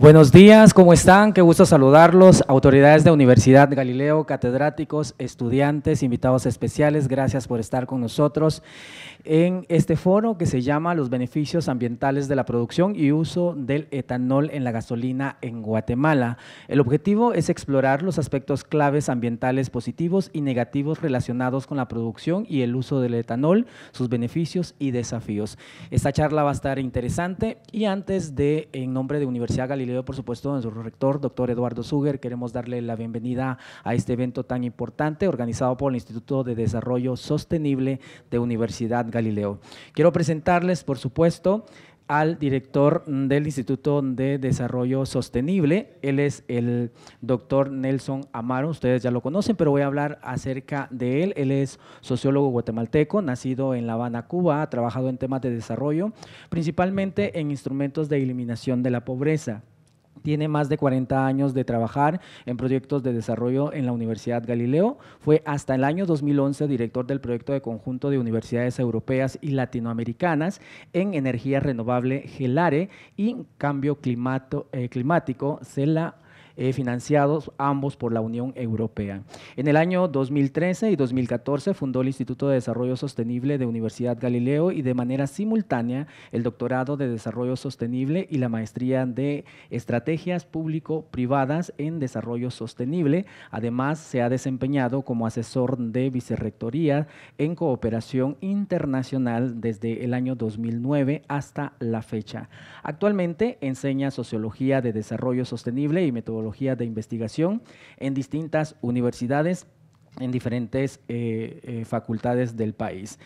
Buenos días, ¿cómo están? Qué gusto saludarlos. Autoridades de Universidad Galileo, catedráticos, estudiantes, invitados especiales, gracias por estar con nosotros en este foro que se llama Los beneficios ambientales de la producción y uso del etanol en la gasolina en Guatemala. El objetivo es explorar los aspectos claves ambientales positivos y negativos relacionados con la producción y el uso del etanol, sus beneficios y desafíos. Esta charla va a estar interesante y antes de, en nombre de Universidad Galileo, por supuesto, nuestro rector, doctor Eduardo Suger. Queremos darle la bienvenida a este evento tan importante organizado por el Instituto de Desarrollo Sostenible de Universidad Galileo. Quiero presentarles, por supuesto, al director del Instituto de Desarrollo Sostenible. Él es el doctor Nelson Amaro, ustedes ya lo conocen, pero voy a hablar acerca de él. Él es sociólogo guatemalteco, nacido en La Habana, Cuba, ha trabajado en temas de desarrollo, principalmente en instrumentos de eliminación de la pobreza. Tiene más de 40 años de trabajar en proyectos de desarrollo en la Universidad Galileo. Fue hasta el año 2011 director del proyecto de conjunto de universidades europeas y latinoamericanas en energía renovable GELARE y cambio eh, climático CELA. Eh, financiados ambos por la Unión Europea. En el año 2013 y 2014 fundó el Instituto de Desarrollo Sostenible de Universidad Galileo y de manera simultánea el doctorado de Desarrollo Sostenible y la maestría de Estrategias Público-Privadas en Desarrollo Sostenible. Además, se ha desempeñado como asesor de vicerrectoría en cooperación internacional desde el año 2009 hasta la fecha. Actualmente enseña Sociología de Desarrollo Sostenible y Metodología de investigación en distintas universidades en diferentes eh, eh, facultades del país.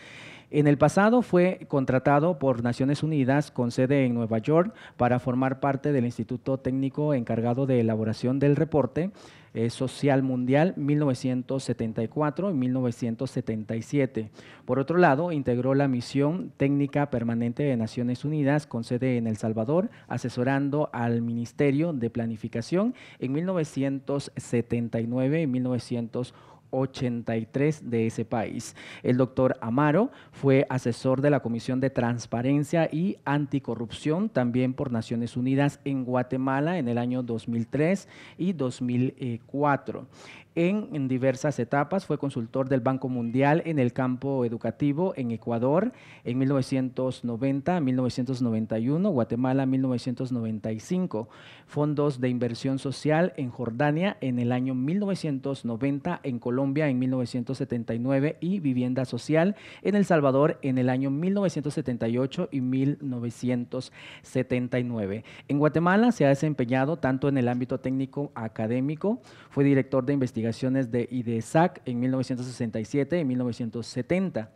En el pasado fue contratado por Naciones Unidas con sede en Nueva York para formar parte del Instituto Técnico encargado de elaboración del reporte eh, Social Mundial 1974 y 1977. Por otro lado, integró la misión técnica permanente de Naciones Unidas con sede en El Salvador, asesorando al Ministerio de Planificación en 1979 y 1980. 83 de ese país. El doctor Amaro fue asesor de la Comisión de Transparencia y Anticorrupción también por Naciones Unidas en Guatemala en el año 2003 y 2004 en, diversas etapas. Fue consultor del Banco Mundial en el campo educativo en Ecuador en 1990 1991, Guatemala 1995, fondos de inversión social en Jordania en el año 1990, en Colombia en 1979 y vivienda social en El Salvador en el año 1978 y 1979. En Guatemala se ha desempeñado tanto en el ámbito técnico académico, fue director de investigación de IDESAC en 1967 y 1970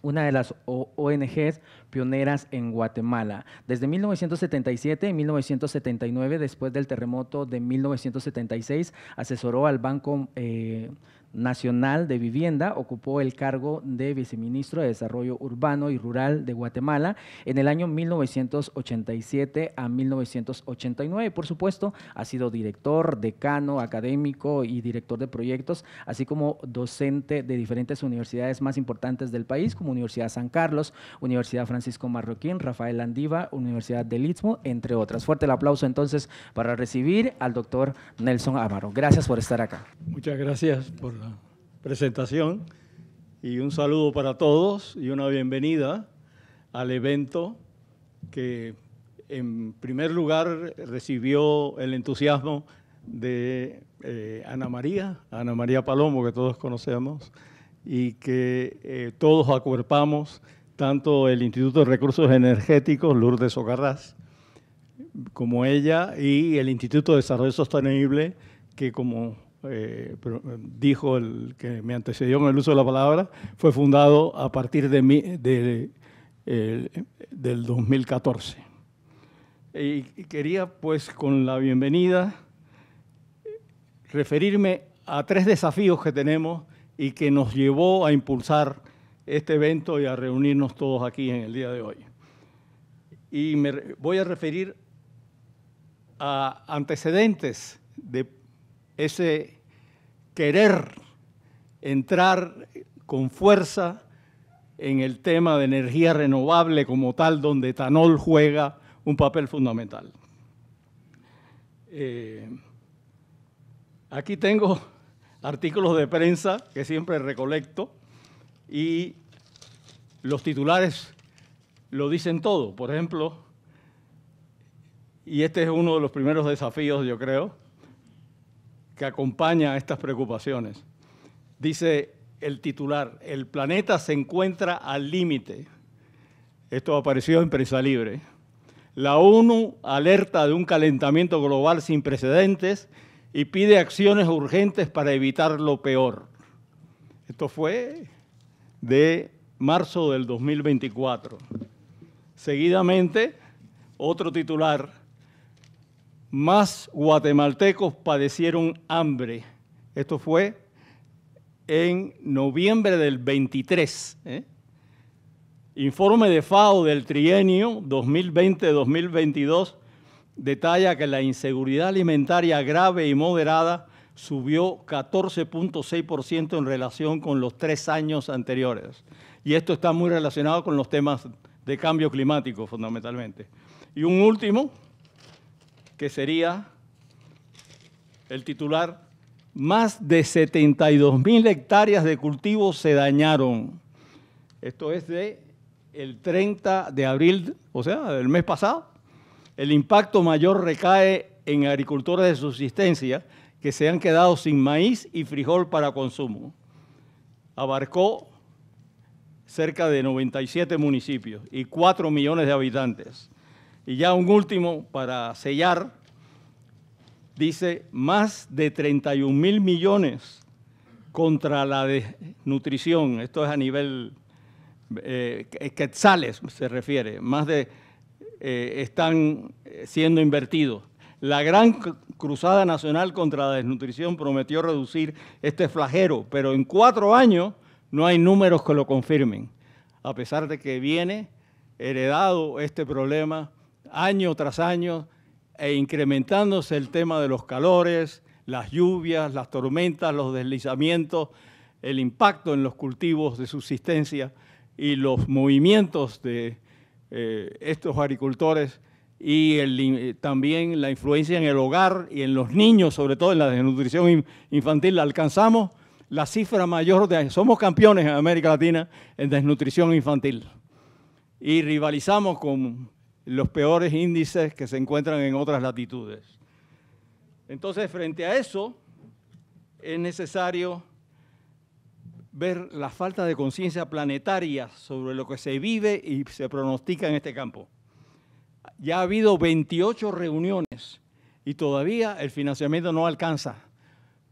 una de las ONGs pioneras en Guatemala. Desde 1977 y 1979, después del terremoto de 1976, asesoró al Banco eh, Nacional de Vivienda, ocupó el cargo de viceministro de Desarrollo Urbano y Rural de Guatemala en el año 1987 a 1989. Por supuesto, ha sido director, decano, académico y director de proyectos, así como docente de diferentes universidades más importantes del país, como Universidad San Carlos, Universidad Francisco Marroquín, Rafael Andiva, Universidad del Istmo, entre otras. Fuerte el aplauso entonces para recibir al doctor Nelson Amaro. Gracias por estar acá. Muchas gracias por presentación y un saludo para todos y una bienvenida al evento que en primer lugar recibió el entusiasmo de eh, Ana María, Ana María Palomo, que todos conocemos, y que eh, todos acuerpamos, tanto el Instituto de Recursos Energéticos, Lourdes Socarras, como ella, y el Instituto de Desarrollo Sostenible, que como eh, eh, dijo el que me antecedió en el uso de la palabra, fue fundado a partir de, del 2014. Y quería, pues, con la bienvenida, referirme a tres desafíos que tenemos y que nos llevó a impulsar este evento y a reunirnos todos aquí en el día de hoy. Y me voy a referir a antecedentes de ese querer entrar con fuerza en el tema de energía renovable como tal, donde etanol juega un papel fundamental. Eh, aquí tengo artículos de prensa que siempre recolecto y los titulares lo dicen todo. Por ejemplo, y este es uno de los primeros desafíos, yo creo, que acompaña a estas preocupaciones. Dice el titular, el planeta se encuentra al límite. Esto apareció en Prensa Libre. La ONU alerta de un calentamiento global sin precedentes y pide acciones urgentes para evitar lo peor. Esto fue de marzo del 2024. Seguidamente, otro titular más guatemaltecos padecieron hambre. Esto fue en noviembre del 23. ¿eh? Informe de FAO del trienio 2020-2022 detalla que la inseguridad alimentaria grave y moderada subió 14.6% en relación con los tres años anteriores. Y esto está muy relacionado con los temas de cambio climático, fundamentalmente. Y un último, que sería el titular, más de 72 mil hectáreas de cultivo se dañaron. Esto es de el 30 de abril, o sea, del mes pasado. El impacto mayor recae en agricultores de subsistencia que se han quedado sin maíz y frijol para consumo. Abarcó cerca de 97 municipios y 4 millones de habitantes. Y ya un último para sellar, dice más de 31 mil millones contra la desnutrición. Esto es a nivel eh, quetzales, se refiere. Más de eh, están siendo invertidos. La gran cruzada nacional contra la desnutrición prometió reducir este flagelo, pero en cuatro años no hay números que lo confirmen, a pesar de que viene heredado este problema año tras año e incrementándose el tema de los calores, las lluvias, las tormentas, los deslizamientos, el impacto en los cultivos de subsistencia y los movimientos de eh, estos agricultores y también la influencia en el hogar y en los niños, sobre todo en la desnutrición infantil. Alcanzamos la cifra mayor de... Somos campeones en América Latina en desnutrición infantil y rivalizamos con los peores índices que se encuentran en otras latitudes. Entonces, frente a eso, es necesario ver la falta de conciencia planetaria sobre lo que se vive y se pronostica en este campo. Ya ha habido 28 reuniones y todavía el financiamiento no alcanza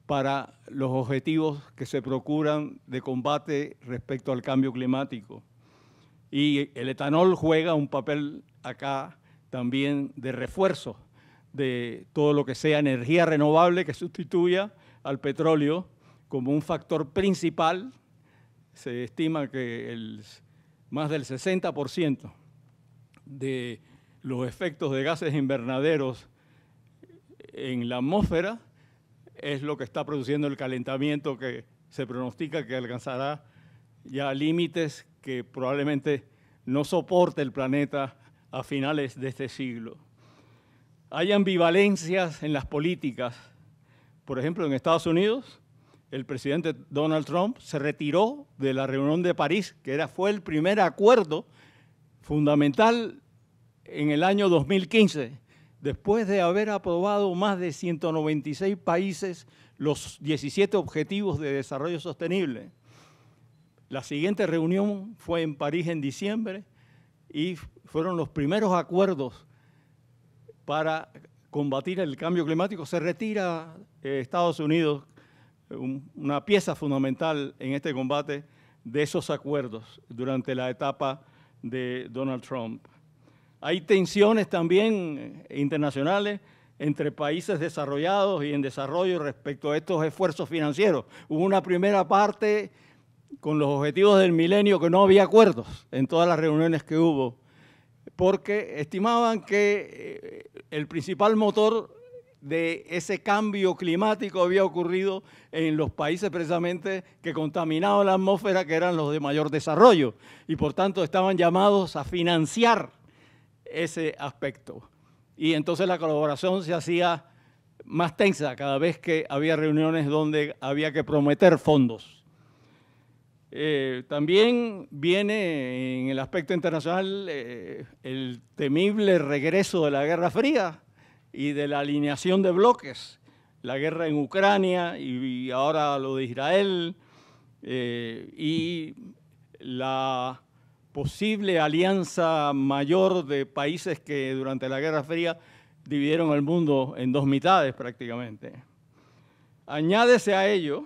para los objetivos que se procuran de combate respecto al cambio climático. Y el etanol juega un papel acá también de refuerzo de todo lo que sea energía renovable que sustituya al petróleo como un factor principal. Se estima que más del 60% de los efectos de gases invernaderos en la atmósfera es lo que está produciendo el calentamiento que se pronostica que alcanzará ya límites que probablemente no soporte el planeta a finales de este siglo. Hay ambivalencias en las políticas. Por ejemplo, en Estados Unidos, el presidente Donald Trump se retiró de la reunión de París, que era, fue el primer acuerdo fundamental en el año 2015, después de haber aprobado más de 196 países los 17 Objetivos de Desarrollo Sostenible. La siguiente reunión fue en París en diciembre y fueron los primeros acuerdos para combatir el cambio climático. Se retira eh, Estados Unidos, una pieza fundamental en este combate de esos acuerdos durante la etapa de Donald Trump. Hay tensiones también eh, internacionales entre países desarrollados y en desarrollo respecto a estos esfuerzos financieros. Hubo una primera parte con los objetivos del milenio que no había acuerdos en todas las reuniones que hubo, porque estimaban que eh, el principal motor de ese cambio climático había ocurrido en los países precisamente que contaminaban la atmósfera, que eran los de mayor desarrollo, y por tanto estaban llamados a financiar ese aspecto. Y entonces la colaboración se hacía más tensa cada vez que había reuniones donde había que prometer fondos. Eh, también viene en el aspecto internacional eh, el temible regreso de la Guerra Fría y de la alineación de bloques, la guerra en Ucrania y, ahora lo de Israel eh, y la posible alianza mayor de países que durante la Guerra Fría dividieron el mundo en dos mitades prácticamente. Añádese a ello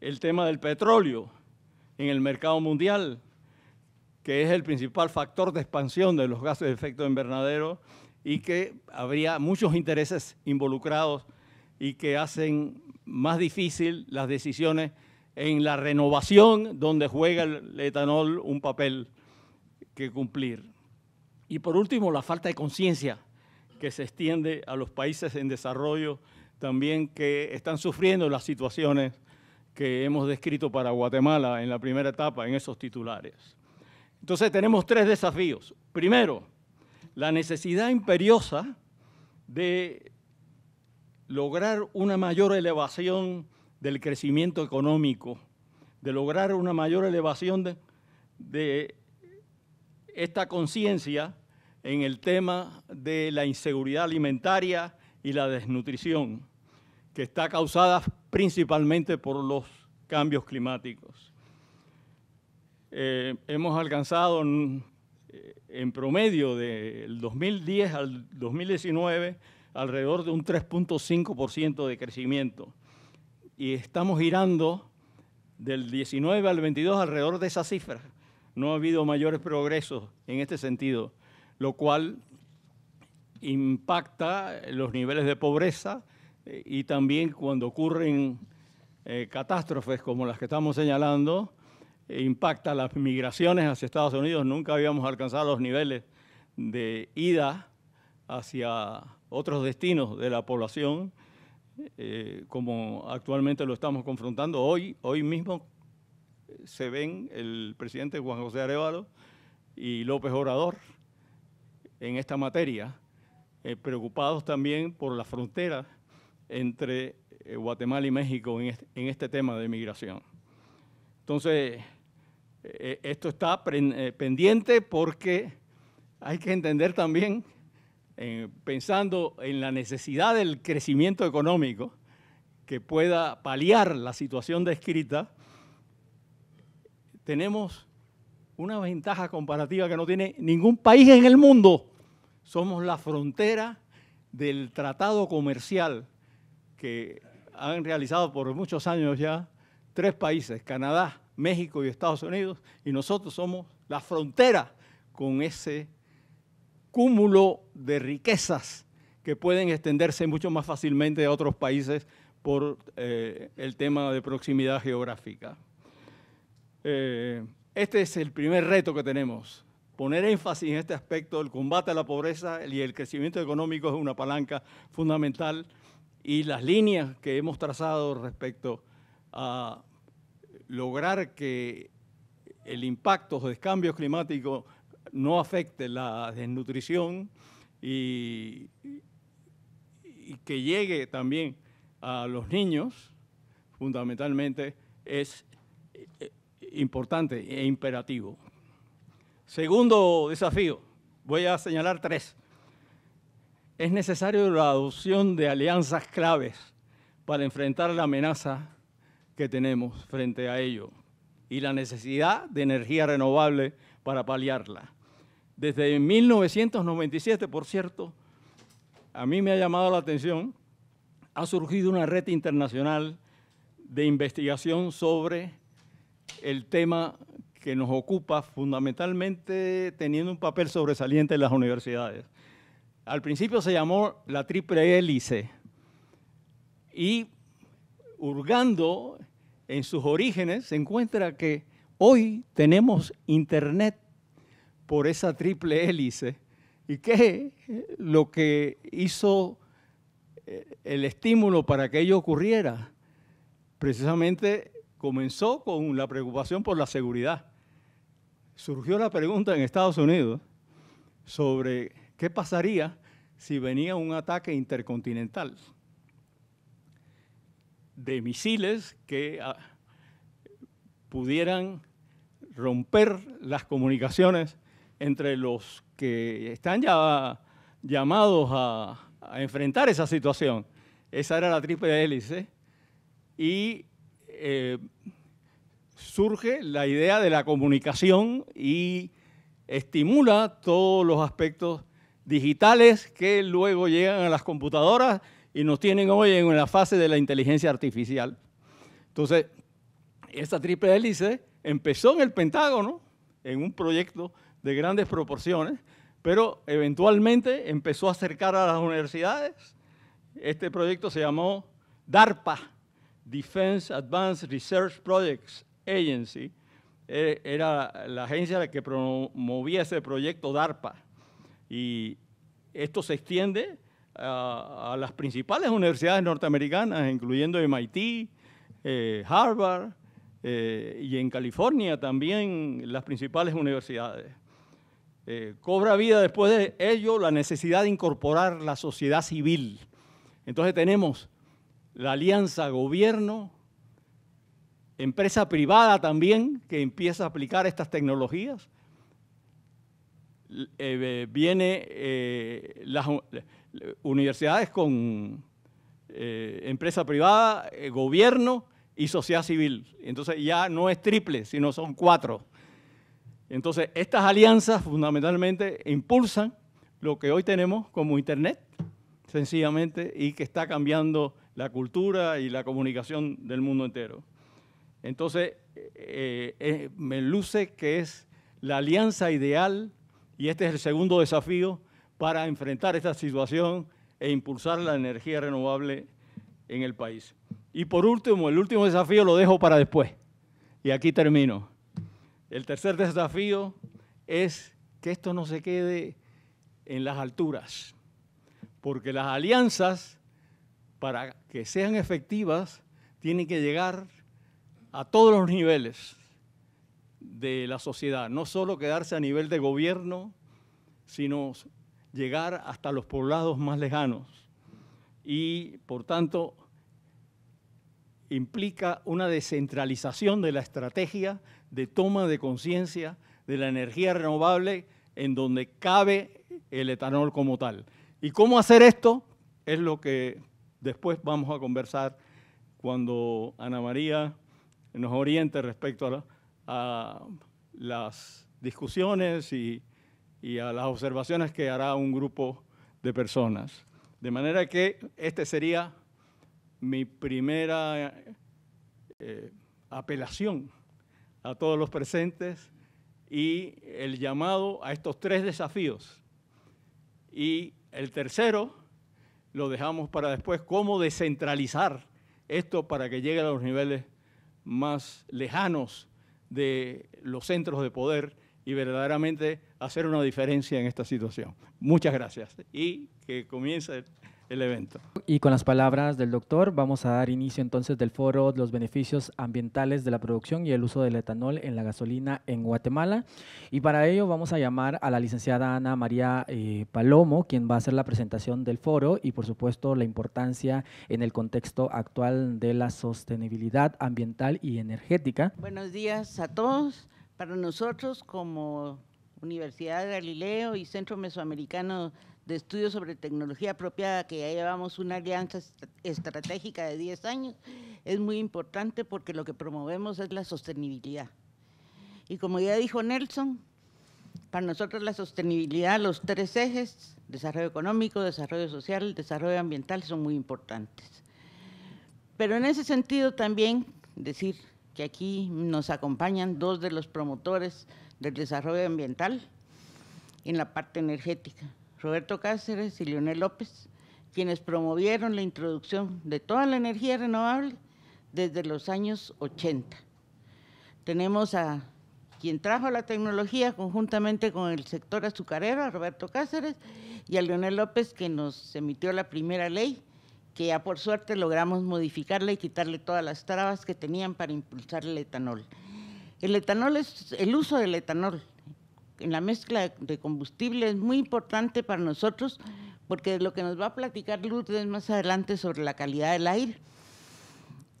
el tema del petróleo, en el mercado mundial, que es el principal factor de expansión de los gases de efecto invernadero y que habría muchos intereses involucrados y que hacen más difícil las decisiones en la renovación donde juega el etanol un papel que cumplir. Y por último, la falta de conciencia que se extiende a los países en desarrollo también que están sufriendo las situaciones que hemos descrito para Guatemala en la primera etapa, en esos titulares. Entonces tenemos tres desafíos. Primero, la necesidad imperiosa de lograr una mayor elevación del crecimiento económico, de lograr una mayor elevación de, esta conciencia en el tema de la inseguridad alimentaria y la desnutrición, que está causada principalmente por los cambios climáticos. Eh, hemos alcanzado en, eh, en promedio del 2010 al 2019 alrededor de un 3.5% de crecimiento y estamos girando del 19 al 22 alrededor de esa cifra. No ha habido mayores progresos en este sentido, lo cual impacta los niveles de pobreza, y también cuando ocurren eh, catástrofes como las que estamos señalando, eh, impacta las migraciones hacia Estados Unidos. Nunca habíamos alcanzado los niveles de ida hacia otros destinos de la población, eh, como actualmente lo estamos confrontando. Hoy, hoy mismo se ven el presidente Juan José Arevalo y López Obrador en esta materia, preocupados también por la frontera entre eh, Guatemala y México este, en este, tema de migración. Entonces, eh, eh, esto está pendiente porque hay que entender también, pensando en la necesidad del crecimiento económico que pueda paliar la situación descrita, tenemos una ventaja comparativa que no tiene ningún país en el mundo. Somos la frontera del tratado comercial que han realizado por muchos años ya tres países, Canadá, México y Estados Unidos, y nosotros somos la frontera con ese cúmulo de riquezas que pueden extenderse mucho más fácilmente a otros países por eh, el tema de proximidad geográfica. Eh, este es el primer reto que tenemos, poner énfasis en este aspecto, el combate a la pobreza y el crecimiento económico es una palanca fundamental y las líneas que hemos trazado respecto a lograr que el impacto de cambios climático no afecte la desnutrición y que llegue también a los niños, fundamentalmente, es eh, importante e imperativo. Segundo desafío, voy a señalar tres es necesario la adopción de alianzas claves para enfrentar la amenaza que tenemos frente a ello y la necesidad de energía renovable para paliarla. Desde 1997, por cierto, a mí me ha llamado la atención, ha surgido una red internacional de investigación sobre el tema que nos ocupa fundamentalmente teniendo un papel sobresaliente en las universidades, al principio se llamó la triple e hélice y hurgando en sus orígenes se encuentra que hoy tenemos internet por esa triple hélice y que lo que hizo eh, el estímulo para que ello ocurriera precisamente comenzó con la preocupación por la seguridad. Surgió la pregunta en Estados Unidos sobre ¿Qué pasaría si venía un ataque intercontinental de misiles que ah, pudieran romper las comunicaciones entre los que están ya llamados a, enfrentar esa situación? Esa era la triple hélice. Y eh, surge la idea de la comunicación y estimula todos los aspectos digitales que luego llegan a las computadoras y nos tienen hoy en la fase de la inteligencia artificial. Entonces, esta triple hélice empezó en el Pentágono, en un proyecto de grandes proporciones, pero eventualmente empezó a acercar a las universidades. Este proyecto se llamó DARPA, Defense Advanced Research Projects Agency. E, era la agencia que promovía ese proyecto DARPA. Y esto se extiende a, las principales universidades norteamericanas, incluyendo MIT, eh, Harvard eh, y en California también las principales universidades. Eh, cobra vida después de ello la necesidad de incorporar la sociedad civil. Entonces tenemos la alianza gobierno, empresa privada también que empieza a aplicar estas tecnologías eh, viene eh, las universidades con eh, empresa privada, gobierno y sociedad civil. Entonces ya no es triple, sino son cuatro. Entonces estas alianzas fundamentalmente impulsan lo que hoy tenemos como Internet, sencillamente, y que está cambiando la cultura y la comunicación del mundo entero. Entonces, me luce que es la alianza ideal y este es el segundo desafío para enfrentar esta situación e impulsar la energía renovable en el país. Y por último, el último desafío lo dejo para después. Y aquí termino. El tercer desafío es que esto no se quede en las alturas, porque las alianzas, para que sean efectivas, tienen que llegar a todos los niveles de la sociedad, no solo quedarse a nivel de gobierno, sino llegar hasta los poblados más lejanos. Y, por tanto, implica una descentralización de la estrategia de toma de conciencia de la energía renovable en donde cabe el etanol como tal. ¿Y cómo hacer esto? Es lo que después vamos a conversar cuando Ana María nos oriente respecto a la, a las discusiones y, a las observaciones que hará un grupo de personas. De manera que este sería mi primera eh, apelación a todos los presentes y el llamado a estos tres desafíos. Y el tercero lo dejamos para después, cómo descentralizar esto para que llegue a los niveles más lejanos de los centros de poder y verdaderamente hacer una diferencia en esta situación. Muchas gracias y que comience el evento. Y con las palabras del doctor, vamos a dar inicio entonces del foro de Los beneficios ambientales de la producción y el uso del etanol en la gasolina en Guatemala. Y para ello vamos a llamar a la licenciada Ana María eh, Palomo, quien va a hacer la presentación del foro y por supuesto la importancia en el contexto actual de la sostenibilidad ambiental y energética. Buenos días a todos. Para nosotros como Universidad Galileo y Centro Mesoamericano de Estudios sobre Tecnología Apropiada, que ya llevamos una alianza estratégica de 10 años, es muy importante porque lo que promovemos es la sostenibilidad. Y como ya dijo Nelson, para nosotros la sostenibilidad, los tres ejes, desarrollo económico, desarrollo social, desarrollo ambiental, son muy importantes. Pero en ese sentido también decir que aquí nos acompañan dos de los promotores del desarrollo ambiental en la parte energética. Roberto Cáceres y Leonel López, quienes promovieron la introducción de toda la energía renovable desde los años 80. Tenemos a quien trajo la tecnología conjuntamente con el sector azucarero, a Roberto Cáceres, y a Leonel López, que nos emitió la primera ley, que ya por suerte logramos modificarla y quitarle todas las trabas que tenían para impulsar el etanol. El etanol es el uso del etanol en la mezcla de combustible es muy importante para nosotros porque lo que nos va a platicar Lourdes más adelante sobre la calidad del aire.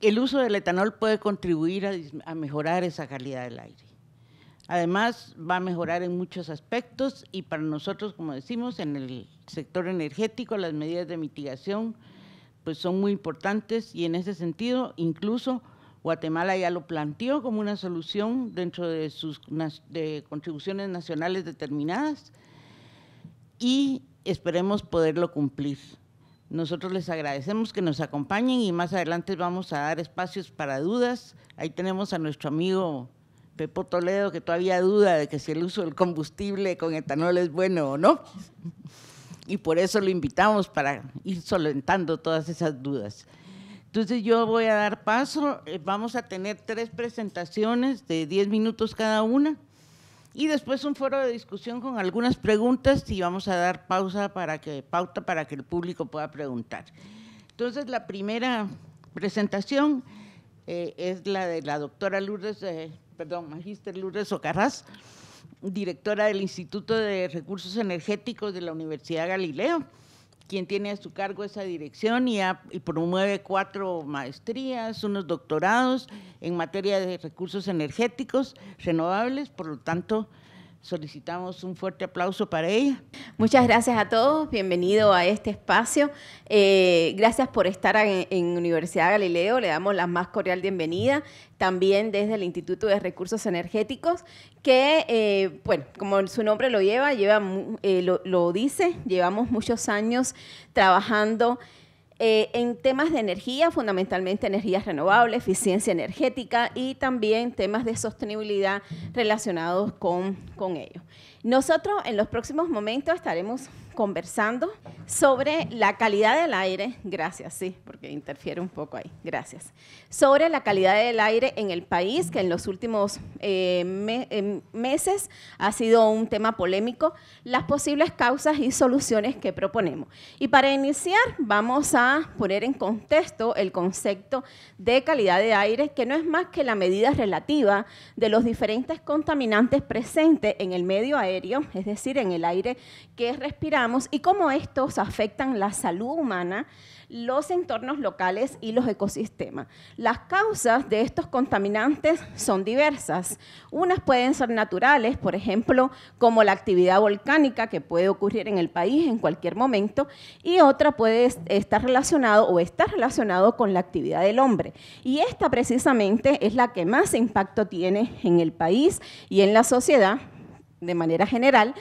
El uso del etanol puede contribuir a, a, mejorar esa calidad del aire. Además, va a mejorar en muchos aspectos y para nosotros, como decimos, en el sector energético, las medidas de mitigación pues son muy importantes y en ese sentido, incluso Guatemala ya lo planteó como una solución dentro de sus contribuciones nacionales determinadas y esperemos poderlo cumplir. Nosotros les agradecemos que nos acompañen y más adelante vamos a dar espacios para dudas. Ahí tenemos a nuestro amigo Pepo Toledo que todavía duda de que si el uso del combustible con etanol es bueno o no. Y por eso lo invitamos para ir solventando todas esas dudas. Entonces yo voy a dar paso, eh, vamos a tener tres presentaciones de 10 minutos cada una y después un foro de discusión con algunas preguntas y vamos a dar pausa para que, pauta para que el público pueda preguntar. Entonces la primera presentación eh, es la de la doctora Lourdes, eh, perdón, Magíster Lourdes Ocarraz, directora del Instituto de Recursos Energéticos de la Universidad Galileo quien tiene a su cargo esa dirección y, promueve cuatro maestrías, unos doctorados en materia de recursos energéticos renovables, por lo tanto solicitamos un fuerte aplauso para ella. Muchas gracias a todos, bienvenido a este espacio. Eh, gracias por estar en Universidad Galileo, le damos la más cordial bienvenida, también desde el Instituto de Recursos Energéticos que, eh, bueno, como su nombre lo lleva, lleva eh, lo, dice, llevamos muchos años trabajando eh, en temas de energía, fundamentalmente energías renovables, eficiencia energética y también temas de sostenibilidad relacionados con, con ello. Nosotros en los próximos momentos estaremos conversando sobre la calidad del aire, gracias, sí, porque interfiere un poco ahí, gracias, sobre la calidad del aire en el país, que en los últimos eh, eh, meses ha sido un tema polémico, las posibles causas y soluciones que proponemos. Y para iniciar, vamos a poner en contexto el concepto de calidad de aire, que no es más que la medida relativa de los diferentes contaminantes presentes en el medio aéreo, es decir, en el aire que es respiramos, y cómo estos afectan la salud humana, los entornos locales y los ecosistemas. Las causas de estos contaminantes son diversas. Unas pueden ser naturales, por ejemplo, como la actividad volcánica que puede ocurrir en el país en cualquier momento, y otra puede estar relacionado o está relacionado con la actividad del hombre. Y esta precisamente es la que más impacto tiene en el país y en la sociedad de manera general,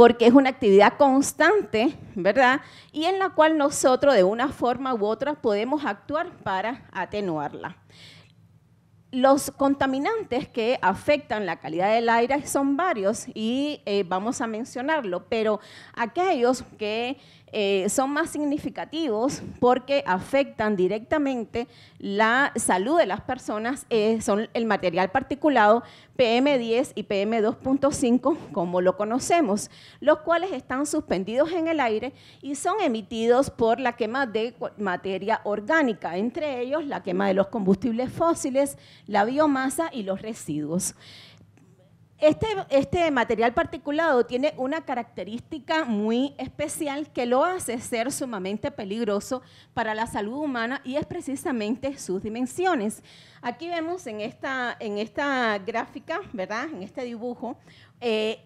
porque es una actividad constante, ¿verdad? Y en la cual nosotros de una forma u otra podemos actuar para atenuarla. Los contaminantes que afectan la calidad del aire son varios y eh, vamos a mencionarlo, pero aquellos que eh, son más significativos porque afectan directamente la salud de las personas, eh, son el material particulado PM10 y PM2.5, como lo conocemos, los cuales están suspendidos en el aire y son emitidos por la quema de materia orgánica, entre ellos la quema de los combustibles fósiles, la biomasa y los residuos. Este, este, material particulado tiene una característica muy especial que lo hace ser sumamente peligroso para la salud humana y es precisamente sus dimensiones. Aquí vemos en esta, en esta gráfica, ¿verdad? En este dibujo, eh,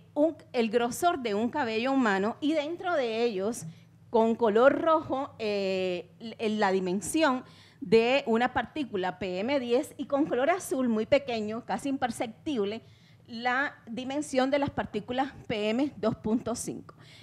el grosor de un cabello humano y dentro de ellos, con color rojo, eh, la dimensión de una partícula PM10 y con color azul muy pequeño, casi imperceptible, la dimensión de las partículas PM 2.5.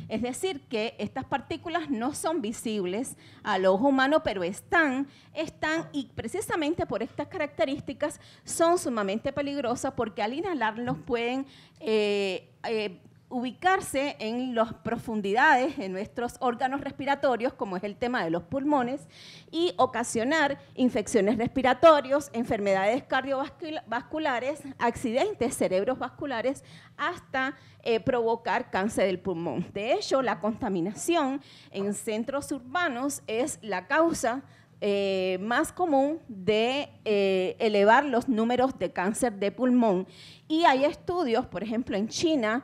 Es decir, que estas partículas no son visibles al ojo humano, pero están, están y precisamente por estas características son sumamente peligrosas porque al inhalarlos pueden eh, eh, ubicarse en las profundidades de nuestros órganos respiratorios, como es el tema de los pulmones, y ocasionar infecciones respiratorias, enfermedades cardiovasculares, accidentes cerebrovasculares, hasta eh, provocar cáncer del pulmón. De hecho, la contaminación en centros urbanos es la causa eh, más común de eh, elevar los números de cáncer de pulmón. Y hay estudios, por ejemplo, en China,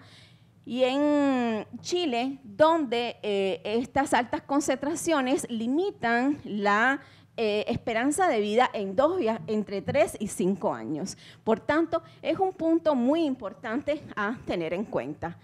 y en Chile, donde eh, estas altas concentraciones limitan la eh, esperanza de vida en dos, entre tres y cinco años. Por tanto, es un punto muy importante a tener en cuenta.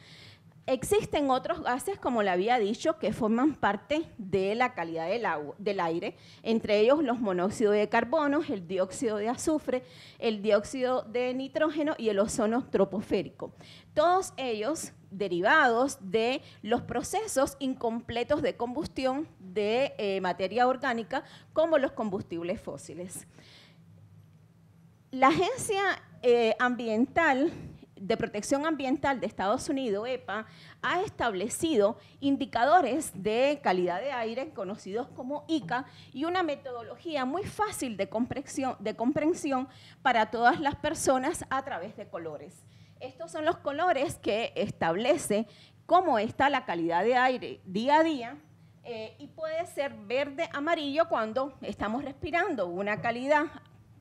Existen otros gases, como le había dicho, que forman parte de la calidad del, aire, entre ellos los monóxidos de carbono, el dióxido de azufre, el dióxido de nitrógeno y el ozono troposférico. Todos ellos derivados de los procesos incompletos de combustión de eh, materia orgánica, como los combustibles fósiles. La Agencia eh, Ambiental de Protección Ambiental de Estados Unidos, EPA, ha establecido indicadores de calidad de aire conocidos como ICA y una metodología muy fácil de comprensión, para todas las personas a través de colores. Estos son los colores que establece cómo está la calidad de aire día a día eh, y puede ser verde, amarillo cuando estamos respirando una calidad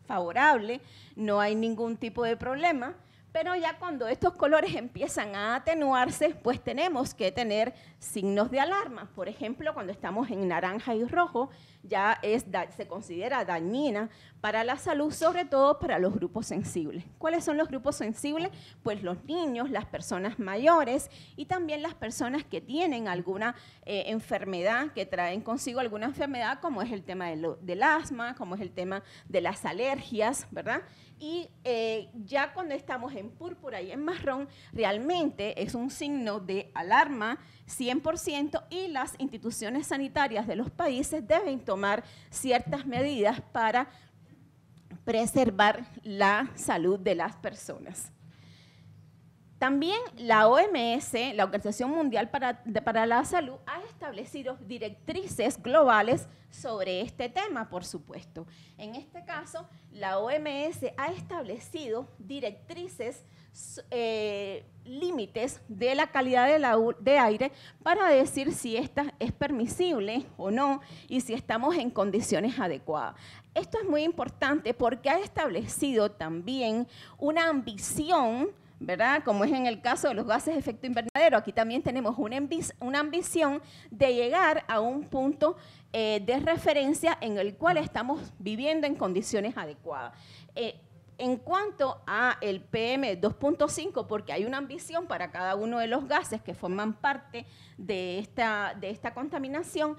favorable, no hay ningún tipo de problema. Pero ya cuando estos colores empiezan a atenuarse, pues tenemos que tener signos de alarma. Por ejemplo, cuando estamos en naranja y rojo, ya se considera dañina para la salud, sobre todo para los grupos sensibles. ¿Cuáles son los grupos sensibles? Pues los niños, las personas mayores y también las personas que tienen alguna eh, enfermedad, que traen consigo alguna enfermedad, como es el tema del asma, como es el tema de las alergias, ¿verdad? Y eh, ya cuando estamos en púrpura y en marrón, realmente es un signo de alarma 100% y las instituciones sanitarias de los países deben tomar ciertas medidas para preservar la salud de las personas. También la OMS, la Organización Mundial para, la Salud, ha establecido directrices globales sobre este tema, por supuesto. En este caso, la OMS ha establecido directrices, eh, límites de la calidad de, de aire para decir si esta es permisible o no y si estamos en condiciones adecuadas. Esto es muy importante porque ha establecido también una ambición como es en el caso de los gases de efecto invernadero, aquí también tenemos una, ambición de llegar a un punto eh, de referencia en el cual estamos viviendo en condiciones adecuadas. Eh, en cuanto a el PM 2.5, porque hay una ambición para cada uno de los gases que forman parte de esta, de esta contaminación,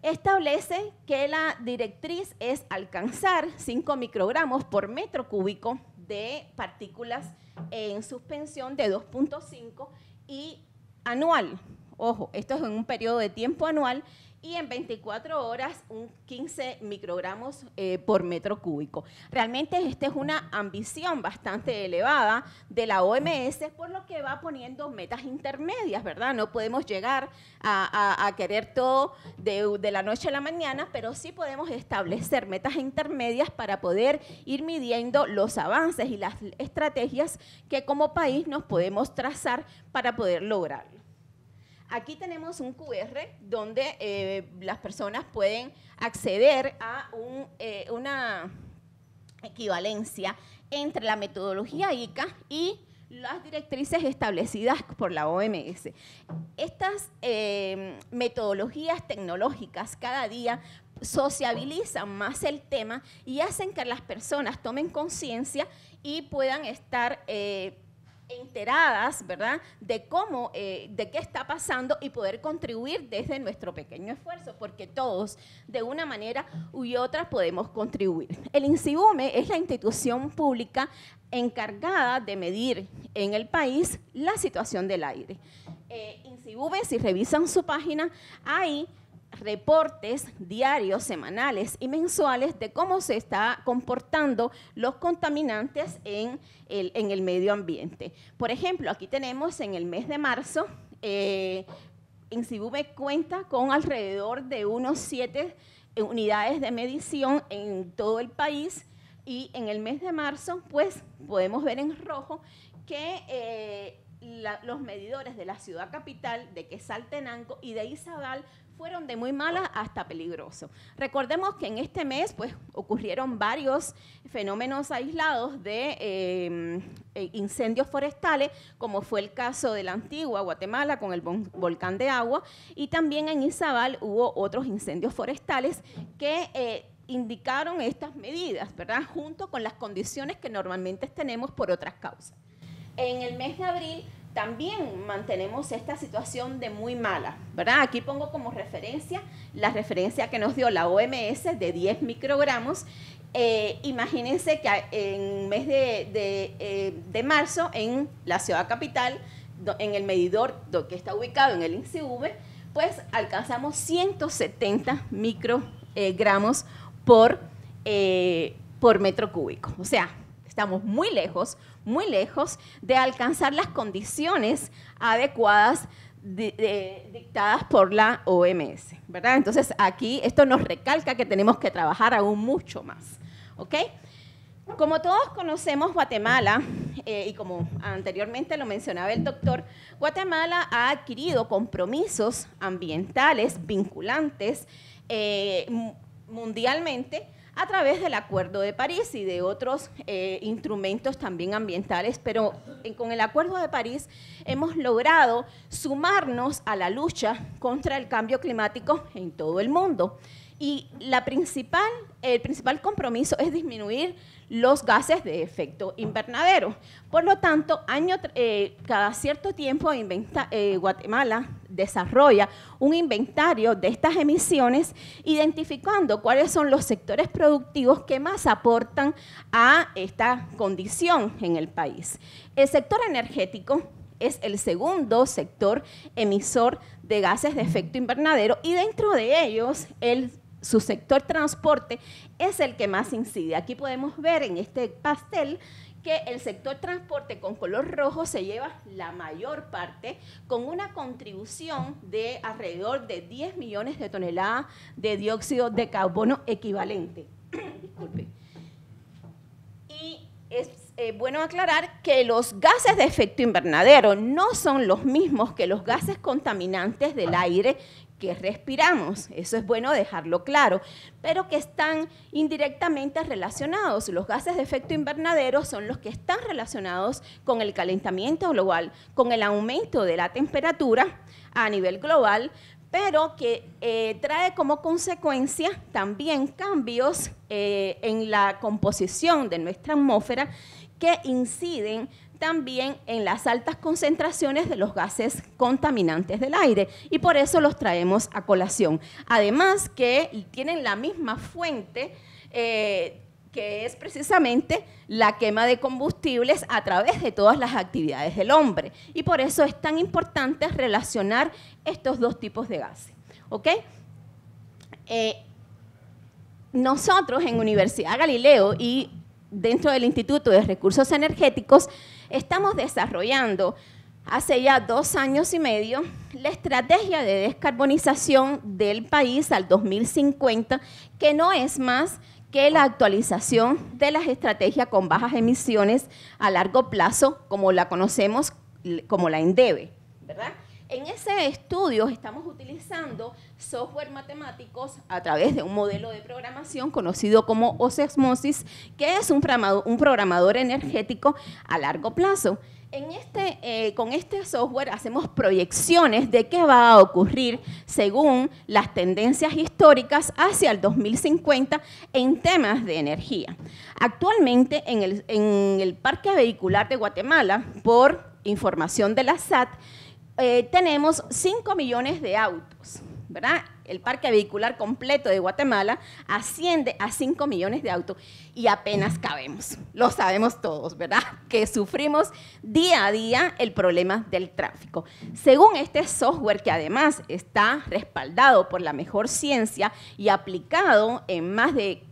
establece que la directriz es alcanzar 5 microgramos por metro cúbico de partículas en suspensión de 2.5 y anual. Ojo, esto es en un periodo de tiempo anual y en 24 horas un 15 microgramos eh, por metro cúbico. Realmente esta es una ambición bastante elevada de la OMS, por lo que va poniendo metas intermedias, ¿verdad? No podemos llegar a, querer todo de, la noche a la mañana, pero sí podemos establecer metas intermedias para poder ir midiendo los avances y las estrategias que como país nos podemos trazar para poder lograrlo. Aquí tenemos un QR donde eh, las personas pueden acceder a eh, una equivalencia entre la metodología ICA y las directrices establecidas por la OMS. Estas eh, metodologías tecnológicas cada día sociabilizan más el tema y hacen que las personas tomen conciencia y puedan estar enteradas, ¿verdad?, de cómo, eh, de qué está pasando y poder contribuir desde nuestro pequeño esfuerzo, porque todos, de una manera u otra, podemos contribuir. El INSIBUME es la institución pública encargada de medir en el país la situación del aire. Eh, INSIBUME, si revisan su página, hay reportes diarios, semanales y mensuales de cómo se está comportando los contaminantes en el, medio ambiente. Por ejemplo, aquí tenemos en el mes de marzo, eh, cuenta con alrededor de unos siete unidades de medición en todo el país y en el mes de marzo, pues podemos ver en rojo que... Eh, los medidores de la ciudad capital, de Quesaltenango y de Izabal fueron de muy malas hasta peligroso. Recordemos que en este mes pues, ocurrieron varios fenómenos aislados de eh, eh, incendios forestales, como fue el caso de la antigua Guatemala con el volcán de agua, y también en Izabal hubo otros incendios forestales que... Eh, indicaron estas medidas, ¿verdad? Junto con las condiciones que normalmente tenemos por otras causas. En el mes de abril también mantenemos esta situación de muy mala, ¿verdad? Aquí pongo como referencia la referencia que nos dio la OMS de 10 microgramos. Eh, imagínense que en mes eh, de, marzo en la ciudad capital, en el medidor que está ubicado en el INCV, pues alcanzamos 170 microgramos por, eh, por metro cúbico. O sea, estamos muy lejos, muy lejos de alcanzar las condiciones adecuadas dictadas por la OMS, ¿verdad? Entonces aquí esto nos recalca que tenemos que trabajar aún mucho más, ¿ok? Como todos conocemos Guatemala, eh, y como anteriormente lo mencionaba el doctor, Guatemala ha adquirido compromisos ambientales vinculantes eh, mundialmente a través del Acuerdo de París y de otros eh, instrumentos también ambientales, pero con el Acuerdo de París hemos logrado sumarnos a la lucha contra el cambio climático en todo el mundo. Y la principal, el principal compromiso es disminuir los gases de efecto invernadero. Por lo tanto, año, eh, cada cierto tiempo eh, Guatemala desarrolla un inventario de estas emisiones, identificando cuáles son los sectores productivos que más aportan a esta condición en el país. El sector energético es el segundo sector emisor de gases de efecto invernadero y dentro de ellos el su sector transporte es el que más incide. Aquí podemos ver en este pastel que el sector transporte con color rojo se lleva la mayor parte, con una contribución de alrededor de 10 millones de toneladas de dióxido de carbono equivalente. Disculpe. Y es eh, bueno aclarar que los gases de efecto invernadero no son los mismos que los gases contaminantes del aire que respiramos. Eso es bueno dejarlo claro, pero que están indirectamente relacionados. Los gases de efecto invernadero son los que están relacionados con el calentamiento global, con el aumento de la temperatura a nivel global, pero que eh, trae como consecuencia también cambios eh, en la composición de nuestra atmósfera que inciden también en las altas concentraciones de los gases contaminantes del aire y por eso los traemos a colación. Además que tienen la misma fuente eh, que es precisamente la quema de combustibles a través de todas las actividades del hombre y por eso es tan importante relacionar estos dos tipos de gases. Eh, nosotros en Universidad Galileo y dentro del Instituto de Recursos Energéticos estamos desarrollando hace ya dos años y medio la estrategia de descarbonización del país al 2050, que no es más que la actualización de las estrategias con bajas emisiones a largo plazo, como la conocemos como la ENDEVE, En ese estudio estamos utilizando software matemáticos a través de un modelo de programación conocido como osmosis, que es un programador, energético a largo plazo. Este, eh, con este software hacemos proyecciones de qué va a ocurrir según las tendencias históricas hacia el 2050 en temas de energía. Actualmente en el, Parque Vehicular de Guatemala, por información de la SAT, eh, tenemos 5 millones de autos el parque vehicular completo de Guatemala asciende a 5 millones de autos y apenas cabemos. Lo sabemos todos, ¿verdad? Que sufrimos día a día el problema del tráfico. Según este software que además está respaldado por la mejor ciencia y aplicado en más de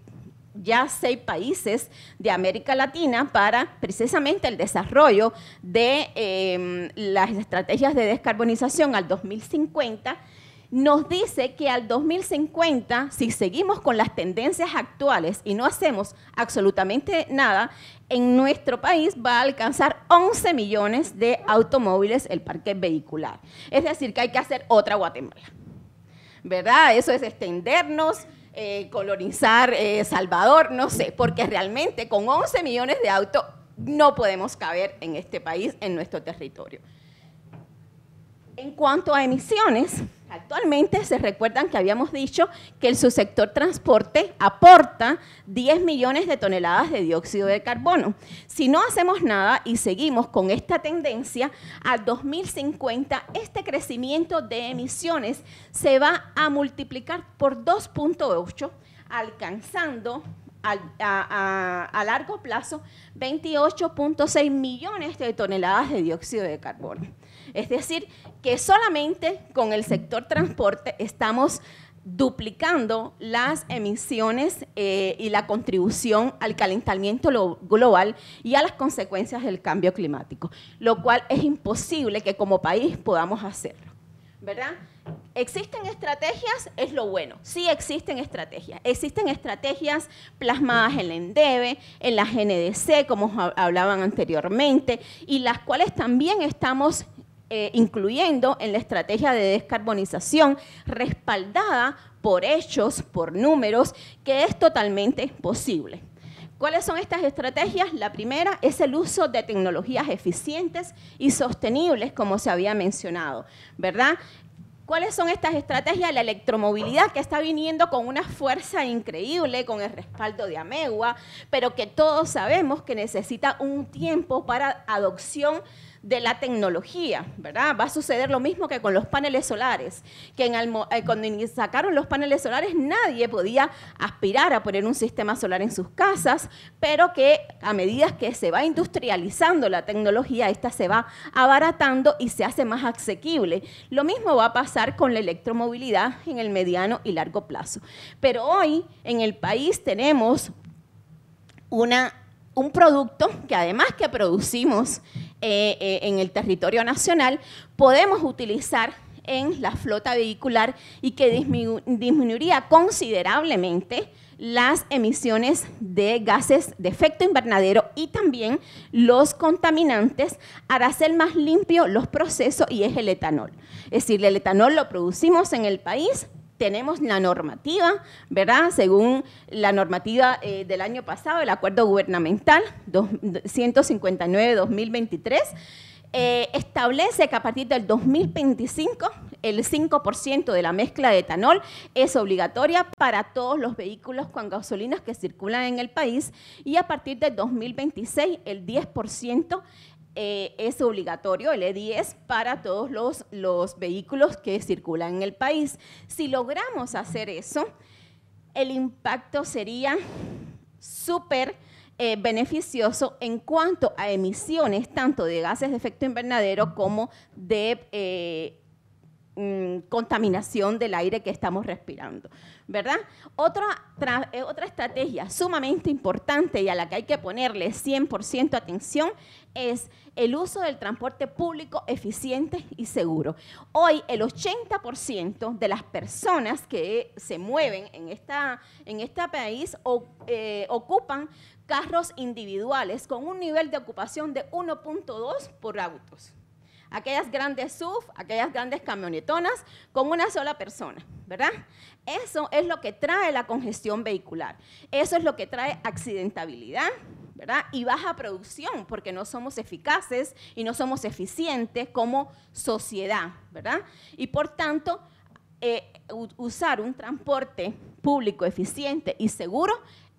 ya seis países de América Latina para precisamente el desarrollo de em, las estrategias de descarbonización al 2050 nos dice que al 2050, si seguimos con las tendencias actuales y no hacemos absolutamente nada, en nuestro país va a alcanzar 11 millones de automóviles el parque vehicular. Es decir, que hay que hacer otra Guatemala. ¿Verdad? Eso es extendernos, eh, colonizar eh, Salvador, no sé, porque realmente con 11 millones de autos no podemos caber en este país, en nuestro territorio. En cuanto a emisiones, Actualmente se recuerdan que habíamos dicho que el subsector transporte aporta 10 millones de toneladas de dióxido de carbono. Si no hacemos nada y seguimos con esta tendencia, al 2050 este crecimiento de emisiones se va a multiplicar por 2.8, alcanzando a, a, largo plazo 28.6 millones de toneladas de dióxido de carbono. Es decir, que solamente con el sector transporte estamos duplicando las emisiones eh, y la contribución al calentamiento global y a las consecuencias del cambio climático, lo cual es imposible que como país podamos hacerlo, ¿verdad? ¿Existen estrategias? Es lo bueno. Sí existen estrategias. Existen estrategias plasmadas en la Endebe, en la GNDC, como hablaban anteriormente, y las cuales también estamos eh, incluyendo en la estrategia de descarbonización respaldada por hechos, por números, que es totalmente posible. ¿Cuáles son estas estrategias? La primera es el uso de tecnologías eficientes y sostenibles, como se había mencionado, ¿verdad? ¿Cuáles son estas estrategias? La electromovilidad que está viniendo con una fuerza increíble, con el respaldo de Amegua, pero que todos sabemos que necesita un tiempo para adopción de la tecnología, ¿verdad? Va a suceder lo mismo que con los paneles solares, que en eh, cuando sacaron los paneles solares nadie podía aspirar a poner un sistema solar en sus casas, pero que a medida que se va industrializando la tecnología, esta se va abaratando y se hace más asequible. Lo mismo va a pasar con la electromovilidad en el mediano y largo plazo. Pero hoy en el país tenemos una, un producto que además que producimos eh, eh, en el territorio nacional, podemos utilizar en la flota vehicular y que disminuiría considerablemente las emisiones de gases de efecto invernadero y también los contaminantes, hará ser más limpio los procesos y es el etanol. Es decir, el etanol lo producimos en el país, tenemos la normativa, ¿verdad? Según la normativa eh, del año pasado, el acuerdo gubernamental 159-2023, eh, establece que a partir del 2025 el 5% de la mezcla de etanol es obligatoria para todos los vehículos con gasolinas que circulan en el país y a partir del 2026 el 10% eh, es obligatorio el E10 para todos los, vehículos que circulan en el país. Si logramos hacer eso, el impacto sería súper eh, beneficioso en cuanto a emisiones tanto de gases de efecto invernadero como de eh, mm, contaminación del aire que estamos respirando. ¿verdad? Otra, eh, otra estrategia sumamente importante y a la que hay que ponerle 100% atención es el uso del transporte público eficiente y seguro. Hoy el 80% de las personas que se mueven en, esta, en este país eh, ocupan carros individuales con un nivel de ocupación de 1.2 por autos aquellas grandes SUV, aquellas grandes camionetonas con una sola persona, ¿verdad? Eso es lo que trae la congestión vehicular, eso es lo que trae accidentabilidad, Y baja producción, porque no somos eficaces y no somos eficientes como sociedad, Y por tanto, eh, usar un transporte público eficiente y seguro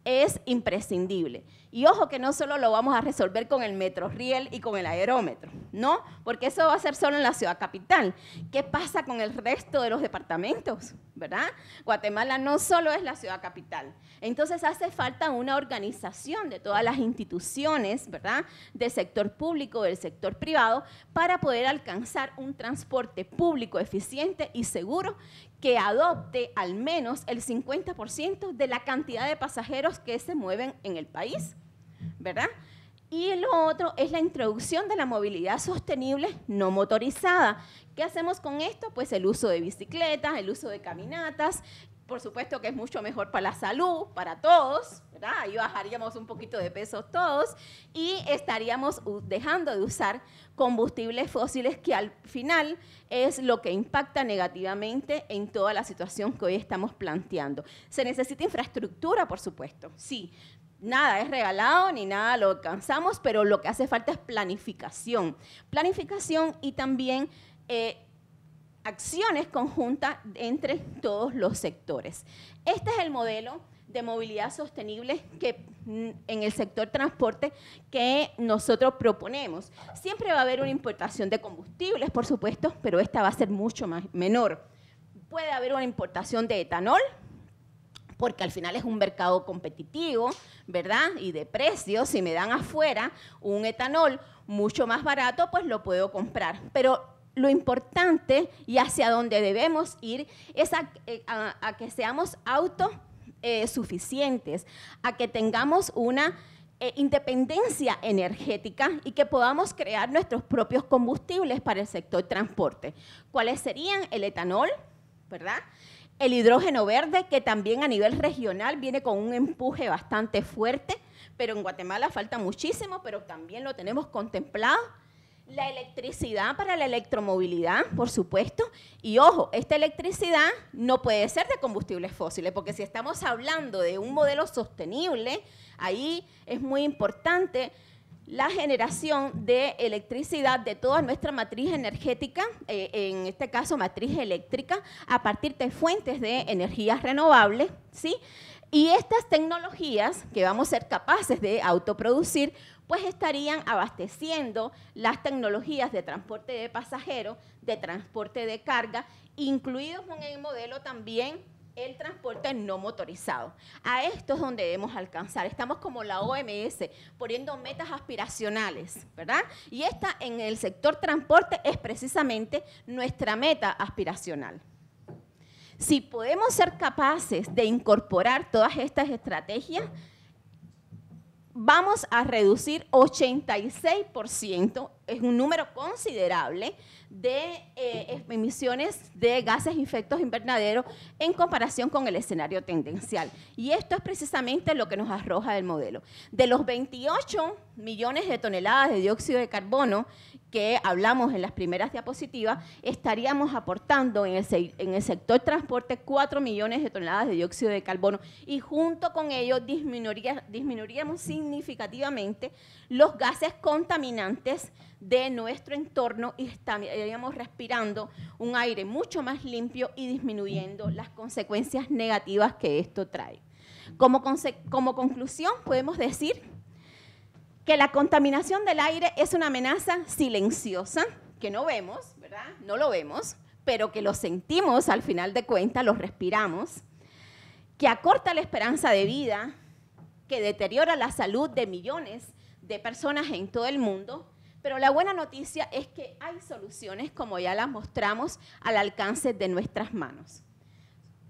es imprescindible. Y ojo que no solo lo vamos a resolver con el metro riel y con el aerómetro, ¿no? Porque eso va a ser solo en la ciudad capital. ¿Qué pasa con el resto de los departamentos, verdad? Guatemala no solo es la ciudad capital. Entonces hace falta una organización de todas las instituciones, ¿verdad? Del sector público, del sector privado, para poder alcanzar un transporte público eficiente y seguro que adopte al menos el 50% de la cantidad de pasajeros que se mueven en el país, ¿verdad? Y lo otro es la introducción de la movilidad sostenible no motorizada. ¿Qué hacemos con esto? Pues el uso de bicicletas, el uso de caminatas, por supuesto que es mucho mejor para la salud, para todos, ¿verdad? Ahí bajaríamos un poquito de pesos todos y estaríamos dejando de usar combustibles fósiles que al final es lo que impacta negativamente en toda la situación que hoy estamos planteando. Se necesita infraestructura, por supuesto, sí. Nada es regalado ni nada lo alcanzamos, pero lo que hace falta es planificación. Planificación y también eh, acciones conjuntas entre todos los sectores. Este es el modelo de movilidad sostenible que mm, en el sector transporte que nosotros proponemos. Siempre va a haber una importación de combustibles, por supuesto, pero esta va a ser mucho más, menor. Puede haber una importación de etanol, porque al final es un mercado competitivo, ¿verdad? Y de precios, si me dan afuera un etanol mucho más barato, pues lo puedo comprar. Pero lo importante y hacia dónde debemos ir es a, eh, que seamos autosuficientes, eh, a que tengamos una eh, independencia energética y que podamos crear nuestros propios combustibles para el sector transporte. ¿Cuáles serían? El etanol, ¿verdad? El hidrógeno verde, que también a nivel regional viene con un empuje bastante fuerte, pero en Guatemala falta muchísimo, pero también lo tenemos contemplado la electricidad para la electromovilidad, por supuesto. Y ojo, esta electricidad no puede ser de combustibles fósiles, porque si estamos hablando de un modelo sostenible, ahí es muy importante la generación de electricidad de toda nuestra matriz energética, eh, en este caso matriz eléctrica, a partir de fuentes de energías renovables, ¿sí? Y estas tecnologías que vamos a ser capaces de autoproducir pues estarían abasteciendo las tecnologías de transporte de pasajeros, de transporte de carga, incluidos en el modelo también el transporte no motorizado. A esto es donde debemos alcanzar. Estamos como la OMS, poniendo metas aspiracionales, ¿verdad? Y esta en el sector transporte es precisamente nuestra meta aspiracional. Si podemos ser capaces de incorporar todas estas estrategias, vamos a reducir 86%, es un número considerable, de eh, em, emisiones de gases infectos invernaderos en comparación con el escenario tendencial. Y esto es precisamente lo que nos arroja el modelo. De los 28 millones de toneladas de dióxido de carbono que hablamos en las primeras diapositivas, estaríamos aportando en el, sector transporte 4 millones de toneladas de dióxido de carbono y junto con ello disminuiríamos significativamente los gases contaminantes de nuestro entorno y estaríamos respirando un aire mucho más limpio y disminuyendo las consecuencias negativas que esto trae. Como, como conclusión podemos decir que la contaminación del aire es una amenaza silenciosa, que no vemos, ¿verdad? No lo vemos, pero que lo sentimos al final de cuentas, lo respiramos, que acorta la esperanza de vida, que deteriora la salud de millones de personas en todo el mundo. Pero la buena noticia es que hay soluciones, como ya las mostramos, al alcance de nuestras manos.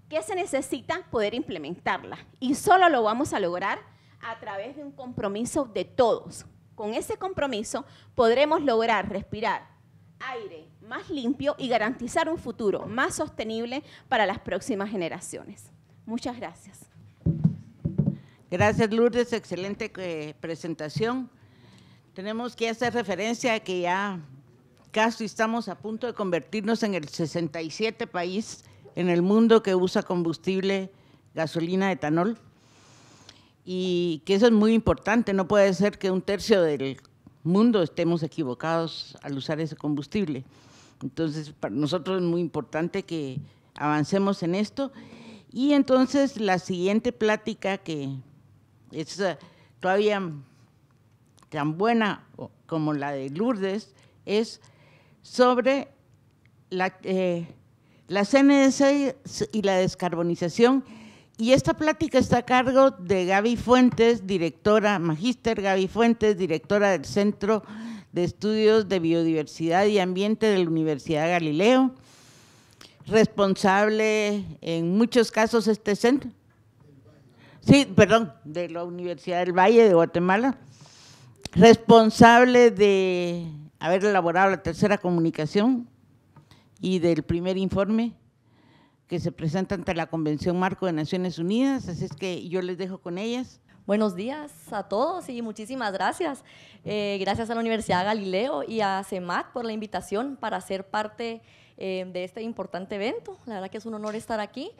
¿Qué se necesita? Poder implementarla Y solo lo vamos a lograr a través de un compromiso de todos. Con ese compromiso podremos lograr respirar aire más limpio y garantizar un futuro más sostenible para las próximas generaciones. Muchas gracias. Gracias Lourdes, excelente eh, presentación. Tenemos que hacer referencia a que ya casi estamos a punto de convertirnos en el 67 país en el mundo que usa combustible gasolina etanol y que eso es muy importante. No puede ser que un tercio del mundo estemos equivocados al usar ese combustible. Entonces, para nosotros es muy importante que avancemos en esto. Y entonces la siguiente plática que es eh, todavía tan buena como la de Lourdes es sobre la, eh, y la descarbonización y esta plática está a cargo de Gaby Fuentes, directora, magíster Gaby Fuentes, directora del Centro de Estudios de Biodiversidad y Ambiente de la Universidad Galileo, responsable en muchos casos este centro. Sí, perdón, de la Universidad del Valle de Guatemala, responsable de haber elaborado la tercera comunicación y del primer informe que se presenta ante la Convención Marco de Naciones Unidas, así es que yo les dejo con ellas. Buenos días a todos y muchísimas gracias. Eh, gracias a la Universidad Galileo y a CEMAC por la invitación para ser parte eh, de este importante evento. La verdad que es un honor estar aquí.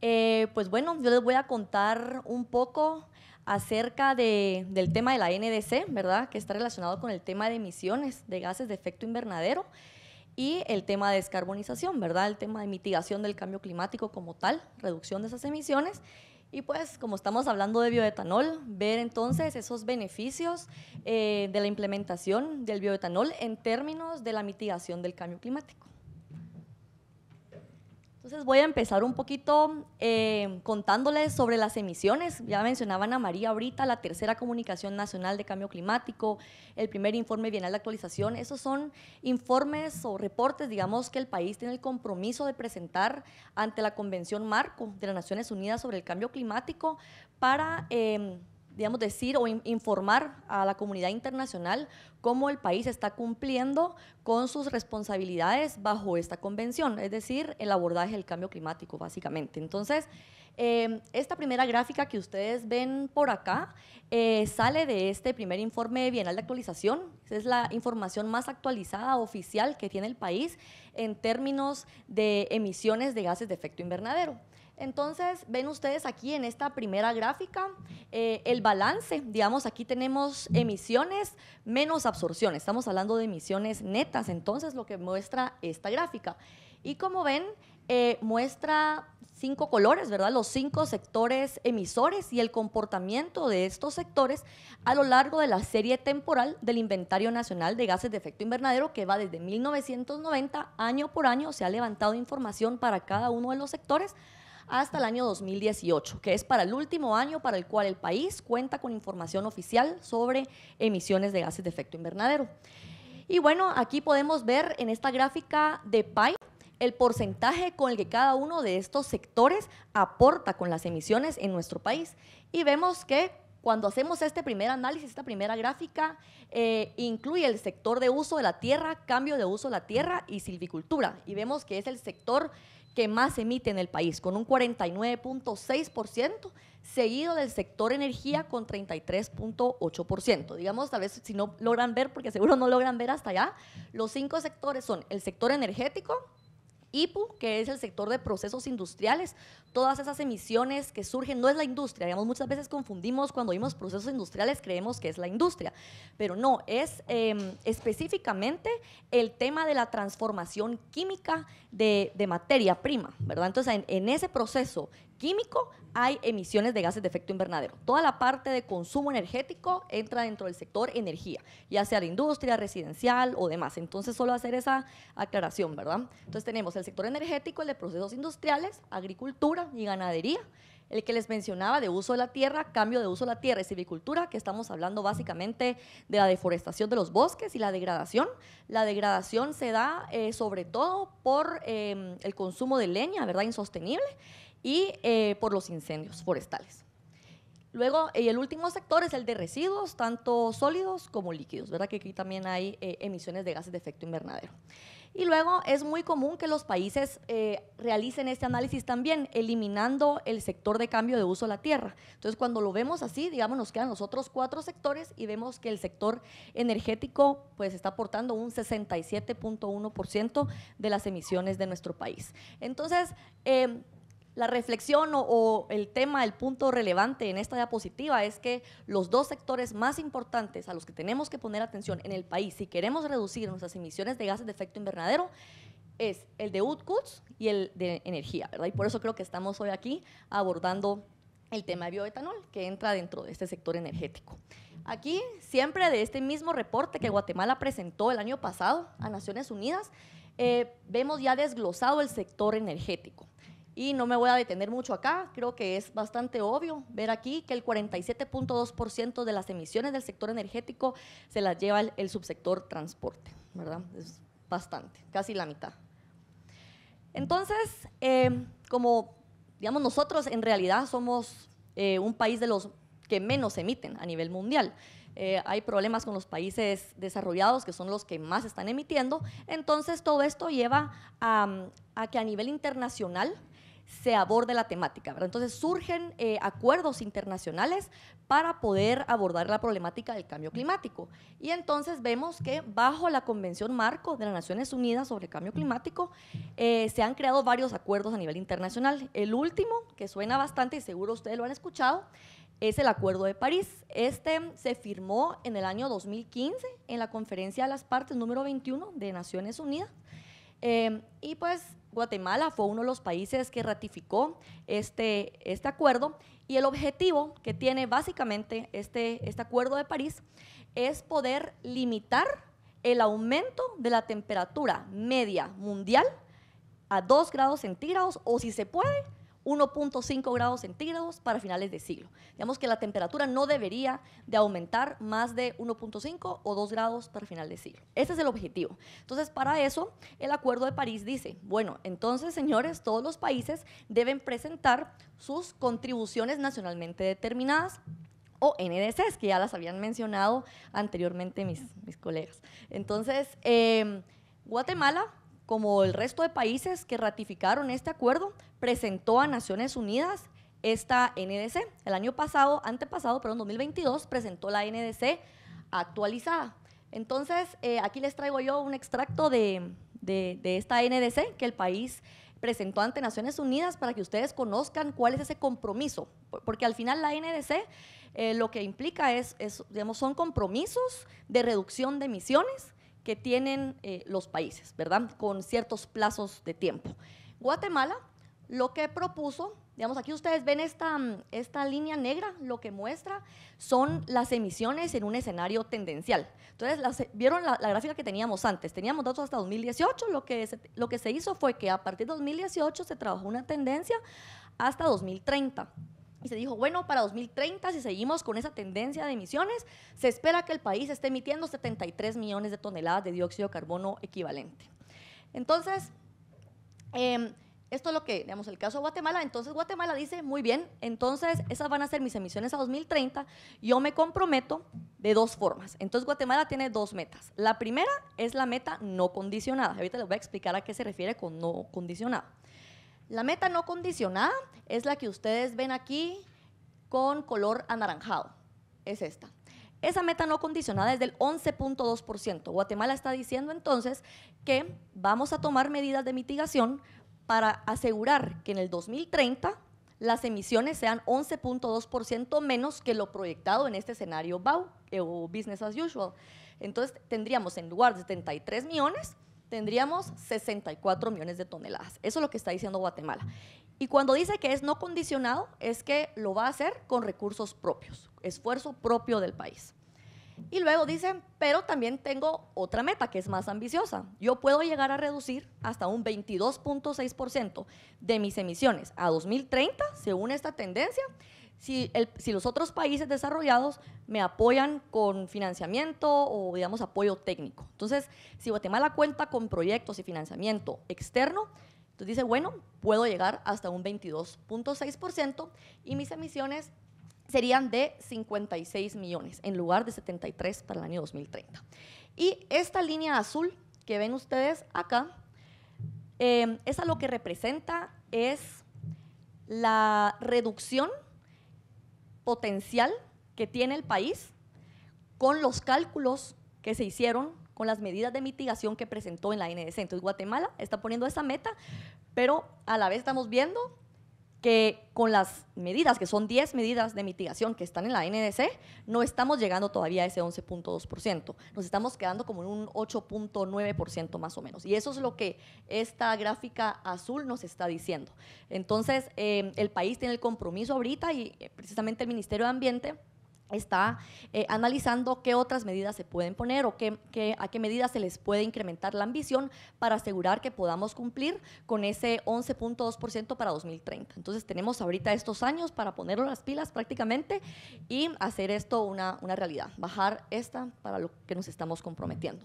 Eh, pues bueno, yo les voy a contar un poco acerca del tema de la NDC, ¿verdad? Que está relacionado con el tema de emisiones de gases de efecto invernadero y el tema de descarbonización, ¿verdad? El tema de mitigación del cambio climático como tal, reducción de esas emisiones. Y pues, como estamos hablando de bioetanol, ver entonces esos beneficios eh, de la implementación del bioetanol en términos de la mitigación del cambio climático. Entonces voy a empezar un poquito eh, contándoles sobre las emisiones. Ya mencionaban a María ahorita, la tercera comunicación nacional de cambio climático, el primer informe bienal de actualización. Esos son informes o reportes, digamos, que el país tiene el compromiso de presentar ante la Convención Marco de las Naciones Unidas sobre el Cambio Climático para... Eh, digamos, decir o informar a la comunidad internacional cómo el país está cumpliendo con sus responsabilidades bajo esta convención, es decir, el abordaje del cambio climático, básicamente. Entonces, em, esta primera gráfica que ustedes ven por acá eh, sale de este primer informe bienal de actualización. Es la información más actualizada oficial que tiene el país en términos de emisiones de gases de efecto invernadero. Entonces, ven ustedes aquí en esta primera gráfica eh, el balance. Digamos, aquí tenemos emisiones menos absorción. Estamos hablando de emisiones netas, entonces, lo que muestra esta gráfica. Y como ven, eh, muestra cinco colores, ¿verdad? Los cinco sectores emisores y el comportamiento de estos sectores a lo largo de la serie temporal del Inventario Nacional de Gases de Efecto Invernadero, que va desde 1990, año por año, se ha levantado información para cada uno de los sectores hasta el año 2018, que es para el último año para el cual el país cuenta con información oficial sobre emisiones de gases de efecto invernadero. Y bueno, aquí podemos ver en esta gráfica de PAI el porcentaje con el que cada uno de estos sectores aporta con las emisiones en nuestro país. Y vemos que cuando hacemos este primer análisis, esta primera gráfica, eh, incluye el sector de uso de la tierra, cambio de uso de la tierra y silvicultura. Y vemos que es el sector que más emite en el país, con un 49.6%, seguido del sector energía con 33.8%. Digamos, tal vez si no logran ver, porque seguro no logran ver hasta allá, los cinco sectores son el sector energético, IPU, que es el sector de procesos industriales, todas esas emisiones que surgen no es la industria, digamos, muchas veces confundimos cuando vimos procesos industriales, creemos que es la industria, pero no, es em, específicamente el tema de la transformación química de, materia prima, ¿verdad? Entonces, en ese proceso químico, hay emisiones de gases de efecto invernadero. Toda la parte de consumo energético entra dentro del sector energía, ya sea la industria, residencial o demás. Entonces, solo hacer esa aclaración, ¿verdad? Entonces, tenemos el sector energético, el de procesos industriales, agricultura y ganadería. El que les mencionaba de uso de la tierra, cambio de uso de la tierra y silvicultura, que estamos hablando básicamente de la deforestación de los bosques y la degradación. La degradación se da eh, sobre todo por eh, el consumo de leña, ¿verdad? Insostenible y eh, por los incendios forestales. Luego, eh, y el último sector es el de residuos, tanto sólidos como líquidos, ¿verdad? Que aquí también hay eh, emisiones de gases de efecto invernadero. Y luego es muy común que los países realicen este análisis también, eliminando el sector de cambio de uso de la tierra. Entonces, cuando lo vemos así, digamos, nos quedan los otros cuatro sectores y vemos que el sector energético pues está aportando un 67.1% de las emisiones de nuestro país. Entonces, la reflexión o, el tema, el punto relevante en esta diapositiva es que los dos sectores más importantes a los que tenemos que poner atención en el país si queremos reducir nuestras emisiones de gases de efecto invernadero es el de outputs y el de energía, ¿verdad? Y por eso creo que estamos hoy aquí abordando el tema de bioetanol que entra dentro de este sector energético. Aquí, siempre de este mismo reporte que Guatemala presentó el año pasado a Naciones Unidas, eh, vemos ya desglosado el sector energético. Y no me voy a detener mucho acá, creo que es bastante obvio ver aquí que el 47.2% de las emisiones del sector energético se las lleva el, subsector transporte, ¿verdad? Es bastante, casi la mitad. Entonces, em, como digamos nosotros en realidad somos eh, un país de los que menos emiten a nivel mundial. Eh, hay problemas con los países desarrollados, que son los que más están emitiendo. Entonces, todo esto lleva a, a que a nivel internacional se aborde la temática. ¿verdad? Entonces surgen eh, acuerdos internacionales para poder abordar la problemática del cambio climático. Y entonces vemos que bajo la Convención Marco de las Naciones Unidas sobre el Cambio Climático eh, se han creado varios acuerdos a nivel internacional. El último, que suena bastante y seguro ustedes lo han escuchado, es el Acuerdo de París. Este se firmó en el año 2015 en la Conferencia de las Partes número 21 de Naciones Unidas. Eh, y pues Guatemala fue uno de los países que ratificó este, este acuerdo y el objetivo que tiene básicamente este, este acuerdo de París es poder limitar el aumento de la temperatura media mundial a 2 grados centígrados o si se puede 1.5 grados centígrados para finales de siglo. Digamos que la temperatura no debería de aumentar más de 1.5 o 2 grados para finales de siglo. Ese es el objetivo. Entonces, para eso, el Acuerdo de París dice, bueno, entonces, señores, todos los países deben presentar sus contribuciones nacionalmente determinadas o NDCs, que ya las habían mencionado anteriormente mis, mis colegas. Entonces, em, Guatemala como el resto de países que ratificaron este acuerdo, presentó a Naciones Unidas esta NDC. El año pasado, antepasado, perdón, 2022, presentó la NDC actualizada. Entonces, eh, aquí les traigo yo un extracto de, esta NDC que el país presentó ante Naciones Unidas para que ustedes conozcan cuál es ese compromiso, porque al final la NDC eh, lo que implica es, es, digamos, son compromisos de reducción de emisiones que tienen eh, los países, ¿verdad? Con ciertos plazos de tiempo. Guatemala lo que propuso, digamos, aquí ustedes ven esta, mm, esta línea negra, lo que muestra son las emisiones en un escenario tendencial. Entonces, vieron la, gráfica que teníamos antes, teníamos datos hasta 2018, lo que, lo que se hizo fue que a partir de 2018 se trabajó una tendencia hasta 2030. Y se dijo, bueno, para 2030, si seguimos con esa tendencia de emisiones, se espera que el país esté emitiendo 73 millones de toneladas de dióxido de carbono equivalente. Entonces, em, esto es lo que, digamos, el caso de Guatemala. Entonces, Guatemala dice, muy bien, entonces esas van a ser mis emisiones a 2030. Yo me comprometo de dos formas. Entonces, Guatemala tiene dos metas. La primera es la meta no condicionada. Ahorita les voy a explicar a qué se refiere con no condicionado la meta no condicionada es la que ustedes ven aquí con color anaranjado. Es esta. Esa meta no condicionada es del 11.2%. Guatemala está diciendo entonces que vamos a tomar medidas de mitigación para asegurar que en el 2030 las emisiones sean 11.2% menos que lo proyectado en este escenario BAU eh, o Business as Usual. Entonces tendríamos en lugar de 73 millones, tendríamos 64 millones de toneladas. Eso es lo que está diciendo Guatemala. Y cuando dice que es no condicionado, es que lo va a hacer con recursos propios, esfuerzo propio del país. Y luego dicen, pero también tengo otra meta que es más ambiciosa. Yo puedo llegar a reducir hasta un 22.6% de mis emisiones a 2030, según esta tendencia, si, los otros países desarrollados me apoyan con financiamiento o, digamos, apoyo técnico. Entonces, si Guatemala cuenta con proyectos y financiamiento externo, entonces dice, bueno, puedo llegar hasta un 22.6% y mis emisiones serían de 56 millones en lugar de 73 para el año 2030. Y esta línea azul que ven ustedes acá, eh, esa lo que representa es la reducción potencial que tiene el país con los cálculos que se hicieron con las medidas de mitigación que presentó en la NDC. Entonces Guatemala está poniendo esa meta, pero a la vez estamos viendo que con las medidas, que son 10 medidas de mitigación que están en la NDC, no estamos llegando todavía a ese 11.2%. Nos estamos quedando como en un 8.9% más o menos. Y eso es lo que esta gráfica azul nos está diciendo. Entonces, eh, el país tiene el compromiso ahorita y eh, precisamente el Ministerio de Ambiente está eh, analizando qué otras medidas se pueden poner o qué, a qué medidas se les puede incrementar la ambición para asegurar que podamos cumplir con ese 11.2% para 2030. Entonces tenemos ahorita estos años para ponerlo las pilas prácticamente y hacer esto una, realidad, bajar esta para lo que nos estamos comprometiendo.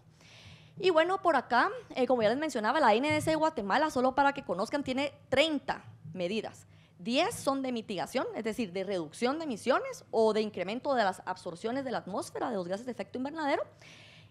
Y bueno, por acá, eh, como ya les mencionaba, la NDC Guatemala, solo para que conozcan, tiene 30 medidas. 10 son de mitigación, es decir, de reducción de emisiones o de incremento de las absorciones de la atmósfera de los gases de efecto invernadero.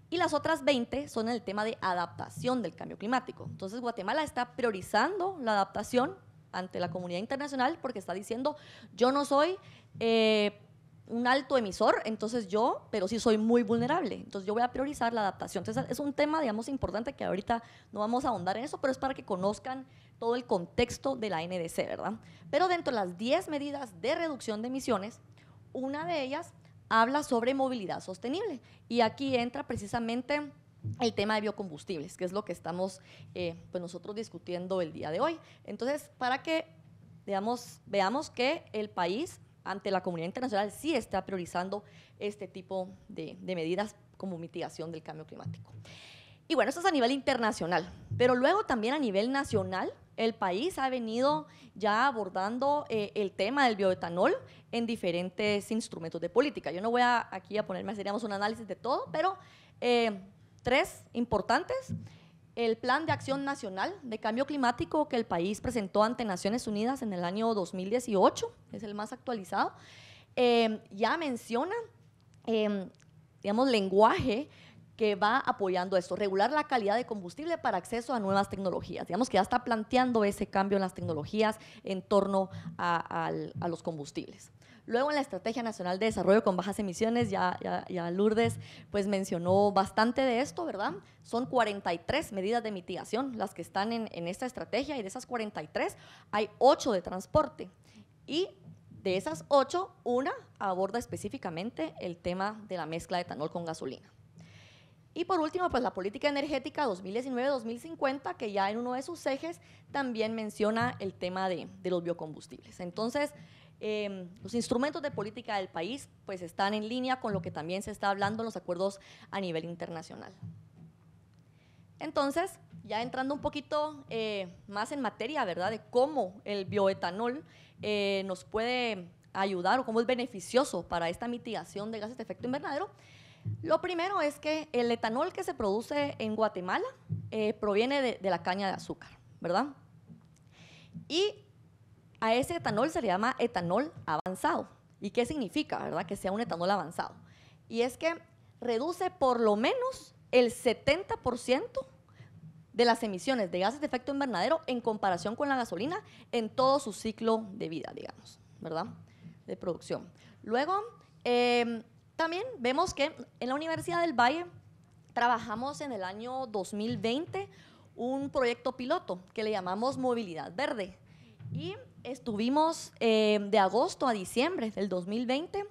Y las otras 20 son el tema de adaptación del cambio climático. Entonces, Guatemala está priorizando la adaptación ante la comunidad internacional porque está diciendo, yo no soy... Eh, un alto emisor, entonces yo, pero sí soy muy vulnerable. Entonces yo voy a priorizar la adaptación. Entonces es un tema, digamos, importante que ahorita no vamos a ahondar en eso, pero es para que conozcan todo el contexto de la NDC, ¿verdad? Pero dentro de las 10 medidas de reducción de emisiones, una de ellas habla sobre movilidad sostenible. Y aquí entra precisamente el tema de biocombustibles, que es lo que estamos eh, pues nosotros discutiendo el día de hoy. Entonces, para que digamos, veamos que el país ante la comunidad internacional sí está priorizando este tipo de, medidas como mitigación del cambio climático. Y bueno, eso es a nivel internacional, pero luego también a nivel nacional, el país ha venido ya abordando eh, el tema del bioetanol en diferentes instrumentos de política. Yo no voy a, aquí a ponerme, seríamos un análisis de todo, pero eh, tres importantes el Plan de Acción Nacional de Cambio Climático que el país presentó ante Naciones Unidas en el año 2018, es el más actualizado, em, ya menciona, em, digamos, lenguaje que va apoyando esto, regular la calidad de combustible para acceso a nuevas tecnologías. Digamos que ya está planteando ese cambio en las tecnologías en torno a los combustibles. Luego en la Estrategia Nacional de Desarrollo con Bajas Emisiones, ya, Lourdes pues mencionó bastante de esto, ¿verdad? Son 43 medidas de mitigación las que están en, esta estrategia y de esas 43 hay 8 de transporte y de esas 8, una aborda específicamente el tema de la mezcla de etanol con gasolina. Y por último, pues la política energética 2019-2050, que ya en uno de sus ejes también menciona el tema de, de los biocombustibles. Entonces, Em, los instrumentos de política del país pues están en línea con lo que también se está hablando en los acuerdos a nivel internacional. Entonces, ya entrando un poquito eh, más en materia, ¿verdad?, de cómo el bioetanol eh, nos puede ayudar o cómo es beneficioso para esta mitigación de gases de efecto invernadero, lo primero es que el etanol que se produce en Guatemala eh, proviene de, de, la caña de azúcar, ¿verdad? Y a ese etanol se le llama etanol avanzado. ¿Y qué significa, verdad? Que sea un etanol avanzado. Y es que reduce por lo menos el 70% de las emisiones de gases de efecto invernadero en comparación con la gasolina en todo su ciclo de vida, digamos, ¿verdad? De producción. Luego, em, también vemos que en la Universidad del Valle trabajamos en el año 2020 un proyecto piloto que le llamamos Movilidad Verde. Y Estuvimos em, de agosto a diciembre del 2020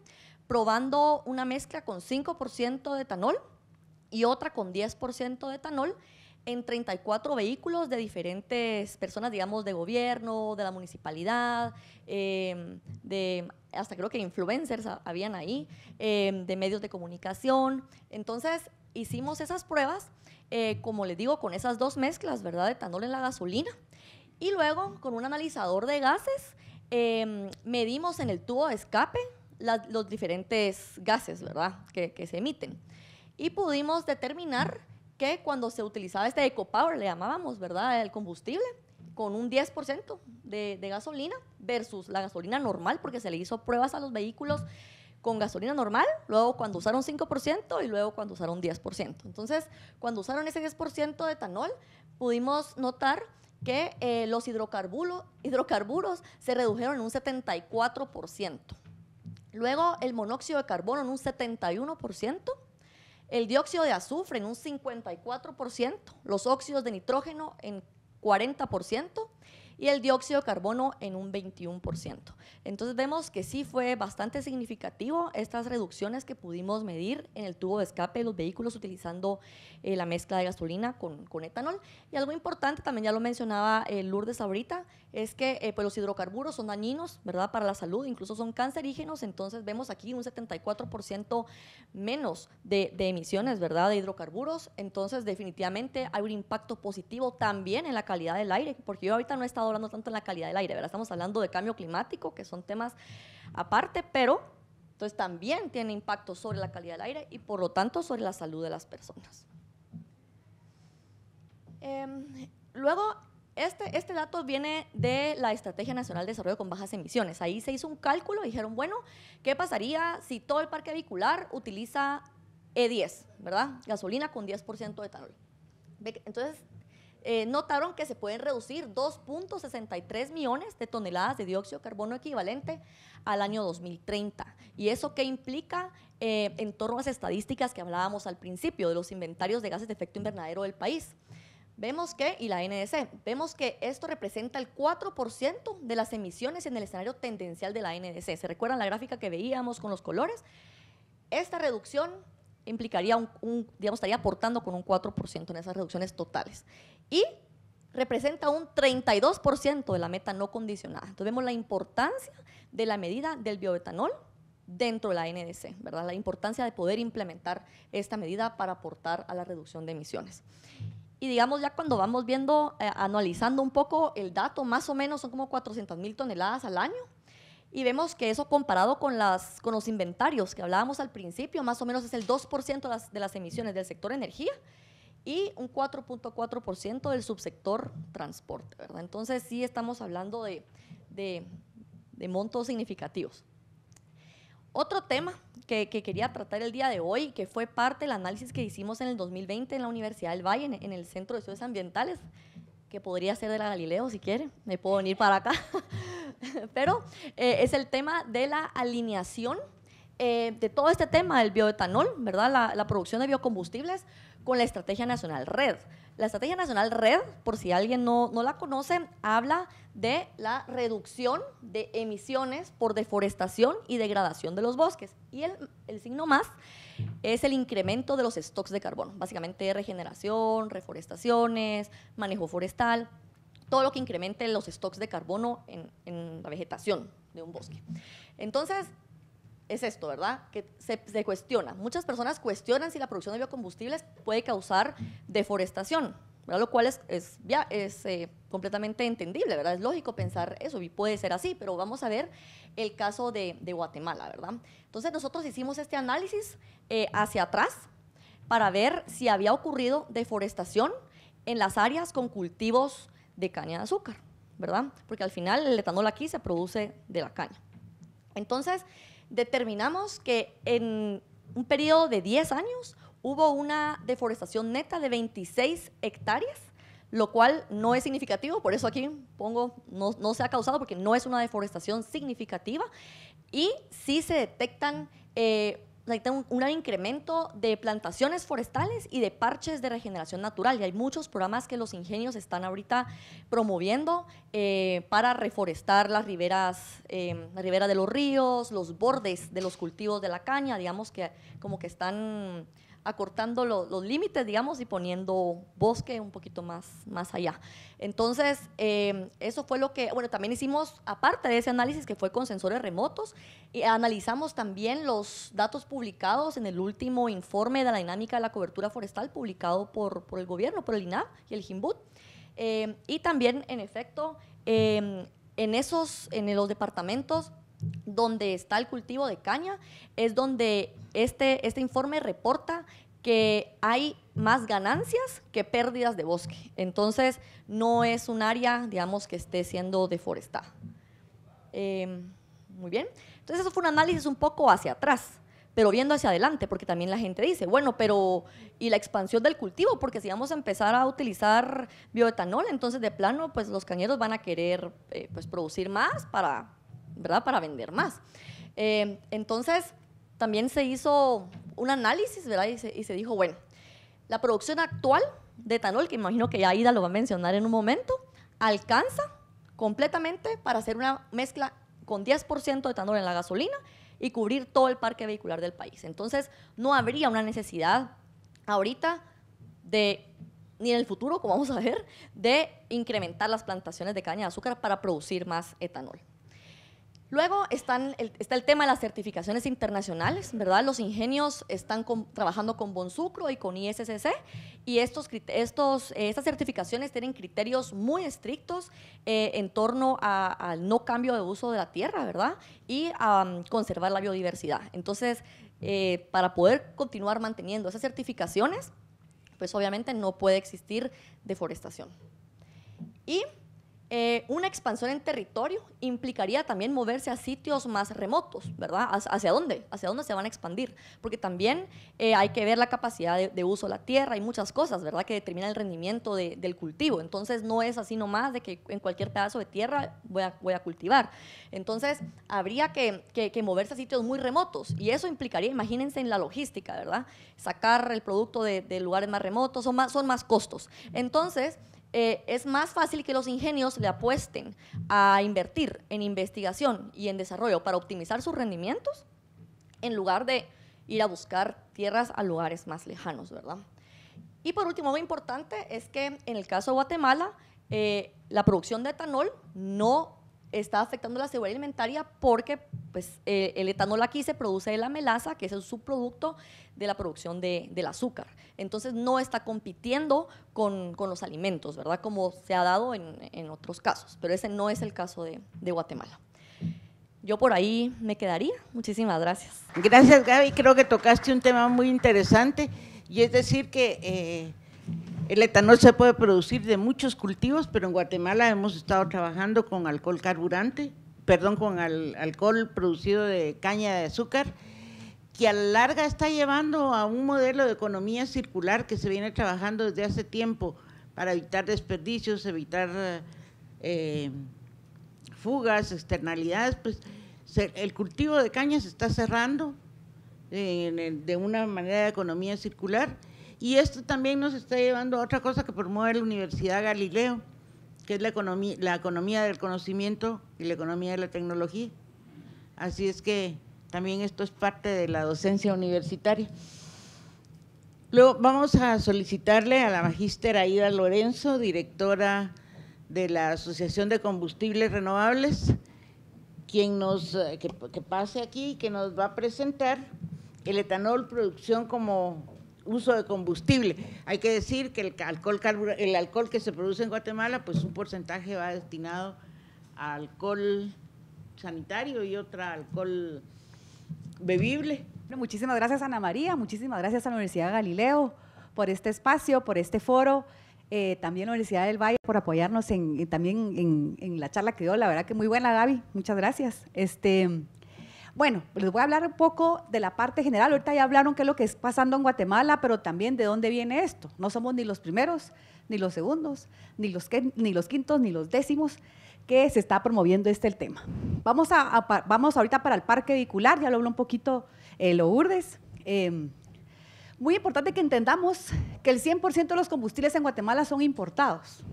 probando una mezcla con 5% de etanol y otra con 10% de etanol en 34 vehículos de diferentes personas, digamos, de gobierno, de la municipalidad, em, de hasta creo que influencers habían ahí, em, de medios de comunicación. Entonces, hicimos esas pruebas, eh, como les digo, con esas dos mezclas, ¿verdad? De etanol en la gasolina y luego, con un analizador de gases, em, medimos en el tubo de escape los diferentes gases, ¿verdad?, que, se emiten. Y pudimos determinar que cuando se utilizaba este ecopower, le llamábamos, ¿verdad?, el combustible, con un 10% de, de gasolina versus la gasolina normal, porque se le hizo pruebas a los vehículos con gasolina normal, luego cuando usaron 5% y luego cuando usaron 10%. Entonces, cuando usaron ese 10% de etanol, pudimos notar que eh, los hidrocarburos, hidrocarburos se redujeron en un 74%. Luego el monóxido de carbono en un 71%, el dióxido de azufre en un 54%, los óxidos de nitrógeno en 40%, y el dióxido de carbono en un 21%. Entonces vemos que sí fue bastante significativo estas reducciones que pudimos medir en el tubo de escape de los vehículos utilizando eh, la mezcla de gasolina con, con, etanol. Y algo importante, también ya lo mencionaba el eh, Lourdes ahorita, es que eh, pues los hidrocarburos son dañinos ¿verdad? para la salud, incluso son cancerígenos, entonces vemos aquí un 74% menos de, de emisiones ¿verdad? de hidrocarburos, entonces definitivamente hay un impacto positivo también en la calidad del aire, porque yo ahorita no he estado hablando tanto en la calidad del aire, ¿verdad? Estamos hablando de cambio climático, que son temas aparte, pero entonces también tiene impacto sobre la calidad del aire y por lo tanto sobre la salud de las personas. Em, luego, este, este dato viene de la Estrategia Nacional de Desarrollo con Bajas Emisiones. Ahí se hizo un cálculo y dijeron, bueno, ¿qué pasaría si todo el parque vehicular utiliza E10, ¿verdad? Gasolina con 10% de etanol. Entonces, eh, notaron que se pueden reducir 2.63 millones de toneladas de dióxido de carbono equivalente al año 2030. ¿Y eso qué implica eh, en torno a las estadísticas que hablábamos al principio de los inventarios de gases de efecto invernadero del país? Vemos que, y la NDC, vemos que esto representa el 4% de las emisiones en el escenario tendencial de la NDC. ¿Se recuerdan la gráfica que veíamos con los colores? Esta reducción implicaría un, digamos, estaría aportando con un 4% en esas reducciones totales. Y representa un 32% de la meta no condicionada. Entonces vemos la importancia de la medida del bioetanol dentro de la NDC, ¿verdad? La importancia de poder implementar esta medida para aportar a la reducción de emisiones. Y digamos, ya cuando vamos viendo, eh, analizando un poco el dato, más o menos son como 400 mil toneladas al año y vemos que eso comparado con, las, con los inventarios que hablábamos al principio, más o menos es el 2% de las, emisiones del sector energía y un 4.4% del subsector transporte, ¿verdad? Entonces sí estamos hablando de, montos significativos. Otro tema que, quería tratar el día de hoy, que fue parte del análisis que hicimos en el 2020 en la Universidad del Valle, en, en el Centro de Estudios Ambientales, que podría ser de la Galileo si quiere, me puedo venir para acá. Pero eh, es el tema de la alineación eh, de todo este tema del bioetanol, ¿verdad? La, la, producción de biocombustibles con la Estrategia Nacional Red. La Estrategia Nacional Red, por si alguien no, no la conoce, habla de la reducción de emisiones por deforestación y degradación de los bosques. Y el, el signo más es el incremento de los stocks de carbono, básicamente regeneración, reforestaciones, manejo forestal, todo lo que incremente los stocks de carbono en, la vegetación de un bosque. Entonces, es esto, ¿verdad? Que se, cuestiona. Muchas personas cuestionan si la producción de biocombustibles puede causar deforestación. Lo cual es, ya, es eh, completamente entendible, ¿verdad? Es lógico pensar eso y puede ser así, pero vamos a ver el caso de, Guatemala, ¿verdad? Entonces nosotros hicimos este análisis eh, hacia atrás para ver si había ocurrido deforestación en las áreas con cultivos de caña de azúcar, ¿verdad? Porque al final el etanol aquí se produce de la caña. Entonces determinamos que en un periodo de 10 años hubo una deforestación neta de 26 hectáreas, lo cual no es significativo, por eso aquí pongo, no, se ha causado porque no es una deforestación significativa, y sí se detectan... Eh, un, incremento de plantaciones forestales y de parches de regeneración natural. Y hay muchos programas que los ingenios están ahorita promoviendo eh, para reforestar las riberas, eh, la ribera de los ríos, los bordes de los cultivos de la caña, digamos que como que están acortando los límites, digamos, y poniendo bosque un poquito más, más allá. Entonces, em, eso fue lo que, bueno, también hicimos, aparte de ese análisis que fue con sensores remotos, analizamos también los datos publicados en el último informe de la dinámica de la cobertura forestal publicado por, por el gobierno, por el INAP y el JIMBUT. Em, y también, en efecto, em, en esos, en los departamentos donde está el cultivo de caña, es donde este, este informe reporta que hay más ganancias que pérdidas de bosque. Entonces, no es un área, digamos, que esté siendo deforestada. Em, muy bien. Entonces, eso fue un análisis un poco hacia atrás, pero viendo hacia adelante, porque también la gente dice, bueno, pero ¿y la expansión del cultivo? Porque si vamos a empezar a utilizar bioetanol, entonces de plano, pues los cañeros van a querer eh, pues, producir más para ¿verdad? Para vender más. Eh, entonces, también se hizo un análisis, ¿verdad? Y se, y se, dijo, bueno, la producción actual de etanol, que imagino que ya Ida lo va a mencionar en un momento, alcanza completamente para hacer una mezcla con 10% de etanol en la gasolina y cubrir todo el parque vehicular del país. Entonces, no habría una necesidad ahorita de ni en el futuro, como vamos a ver, de incrementar las plantaciones de caña de azúcar para producir más etanol. Luego está el tema de las certificaciones internacionales, ¿verdad? Los ingenios están trabajando con Bonsucro y con ISCC y estos, eh, estas certificaciones tienen criterios muy estrictos eh, en torno al no cambio de uso de la tierra, ¿verdad? Y a conservar la biodiversidad. Entonces, eh, para poder continuar manteniendo esas certificaciones, pues obviamente no puede existir deforestación. Y eh, una expansión en territorio implicaría también moverse a sitios más remotos, ¿verdad? ¿Hacia dónde? ¿Hacia dónde se van a expandir? Porque también eh, hay que ver la capacidad de, uso de la tierra y muchas cosas, ¿verdad? Que determina el rendimiento del cultivo. Entonces, no es así nomás de que en cualquier pedazo de tierra voy a, cultivar. Entonces, habría que, moverse a sitios muy remotos y eso implicaría, imagínense, en la logística, ¿verdad? Sacar el producto de, lugares más remotos son más costos. Entonces, eh, es más fácil que los ingenios le apuesten a invertir en investigación y en desarrollo para optimizar sus rendimientos en lugar de ir a buscar tierras a lugares más lejanos, ¿verdad? Y por último, muy importante es que en el caso de Guatemala, eh, la producción de etanol no está afectando la seguridad alimentaria porque pues, eh, el etanol aquí se produce de la melaza, que es el subproducto de la producción de, del azúcar. Entonces no está compitiendo con, los alimentos, ¿verdad? Como se ha dado en, otros casos, pero ese no es el caso de, Guatemala. Yo por ahí me quedaría. Muchísimas gracias. Gracias, Gaby. Creo que tocaste un tema muy interesante y es decir que... Eh, el etanol se puede producir de muchos cultivos, pero en Guatemala hemos estado trabajando con alcohol carburante, perdón, con alcohol producido de caña de azúcar, que a la larga está llevando a un modelo de economía circular que se viene trabajando desde hace tiempo para evitar desperdicios, evitar eh, fugas, externalidades. Pues, el cultivo de caña se está cerrando eh, de una manera de economía circular y esto también nos está llevando a otra cosa que promueve la Universidad Galileo, que es la economía, del conocimiento y la economía de la tecnología. Así es que también esto es parte de la docencia universitaria. Luego vamos a solicitarle a la magíster Aida Lorenzo, directora de la Asociación de Combustibles Renovables, quien nos, eh, que, pase aquí, y que nos va a presentar el etanol, producción como uso de combustible. Hay que decir que el alcohol, el alcohol que se produce en Guatemala, pues un porcentaje va destinado a alcohol sanitario y otra alcohol bebible. muchísimas gracias Ana María, muchísimas gracias a la Universidad Galileo por este espacio, por este foro. también eh, también la Universidad del Valle por apoyarnos en, también en, en, la charla que dio. La verdad que muy buena, Gaby. Muchas gracias. Este, bueno, les voy a hablar un poco de la parte general. Ahorita ya hablaron qué es lo que está pasando en Guatemala, pero también de dónde viene esto. No somos ni los primeros, ni los segundos, ni los, ni los quintos, ni los décimos que se está promoviendo este el tema. Vamos, a, vamos ahorita para el parque vehicular, ya lo habló un poquito eh, Lourdes. Em, muy importante que entendamos que el 100% de los combustibles en Guatemala son importados.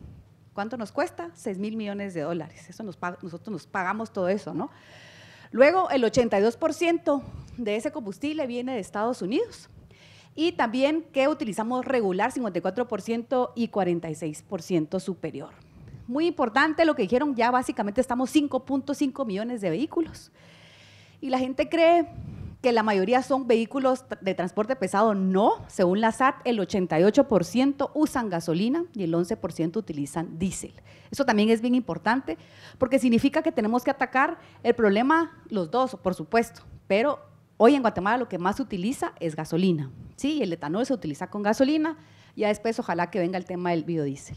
¿Cuánto nos cuesta? 6 mil millones de dólares. Eso nosotros nos pagamos todo eso, ¿no? Luego, el 82% de ese combustible viene de Estados Unidos. Y también que utilizamos regular 54% y 46% superior. Muy importante lo que dijeron, ya básicamente estamos 5.5 millones de vehículos. Y la gente cree la mayoría son vehículos de transporte pesado. No, según la SAT, el 88% usan gasolina y el 11% utilizan diésel. Eso también es bien importante porque significa que tenemos que atacar el problema, los dos, por supuesto, pero hoy en Guatemala lo que más se utiliza es gasolina. Sí, el etanol se utiliza con gasolina. Ya después ojalá que venga el tema del biodiesel.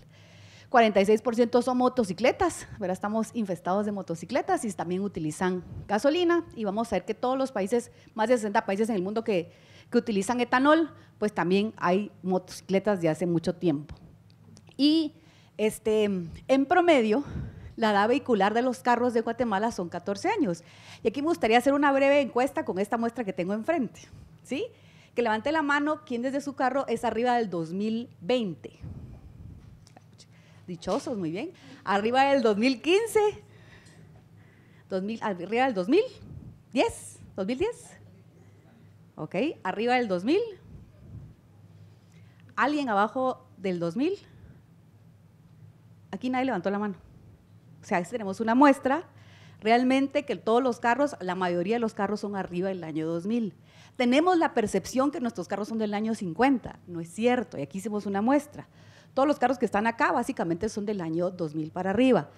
46% son motocicletas, ¿verdad? estamos infestados de motocicletas y también utilizan gasolina y vamos a ver que todos los países, más de 60 países en el mundo que, utilizan etanol, pues también hay motocicletas de hace mucho tiempo. Y este, en promedio, la edad vehicular de los carros de Guatemala son 14 años. Y aquí me gustaría hacer una breve encuesta con esta muestra que tengo enfrente, ¿sí? Que levante la mano quien desde su carro es arriba del 2020 dichosos, muy bien. Arriba del 2015, 2000, arriba del 2010, 2010. Ok, arriba del 2000. ¿Alguien abajo del 2000? Aquí nadie levantó la mano. O sea, tenemos una muestra realmente que todos los carros, la mayoría de los carros son arriba del año 2000. Tenemos la percepción que nuestros carros son del año 50, no es cierto, y aquí hicimos una muestra. Todos los carros que están acá básicamente son del año 2000 para arriba.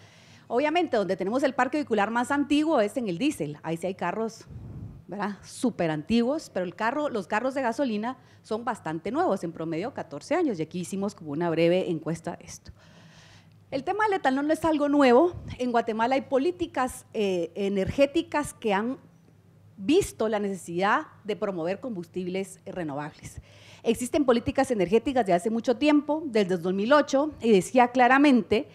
Obviamente, donde tenemos el parque vehicular más antiguo es en el diésel. Ahí sí hay carros ¿verdad? Súper antiguos, pero los carros de gasolina son bastante nuevos, en promedio 14 años, y aquí hicimos como una breve encuesta de esto. El tema del etanol no es algo nuevo. En Guatemala hay políticas eh, energéticas que han visto la necesidad de promover combustibles renovables. Existen políticas energéticas de hace mucho tiempo, desde 2008, y decía claramente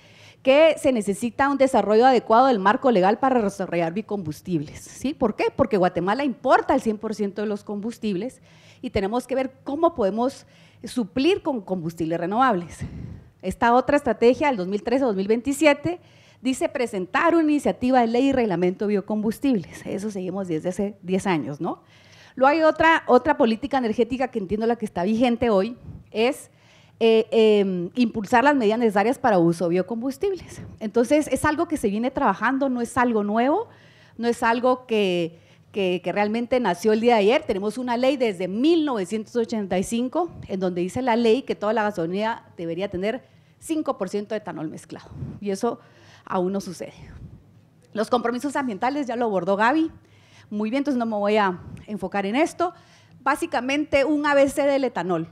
que se necesita un desarrollo adecuado del marco legal para desarrollar biocombustibles ¿sí? ¿Por qué? Porque Guatemala importa el 100% de los combustibles y tenemos que ver cómo podemos suplir con combustibles renovables. Esta otra estrategia del 2013 a 2027 Dice presentar una iniciativa de ley y reglamento de biocombustibles. Eso seguimos desde hace 10 años, ¿no? Luego hay otra, otra política energética que entiendo la que está vigente hoy, es eh, em, impulsar las medidas necesarias para uso de biocombustibles. Entonces, es algo que se viene trabajando, no es algo nuevo, no es algo que, que, realmente nació el día de ayer. Tenemos una ley desde 1985 en donde dice la ley que toda la gasolina debería tener 5% de etanol mezclado. Y eso aún no sucede. Los compromisos ambientales ya lo abordó Gaby. Muy bien, entonces no me voy a enfocar en esto. Básicamente un ABC del etanol.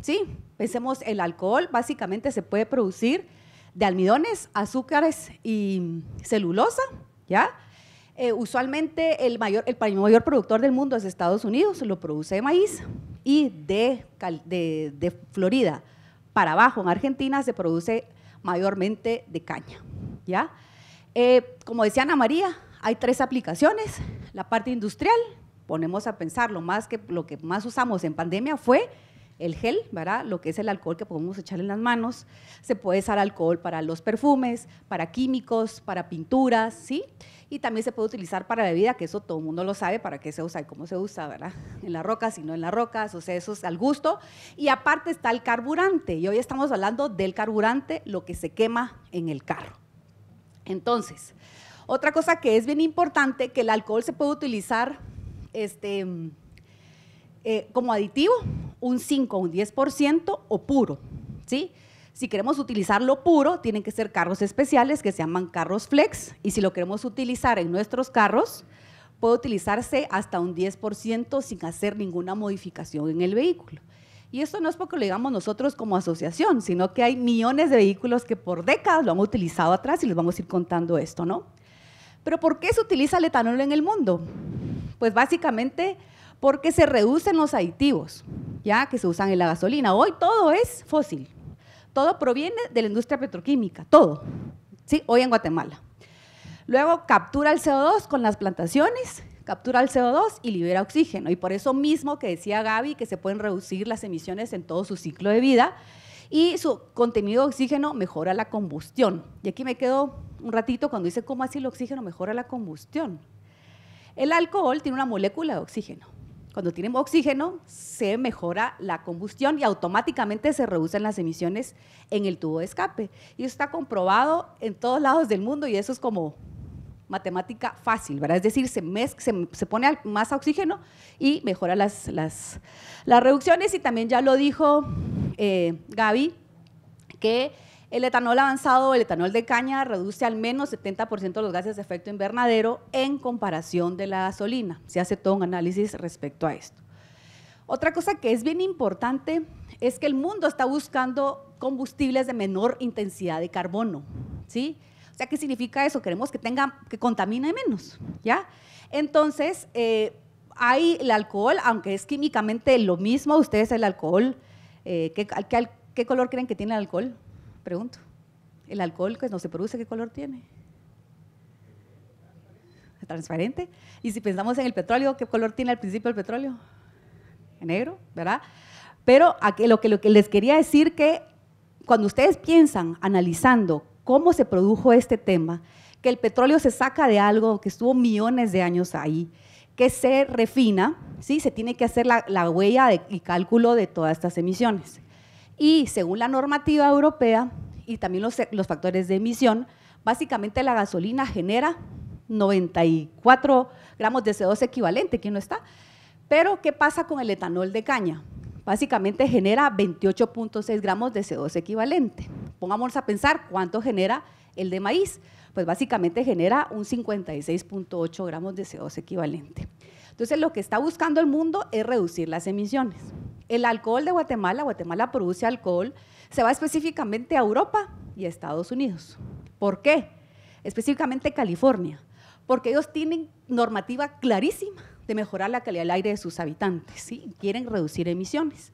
¿sí? Pensemos, el alcohol básicamente se puede producir de almidones, azúcares y celulosa, ¿ya? Eh, usualmente el mayor, el mayor productor del mundo es Estados Unidos, lo produce de maíz y de Florida para abajo en Argentina se produce mayormente de caña. ¿ya? Eh, como decía Ana María, hay tres aplicaciones. La parte industrial, ponemos a pensar, lo, más que, lo que más usamos en pandemia fue el gel, ¿verdad? Lo que es el alcohol que podemos echar en las manos. Se puede usar alcohol para los perfumes, para químicos, para pinturas, ¿sí? Y también se puede utilizar para bebida, que eso todo el mundo lo sabe, para qué se usa y cómo se usa, ¿verdad? En las rocas y no en las rocas, o sea, eso es al gusto. Y aparte está el carburante, y hoy estamos hablando del carburante, lo que se quema en el carro. Entonces, otra cosa que es bien importante, que el alcohol se puede utilizar este, eh, como aditivo, un 5, un 10% o puro, Si queremos utilizarlo puro, tienen que ser carros especiales que se llaman carros flex y si lo queremos utilizar en nuestros carros, puede utilizarse hasta un 10% sin hacer ninguna modificación en el vehículo. Y esto no es porque lo digamos nosotros como asociación, sino que hay millones de vehículos que por décadas lo han utilizado atrás y les vamos a ir contando esto, ¿no? Pero ¿por qué se utiliza el etanol en el mundo? Pues básicamente porque se reducen los aditivos, ya que se usan en la gasolina. Hoy todo es fósil, todo proviene de la industria petroquímica, todo, ¿sí? Hoy en Guatemala. Luego captura el CO2 con las plantaciones captura el CO2 y libera oxígeno. Y por eso mismo que decía Gaby, que se pueden reducir las emisiones en todo su ciclo de vida y su contenido de oxígeno mejora la combustión. Y aquí me quedo un ratito cuando dice cómo así el oxígeno mejora la combustión. El alcohol tiene una molécula de oxígeno. Cuando tiene oxígeno se mejora la combustión y automáticamente se reducen las emisiones en el tubo de escape. Y eso está comprobado en todos lados del mundo y eso es como matemática fácil, ¿verdad? Es decir, se, se, pone más oxígeno y mejora las, reducciones. Y también ya lo dijo eh, Gaby, que el etanol avanzado, el etanol de caña, reduce al menos 70% los gases de efecto invernadero en comparación de la gasolina. Se hace todo un análisis respecto a esto. Otra cosa que es bien importante es que el mundo está buscando combustibles de menor intensidad de carbono, ¿sí? sí o ¿qué significa eso? Queremos que tenga, que contamine menos, ¿ya? Entonces, eh, hay el alcohol, aunque es químicamente lo mismo, ustedes el alcohol, eh, ¿qué, color creen que tiene el alcohol? Pregunto. El alcohol que pues, no se produce, ¿qué color tiene? Transparente. Y si pensamos en el petróleo, ¿qué color tiene al principio el petróleo? En negro, ¿verdad? Pero lo, que, lo que les quería decir que cuando ustedes piensan analizando cómo se produjo este tema, que el petróleo se saca de algo que estuvo millones de años ahí, que se refina, ¿sí? se tiene que hacer la, huella y cálculo de todas estas emisiones. Y según la normativa europea y también los, factores de emisión, básicamente la gasolina genera 94 gramos de CO2 equivalente, que no está. Pero, ¿qué pasa con el etanol de caña? básicamente genera 28.6 gramos de CO2 equivalente. Pongámonos a pensar cuánto genera el de maíz. Pues básicamente genera un 56.8 gramos de CO2 equivalente. Entonces lo que está buscando el mundo es reducir las emisiones. El alcohol de Guatemala, Guatemala produce alcohol, se va específicamente a Europa y a Estados Unidos. ¿Por qué? Específicamente California, porque ellos tienen normativa clarísima de mejorar la calidad del aire de sus habitantes, ¿sí? quieren reducir emisiones.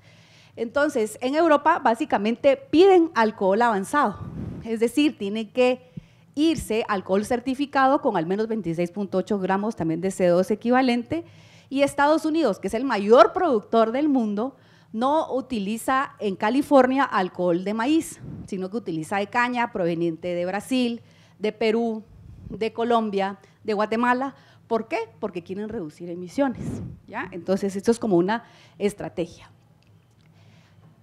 Entonces, en Europa básicamente piden alcohol avanzado, es decir, tiene que irse alcohol certificado con al menos 26.8 gramos también de CO2 equivalente y Estados Unidos, que es el mayor productor del mundo, no utiliza en California alcohol de maíz, sino que utiliza de caña proveniente de Brasil, de Perú, de Colombia, de Guatemala, ¿Por qué? Porque quieren reducir emisiones. ¿ya? Entonces, esto es como una estrategia.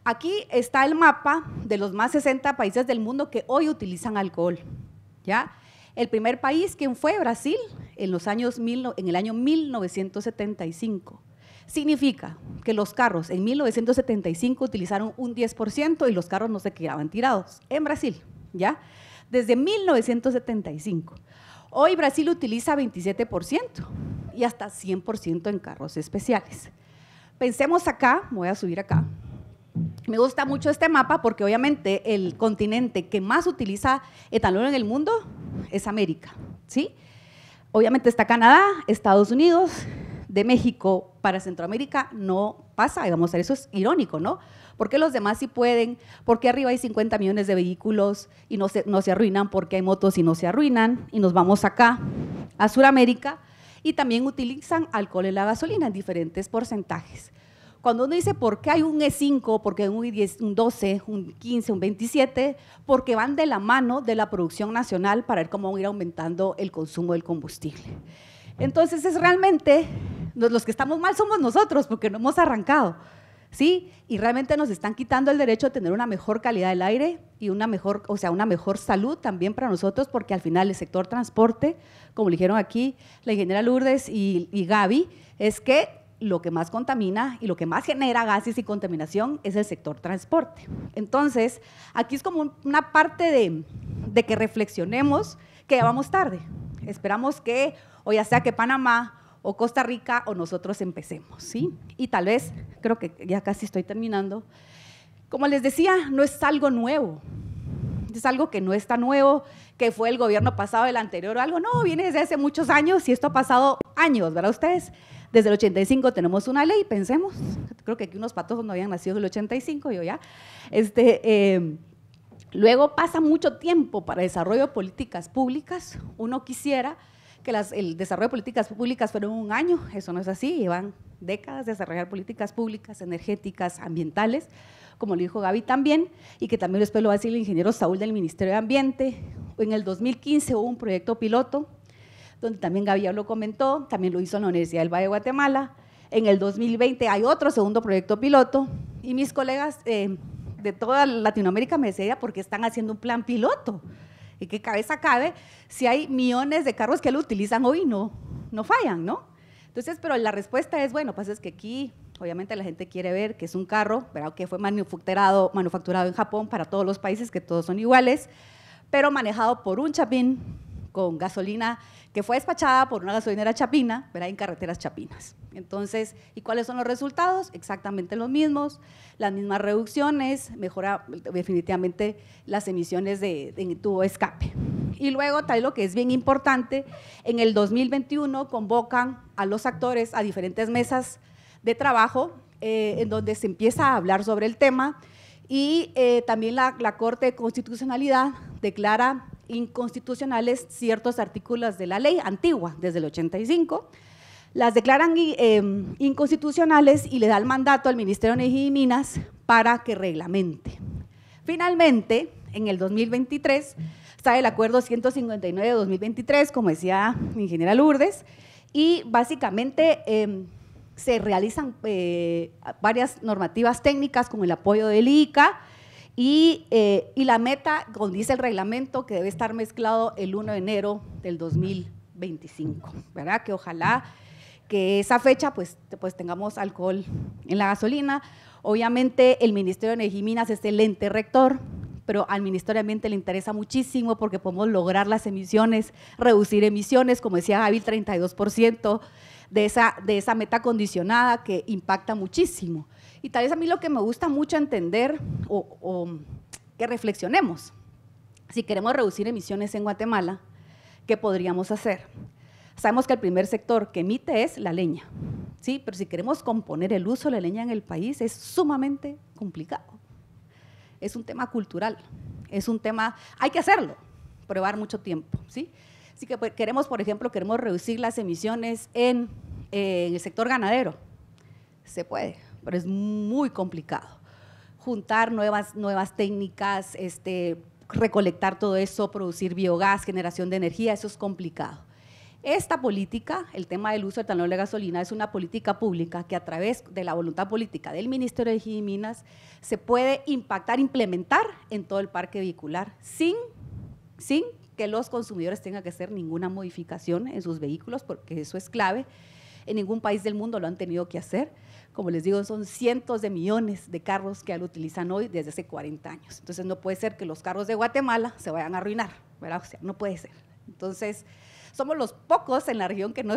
Aquí está el mapa de los más 60 países del mundo que hoy utilizan alcohol. ¿ya? El primer país que fue Brasil en, los años en el año 1975. Significa que los carros en 1975 utilizaron un 10% y los carros no se quedaban tirados en Brasil, ¿ya? Desde 1975. Hoy Brasil utiliza 27% y hasta 100% en carros especiales. Pensemos acá, voy a subir acá. Me gusta mucho este mapa porque obviamente el continente que más utiliza etanol en el mundo es América, ¿sí? Obviamente está Canadá, Estados Unidos, de México para Centroamérica no pasa, a eso es irónico, ¿no? ¿Por qué los demás sí pueden? ¿Por qué arriba hay 50 millones de vehículos y no se, no se arruinan? ¿Por qué hay motos y no se arruinan? Y nos vamos acá, a Sudamérica, y también utilizan alcohol en la gasolina en diferentes porcentajes. Cuando uno dice por qué hay un E5, por qué hay un 12, un 15, un 27, porque van de la mano de la producción nacional para ver cómo ir aumentando el consumo del combustible. Entonces es realmente, los que estamos mal somos nosotros porque no hemos arrancado. ¿sí? Y realmente nos están quitando el derecho a tener una mejor calidad del aire y una mejor, o sea, una mejor salud también para nosotros, porque al final el sector transporte, como le dijeron aquí la ingeniera Lourdes y, Gaby, es que lo que más contamina y lo que más genera gases y contaminación es el sector transporte. Entonces, aquí es como una parte de, de que reflexionemos que ya vamos tarde. Esperamos que, o ya sea que Panamá o Costa Rica o nosotros empecemos, ¿sí? Y tal vez, creo que ya casi estoy terminando, como les decía, no es algo nuevo, es algo que no está nuevo, que fue el gobierno pasado, el anterior o algo, no, viene desde hace muchos años y esto ha pasado años, ¿verdad ustedes? Desde el 85 tenemos una ley, pensemos, creo que aquí unos patos no habían nacido en el 85, yo ya, este... Em, luego pasa mucho tiempo para desarrollo de políticas públicas. Uno quisiera el desarrollo de políticas públicas fueron un año, eso no es así, llevan décadas desarrollar políticas públicas, energéticas, ambientales, como lo dijo Gaby también, y que también después lo va decir el ingeniero Saúl del Ministerio de Ambiente. En el 2015 hubo un proyecto piloto, donde también Gaby ya lo comentó, también lo hizo en la Universidad del Valle de Guatemala. En el 2020 hay otro segundo proyecto piloto, y mis colegas eh, de toda Latinoamérica me decían, ¿por qué están haciendo un plan piloto? y qué cabeza cabe si hay millones de carros que lo utilizan hoy no, no fallan, ¿no? Entonces, pero la respuesta es, bueno, pues es que aquí obviamente la gente quiere ver que es un carro, ¿verdad? que fue manufacturado, manufacturado en Japón para todos los países, que todos son iguales, pero manejado por un chapín con gasolina que fue despachada por una gasolinera chapina, hay En carreteras chapinas. Entonces, ¿y cuáles son los resultados? Exactamente los mismos, las mismas reducciones, mejora definitivamente las emisiones de, tubo escape. Y luego, tal lo que es bien importante, en el 2021 convocan a los actores a diferentes mesas de trabajo eh, en donde se empieza a hablar sobre el tema y eh, también la, la Corte de Constitucionalidad declara inconstitucionales ciertos artículos de la ley antigua, desde el 85, las declaran eh, inconstitucionales y le da el mandato al Ministerio de Energía y Minas para que reglamente. Finalmente, en el 2023, sale el acuerdo 159 de 2023, como decía mi ingeniera Lourdes, y básicamente em, se realizan eh, varias normativas técnicas con el apoyo del ICA, eh, y, la meta, como dice el reglamento, que debe estar mezclado el 1 de enero del 2025, ¿verdad? Que ojalá que esa fecha pues, pues tengamos alcohol en la gasolina. Obviamente el Ministerio de Energía y Minas es el ente rector, pero al Ministerio de Ambiente le interesa muchísimo porque podemos lograr las emisiones, reducir emisiones, como decía Javier, 32% de esa, de esa meta condicionada que impacta muchísimo. Y tal vez a mí lo que me gusta mucho entender o, que reflexionemos, si queremos reducir emisiones en Guatemala, ¿qué podríamos hacer? Sabemos que el primer sector que emite es la leña, ¿sí? pero si queremos componer el uso de la leña en el país es sumamente complicado. Es un tema cultural, es un tema, hay que hacerlo, probar mucho tiempo. ¿sí? Así que pues, queremos, por ejemplo, queremos reducir las emisiones en eh, el sector ganadero. Se puede, pero es muy complicado. Juntar nuevas, nuevas técnicas, este, recolectar todo eso, producir biogás, generación de energía, eso es complicado. Esta política, el tema del uso del etanol de gasolina, es una política pública que a través de la voluntad política del Ministerio de Energía y Minas se puede impactar, implementar en todo el parque vehicular sin, sin que los consumidores tengan que hacer ninguna modificación en sus vehículos, porque eso es clave. En ningún país del mundo lo han tenido que hacer. Como les digo, son cientos de millones de carros que lo utilizan hoy desde hace 40 años. Entonces no puede ser que los carros de Guatemala se vayan a arruinar, ¿verdad? O sea, no puede ser. Entonces, somos los pocos en la región que no,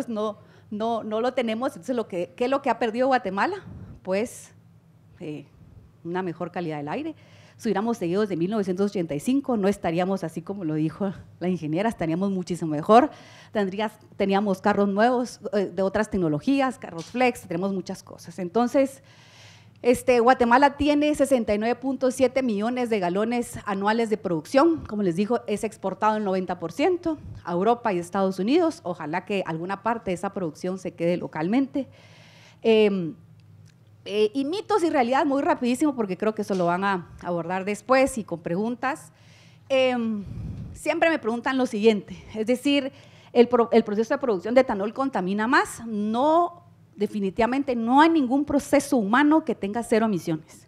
lo tenemos. Entonces, lo que, ¿qué es lo que ha perdido Guatemala? Pues eh, una mejor calidad del aire si hubiéramos seguido desde 1985, no estaríamos así como lo dijo la ingeniera, estaríamos muchísimo mejor. Tendrías, teníamos carros nuevos eh, de otras tecnologías, carros flex, tenemos muchas cosas. Entonces, este, Guatemala tiene 69.7 millones de galones anuales de producción, como les dijo es exportado el 90% a Europa y Estados Unidos, ojalá que alguna parte de esa producción se quede localmente. Em, eh, y mitos y realidad muy rapidísimo porque creo que eso lo van a abordar después y con preguntas. Em, siempre me preguntan lo siguiente, es decir, el, proceso de producción de etanol contamina más. No, definitivamente no hay ningún proceso humano que tenga cero emisiones.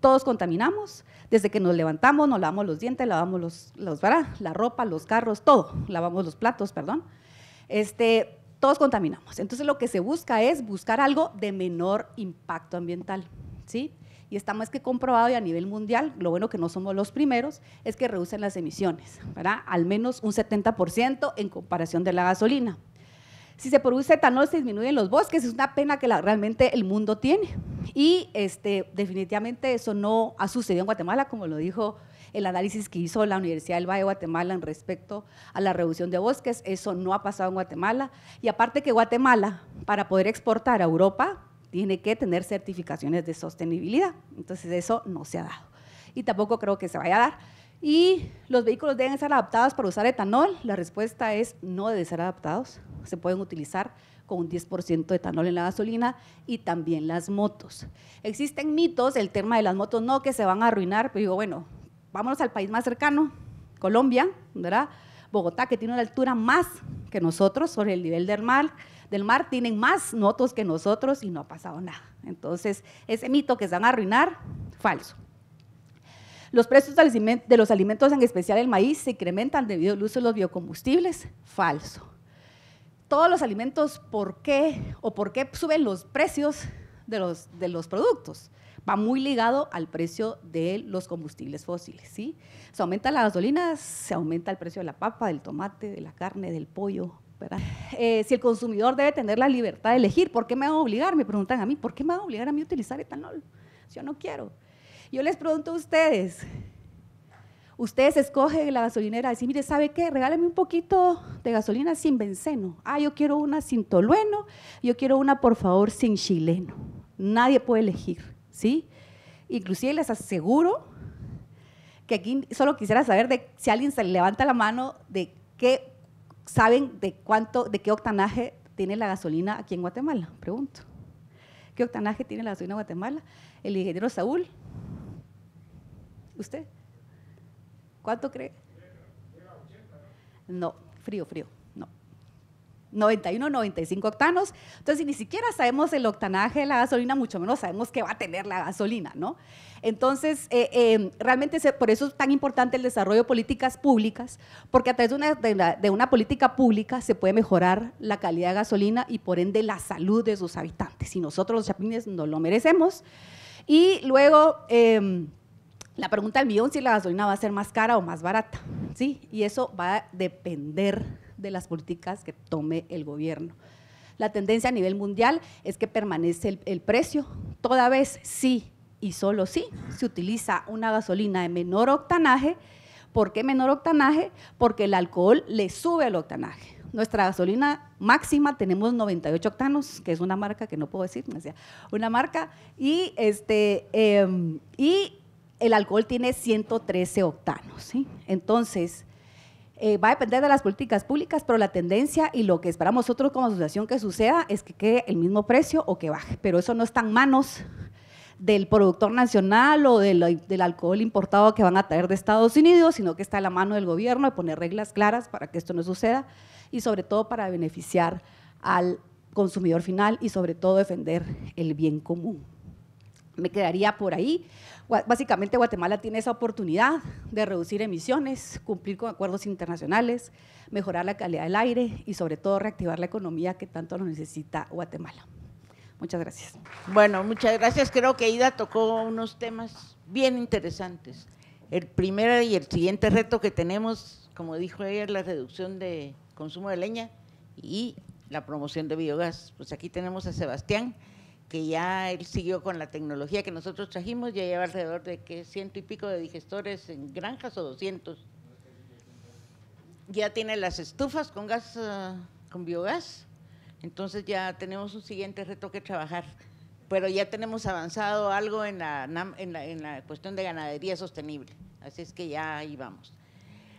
Todos contaminamos, desde que nos levantamos, nos lavamos los dientes, lavamos los, los la ropa, los carros, todo, lavamos los platos, perdón. Este, todos contaminamos. Entonces lo que se busca es buscar algo de menor impacto ambiental, ¿sí? Y está más que comprobado y a nivel mundial, lo bueno que no somos los primeros, es que reducen las emisiones, ¿verdad? Al menos un 70% en comparación de la gasolina. Si se produce etanol, se disminuyen los bosques, es una pena que realmente el mundo tiene. Y este, definitivamente eso no ha sucedido en Guatemala, como lo dijo el análisis que hizo la Universidad del Valle de Guatemala en respecto a la reducción de bosques. Eso no ha pasado en Guatemala. Y aparte que Guatemala, para poder exportar a Europa, tiene que tener certificaciones de sostenibilidad. Entonces eso no se ha dado. Y tampoco creo que se vaya a dar. Y los vehículos deben ser adaptados para usar etanol. La respuesta es no deben ser adaptados. Se pueden utilizar con un 10% de etanol en la gasolina y también las motos. Existen mitos, el tema de las motos no, que se van a arruinar, pero digo, bueno, vámonos al país más cercano, Colombia, ¿verdad? Bogotá, que tiene una altura más que nosotros sobre el nivel del mar, del mar tienen más notos que nosotros y no ha pasado nada. Entonces, ese mito que se van a arruinar, falso. Los precios de los alimentos, en especial el maíz, se incrementan debido al uso de los biocombustibles, falso. Todos los alimentos, ¿por qué o por qué suben los precios de los, de los productos? muy ligado al precio de los combustibles fósiles. ¿sí? Se aumenta la gasolina, se aumenta el precio de la papa, del tomate, de la carne, del pollo. Eh, si el consumidor debe tener la libertad de elegir, ¿por qué me van a obligar? Me preguntan a mí, ¿por qué me van a obligar a mí a utilizar etanol? Yo no quiero. Yo les pregunto a ustedes, ustedes escogen la gasolinera, dicen, mire, ¿sabe qué? Regálame un poquito de gasolina sin benceno. Ah, yo quiero una sin tolueno, yo quiero una, por favor, sin chileno. Nadie puede elegir. ¿sí? Inclusive les aseguro que aquí solo quisiera saber de si alguien se levanta la mano de qué saben de cuánto, de qué octanaje tiene la gasolina aquí en Guatemala, pregunto. ¿Qué octanaje tiene la gasolina en Guatemala? El ingeniero Saúl. ¿Usted? ¿Cuánto cree? No, frío, frío. 91, 95 octanos. Entonces, si ni siquiera sabemos el octanaje de la gasolina, mucho menos sabemos qué va a tener la gasolina, ¿no? Entonces, eh, em, realmente por eso es tan importante el desarrollo de políticas públicas, porque a través de una, una, política pública se puede mejorar la calidad de gasolina y por ende la salud de sus habitantes. Y nosotros los chapines nos lo merecemos. Y luego... Em, la pregunta del millón si la gasolina va a ser más cara o más barata, ¿sí? Y eso va a depender de las políticas que tome el gobierno. La tendencia a nivel mundial es que permanece el, precio, toda vez sí y solo sí se utiliza una gasolina de menor octanaje. ¿Por qué menor octanaje? Porque el alcohol le sube el octanaje. Nuestra gasolina máxima tenemos 98 octanos, que es una marca que no puedo decir, una marca, y, este, em, y el alcohol tiene 113 octanos. Entonces, eh, va a depender de las políticas públicas, pero la tendencia y lo que esperamos nosotros como asociación que suceda es que quede el mismo precio o que baje, pero eso no está en manos del productor nacional o del, del, alcohol importado que van a traer de Estados Unidos, sino que está en la mano del gobierno de poner reglas claras para que esto no suceda y sobre todo para beneficiar al consumidor final y sobre todo defender el bien común me quedaría por ahí. Básicamente Guatemala tiene esa oportunidad de reducir emisiones, cumplir con acuerdos internacionales, mejorar la calidad del aire y sobre todo reactivar la economía que tanto lo necesita Guatemala. Muchas gracias. Bueno, muchas gracias. Creo que Ida tocó unos temas bien interesantes. El primer y el siguiente reto que tenemos, como dijo ella, es la reducción de consumo de leña y la promoción de biogás. Pues aquí tenemos a Sebastián que ya él siguió con la tecnología que nosotros trajimos, ya lleva alrededor de que ciento y pico de digestores en granjas o 200. Ya tiene las estufas con gas, ah, con biogás, entonces ya tenemos un siguiente reto que trabajar, pero ya tenemos avanzado algo en la, en la, en la cuestión de ganadería sostenible, así es que ya ahí vamos.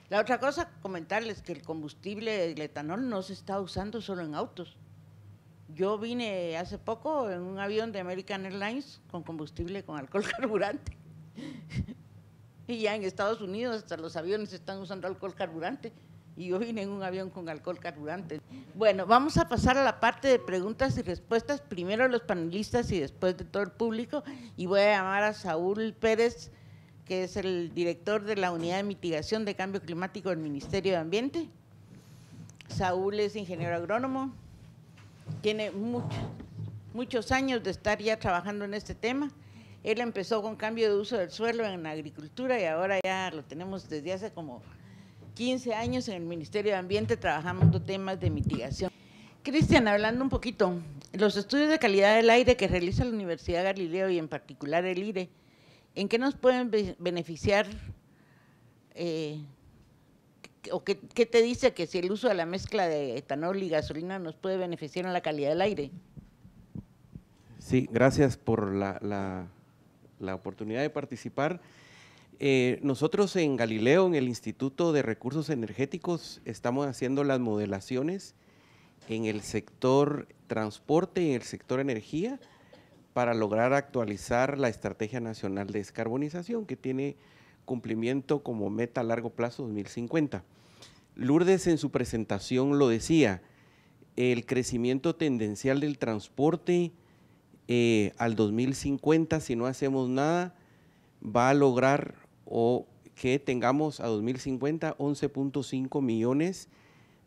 La otra cosa, comentarles que el combustible, el etanol, no se está usando solo en autos, yo vine hace poco en un avión de American Airlines con combustible con alcohol carburante. y ya en Estados Unidos hasta los aviones están usando alcohol carburante. Y yo vine en un avión con alcohol carburante. Bueno, vamos a pasar a la parte de preguntas y respuestas. Primero los panelistas y después de todo el público. Y voy a llamar a Saúl Pérez, que es el director de la Unidad de Mitigación de Cambio Climático del Ministerio de Ambiente. Saúl es ingeniero agrónomo, tiene muchos, muchos años de estar ya trabajando en este tema. Él empezó con cambio de uso del suelo en la agricultura y ahora ya lo tenemos desde hace como 15 años en el Ministerio de Ambiente trabajando temas de mitigación. Cristian, hablando un poquito, los estudios de calidad del aire que realiza la Universidad Galileo y en particular el IRE, ¿en qué nos pueden beneficiar eh, qué, te dice que si el uso de la mezcla de etanol y gasolina nos puede beneficiar en la calidad del aire? Sí, gracias por la, oportunidad de participar. Eh, nosotros en Galileo, en el Instituto de Recursos Energéticos, estamos haciendo las modelaciones en el sector transporte y en el sector energía para lograr actualizar la Estrategia Nacional de Descarbonización que tiene cumplimiento como meta a largo plazo 2050. Lourdes en su presentación lo decía, el crecimiento tendencial del transporte eh, al 2050, si no hacemos nada, va a lograr o que tengamos a 2050 11.5 millones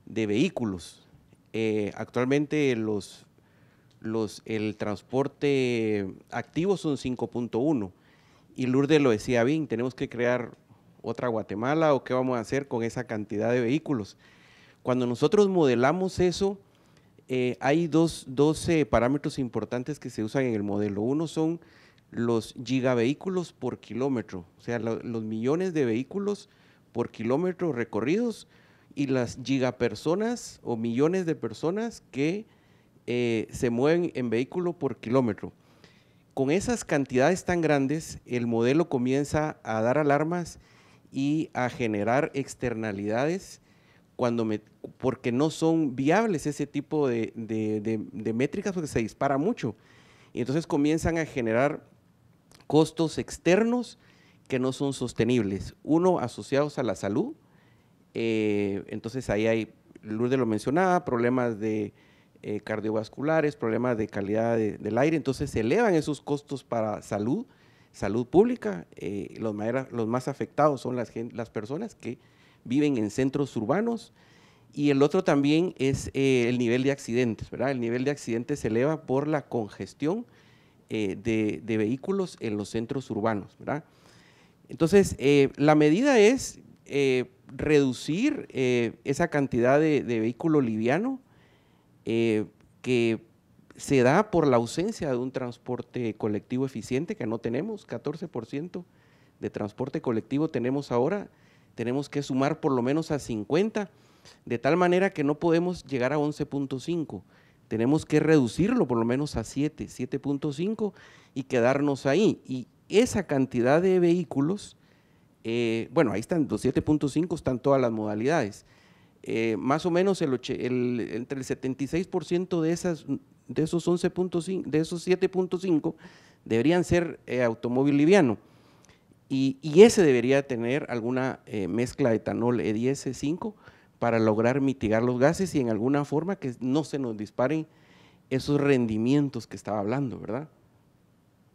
de vehículos. Eh, actualmente los, los, el transporte activo son 5.1 y Lourdes lo decía bien, tenemos que crear otra Guatemala o qué vamos a hacer con esa cantidad de vehículos. Cuando nosotros modelamos eso, eh, hay dos, 12 parámetros importantes que se usan en el modelo. Uno son los gigavehículos por kilómetro, o sea, los millones de vehículos por kilómetro recorridos y las gigapersonas o millones de personas que eh, se mueven en vehículo por kilómetro. Con esas cantidades tan grandes, el modelo comienza a dar alarmas y a generar externalidades cuando porque no son viables ese tipo de, métricas porque se dispara mucho. Y entonces comienzan a generar costos externos que no son sostenibles. Uno, asociados a la salud. Eh, entonces ahí hay, Lourdes lo mencionaba, problemas de eh, cardiovasculares, problemas de calidad del aire, entonces se elevan esos costos para salud, salud pública. Eh, los, más, afectados son las, las, personas que viven en centros urbanos. Y el otro también es eh, el nivel de accidentes, ¿verdad? El nivel de accidentes se eleva por la congestión de, vehículos en los centros urbanos, ¿verdad? Entonces, la medida es reducir esa cantidad de, de vehículo liviano eh, que se da por la ausencia de un transporte colectivo eficiente que no tenemos, 14% de transporte colectivo tenemos ahora, tenemos que sumar por lo menos a 50, de tal manera que no podemos llegar a 11.5, tenemos que reducirlo por lo menos a 7, 7.5 y quedarnos ahí. Y esa cantidad de vehículos, eh, bueno, ahí están los 7.5, están todas las modalidades. Eh, más o menos entre el 76% de, esas, de esos 11.5, de esos 7.5 deberían ser eh, automóvil liviano. Y, ese debería tener alguna eh, mezcla de etanol E10-5 e para lograr mitigar los gases y en alguna forma que no se nos disparen esos rendimientos que estaba hablando, ¿verdad?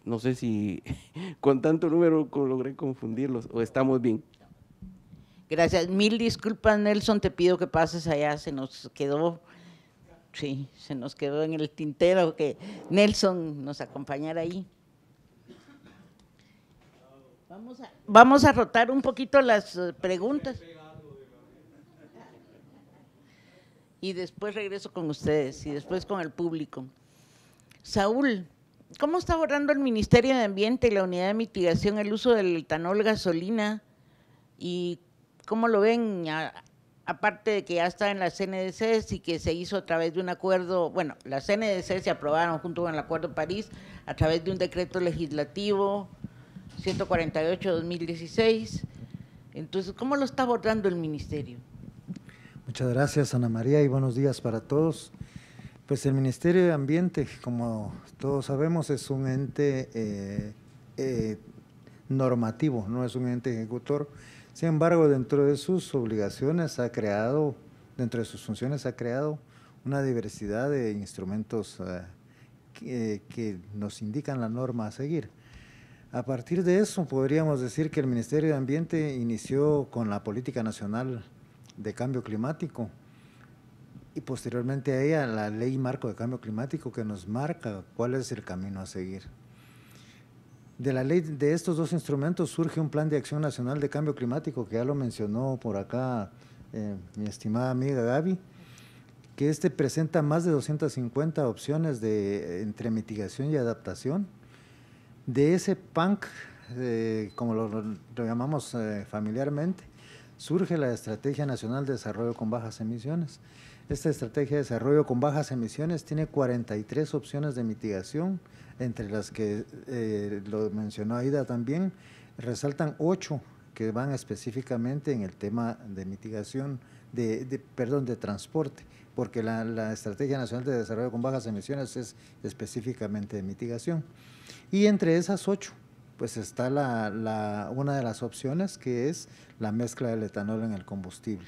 No sé si con tanto número logré confundirlos o estamos bien. Gracias. Mil disculpas, Nelson, te pido que pases allá, se nos quedó, sí, se nos quedó en el tintero que Nelson nos acompañara ahí. Vamos a, vamos a rotar un poquito las eh, preguntas. Y después regreso con ustedes y después con el público. Saúl, ¿cómo está abordando el Ministerio de Ambiente y la Unidad de Mitigación el uso del etanol gasolina y ¿Cómo lo ven? aparte de que ya está en las CNDC y que se hizo a través de un acuerdo, bueno, las CNDC se aprobaron junto con el Acuerdo de París a través de un decreto legislativo 148-2016. Entonces, ¿cómo lo está abordando el ministerio? Muchas gracias, Ana María, y buenos días para todos. Pues el Ministerio de Ambiente, como todos sabemos, es un ente eh, eh, normativo, no es un ente ejecutor sin embargo, dentro de sus obligaciones ha creado, dentro de sus funciones ha creado una diversidad de instrumentos eh, eh, que, nos indican la norma a seguir. A partir de eso, podríamos decir que el Ministerio de Ambiente inició con la Política Nacional de Cambio Climático y posteriormente a ella la Ley Marco de Cambio Climático que nos marca cuál es el camino a seguir de la de estos dos instrumentos surge un plan de acción nacional de cambio climático, que ya lo mencionó por acá eh, mi estimada amiga Gaby, que este presenta más de 250 opciones entre mitigación y adaptación. De ese PANC, eh, como lo, llamamos eh, familiarmente, surge la Estrategia Nacional de Desarrollo con Bajas Emisiones. Esta estrategia de desarrollo con bajas emisiones tiene 43 opciones de mitigación, entre las que eh, lo mencionó Aida también, resaltan ocho que van específicamente en el tema de mitigación, de, perdón, de transporte, porque la, Estrategia Nacional de Desarrollo con Bajas Emisiones es específicamente de mitigación. Y entre esas 8, pues está una de las opciones que es la mezcla del etanol en el combustible.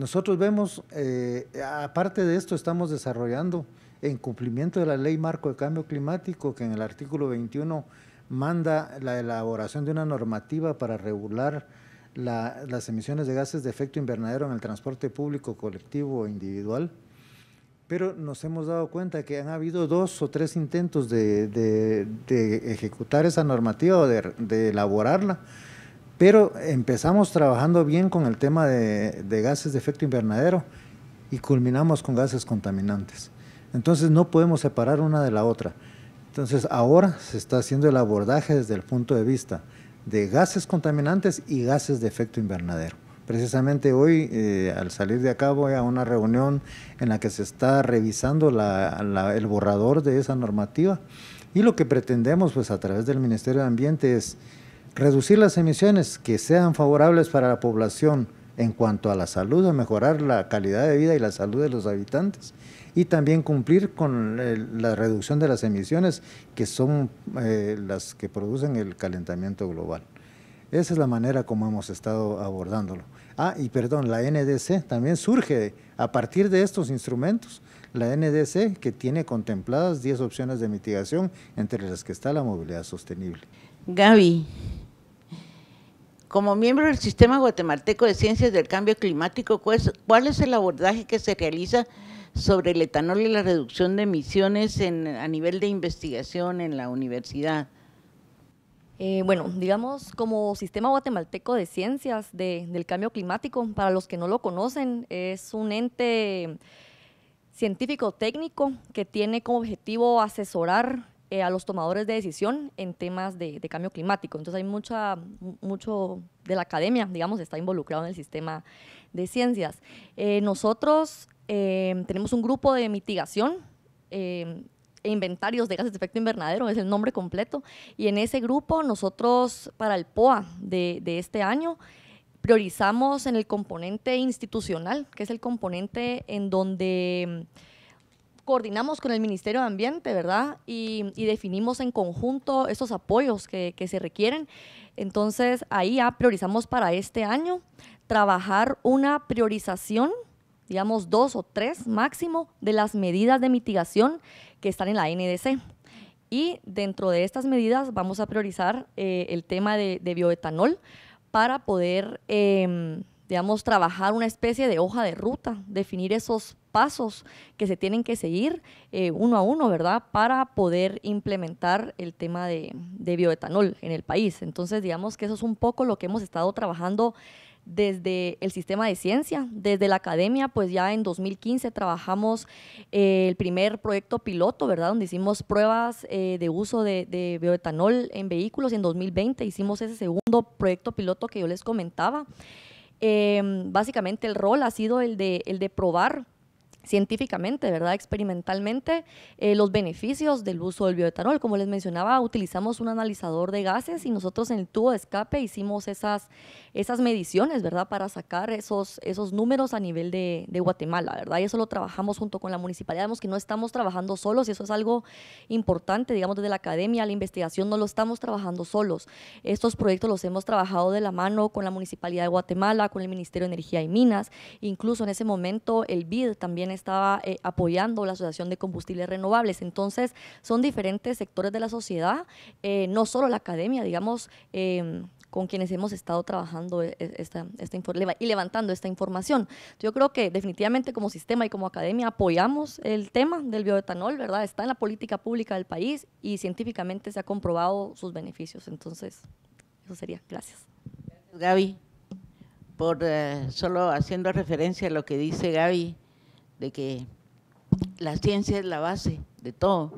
Nosotros vemos, eh, aparte de esto, estamos desarrollando en cumplimiento de la ley marco de cambio climático, que en el artículo 21 manda la elaboración de una normativa para regular las emisiones de gases de efecto invernadero en el transporte público, colectivo o e individual. Pero nos hemos dado cuenta que han habido dos o tres intentos de, ejecutar esa normativa o de elaborarla pero empezamos trabajando bien con el tema de, gases de efecto invernadero y culminamos con gases contaminantes. Entonces no podemos separar una de la otra. Entonces ahora se está haciendo el abordaje desde el punto de vista de gases contaminantes y gases de efecto invernadero. Precisamente hoy, eh, al salir de acá, voy a una reunión en la que se está revisando el borrador de esa normativa y lo que pretendemos pues a través del Ministerio de Ambiente es reducir las emisiones que sean favorables para la población en cuanto a la salud, mejorar la calidad de vida y la salud de los habitantes y también cumplir con eh, la reducción de las emisiones que son eh, las que producen el calentamiento global. Esa es la manera como hemos estado abordándolo. Ah, y perdón, la NDC también surge a partir de estos instrumentos. La NDC que tiene contempladas 10 opciones de mitigación, entre las que está la movilidad sostenible. Gaby, como miembro del Sistema Guatemalteco de Ciencias del Cambio Climático, ¿cuál es el abordaje que se realiza sobre el etanol y la reducción de emisiones a nivel de investigación en la universidad? Eh, bueno, digamos, como Sistema Guatemalteco de Ciencias del Cambio Climático, para los que no lo conocen, es un ente científico técnico que tiene como objetivo asesorar eh, a los tomadores de decisión en temas de, cambio climático. Entonces hay mucha, mucho de la academia, digamos, está involucrado en el sistema de ciencias. Eh, nosotros eh, tenemos un grupo de mitigación e inventarios de gases de efecto invernadero, es el nombre completo, y en ese grupo nosotros para el POA de, de este año priorizamos en el componente institucional, que es el componente en donde coordinamos con el Ministerio de Ambiente, ¿verdad? Y, definimos en conjunto esos apoyos que, se requieren. Entonces, ahí ya priorizamos para este año trabajar una priorización, digamos dos o tres máximo, de las medidas de mitigación que están en la NDC. Y dentro de estas medidas vamos a priorizar eh, el tema de, de, bioetanol para poder... Em, digamos, trabajar una especie de hoja de ruta, definir esos pasos que se tienen que seguir eh, uno a uno, ¿verdad? Para poder implementar el tema de, bioetanol en el país. Entonces, digamos que eso es un poco lo que hemos estado trabajando desde el sistema de ciencia, desde la academia, pues ya en 2015 trabajamos eh, el primer proyecto piloto, ¿verdad? Donde hicimos pruebas eh, de uso de, bioetanol en vehículos. En 2020 hicimos ese segundo proyecto piloto que yo les comentaba. Em, básicamente el rol ha sido el de probar científicamente, ¿verdad? Experimentalmente, eh, los beneficios del uso del bioetanol. Como les mencionaba, utilizamos un analizador de gases y nosotros en el tubo de escape hicimos esas, esas mediciones, ¿verdad? Para sacar esos, esos números a nivel de, Guatemala, ¿verdad? Y eso lo trabajamos junto con la municipalidad. Vemos que no estamos trabajando solos y eso es algo importante, digamos, desde la academia, la investigación, no lo estamos trabajando solos. Estos proyectos los hemos trabajado de la mano con la municipalidad de Guatemala, con el Ministerio de Energía y Minas. Incluso en ese momento el BID también estaba eh, apoyando la Asociación de Combustibles Renovables. Entonces, son diferentes sectores de la sociedad, eh, no solo la academia, digamos, em, con quienes hemos estado trabajando e, e, esta, esta y levantando esta información. Yo creo que definitivamente como sistema y como academia apoyamos el tema del bioetanol, ¿verdad? Está en la política pública del país y científicamente se ha comprobado sus beneficios. Entonces, eso sería. Gracias. Gaby, por eh, solo haciendo referencia a lo que dice Gaby, de que la ciencia es la base de todo.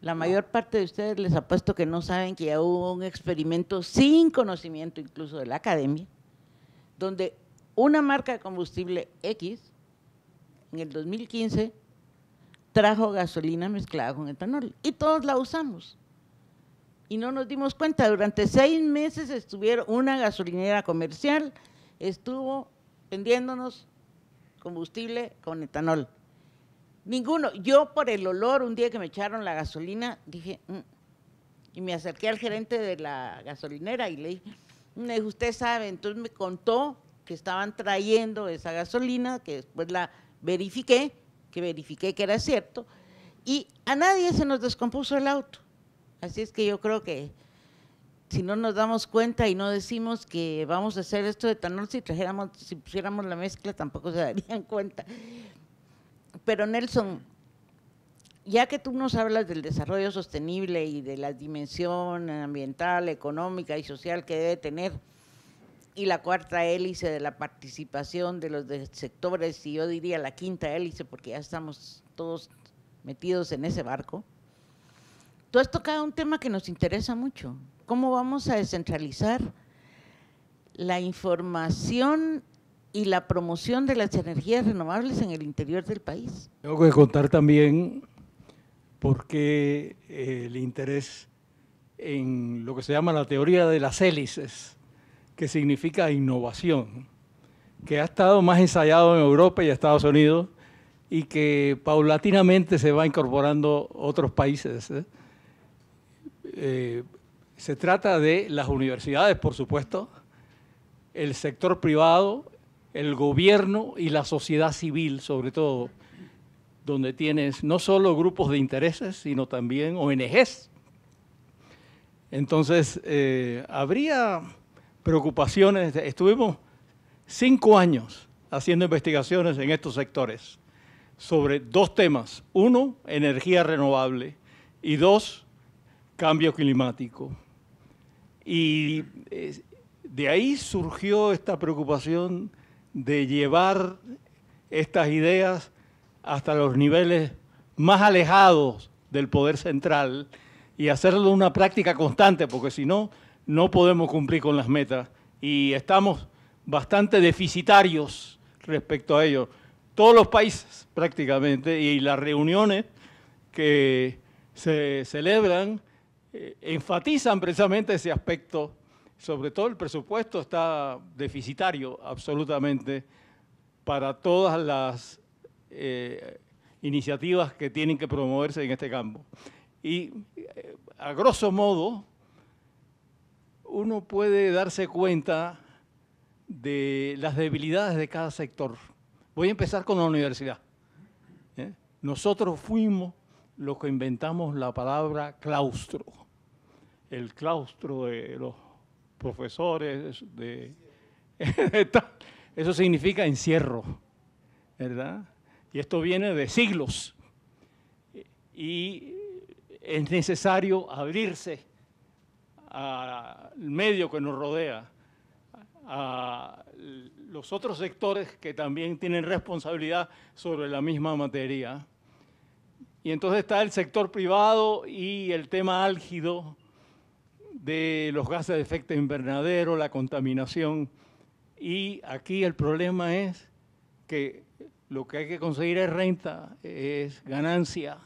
La mayor parte de ustedes les apuesto que no saben que ya hubo un experimento sin conocimiento incluso de la academia, donde una marca de combustible X en el 2015 trajo gasolina mezclada con etanol y todos la usamos. Y no nos dimos cuenta, durante seis meses estuvieron una gasolinera comercial, estuvo vendiéndonos combustible con etanol. Ninguno. Yo por el olor, un día que me echaron la gasolina, dije, mm". y me acerqué al gerente de la gasolinera y le dije, mm, usted sabe, entonces me contó que estaban trayendo esa gasolina, que después la verifiqué, que verifiqué que era cierto, y a nadie se nos descompuso el auto. Así es que yo creo que si no nos damos cuenta y no decimos que vamos a hacer esto de TANOR si trajéramos, si pusiéramos la mezcla tampoco se darían cuenta. Pero Nelson, ya que tú nos hablas del desarrollo sostenible y de la dimensión ambiental, económica y social que debe tener, y la cuarta hélice de la participación de los sectores, y yo diría la quinta hélice, porque ya estamos todos metidos en ese barco, tú has tocado un tema que nos interesa mucho, ¿Cómo vamos a descentralizar la información y la promoción de las energías renovables en el interior del país? Tengo que contar también por qué eh, el interés en lo que se llama la teoría de las hélices, que significa innovación, que ha estado más ensayado en Europa y Estados Unidos y que paulatinamente se va incorporando otros países. ¿eh? Eh, se trata de las universidades, por supuesto, el sector privado, el gobierno y la sociedad civil, sobre todo, donde tienes no solo grupos de intereses, sino también ONGs. Entonces, eh, habría preocupaciones. Estuvimos cinco años haciendo investigaciones en estos sectores sobre dos temas. Uno, energía renovable y dos, cambio climático. Y eh, de ahí surgió esta preocupación de llevar estas ideas hasta los niveles más alejados del poder central y hacerlo una práctica constante, porque si no, no podemos cumplir con las metas y estamos bastante deficitarios respecto a ello. Todos los países prácticamente y las reuniones que se celebran eh, enfatizan precisamente ese aspecto, sobre todo el presupuesto está deficitario absolutamente para todas las eh, iniciativas que tienen que promoverse en este campo. Y eh, a grosso modo, uno puede darse cuenta de las debilidades de cada sector. Voy a empezar con la universidad. Nosotros fuimos los que inventamos la palabra claustro el claustro de los profesores, de, eso significa encierro, ¿verdad? Y esto viene de siglos. Y es necesario abrirse al medio que nos rodea, a los otros sectores que también tienen responsabilidad sobre la misma materia. Y entonces está el sector privado y el tema álgido de los gases de efecto invernadero, la contaminación. Y aquí el problema es que lo que hay que conseguir es renta, es ganancia,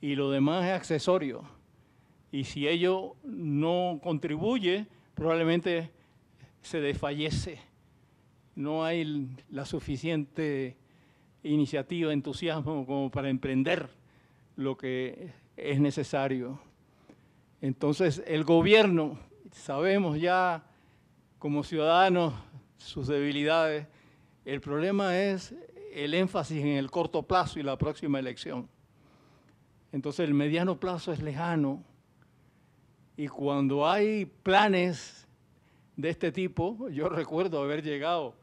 y lo demás es accesorio. Y si ello no contribuye, probablemente se desfallece. No hay la suficiente iniciativa, entusiasmo como para emprender lo que es necesario. Entonces, el gobierno, sabemos ya como ciudadanos sus debilidades, el problema es el énfasis en el corto plazo y la próxima elección. Entonces el mediano plazo es lejano y cuando hay planes de este tipo, yo recuerdo haber llegado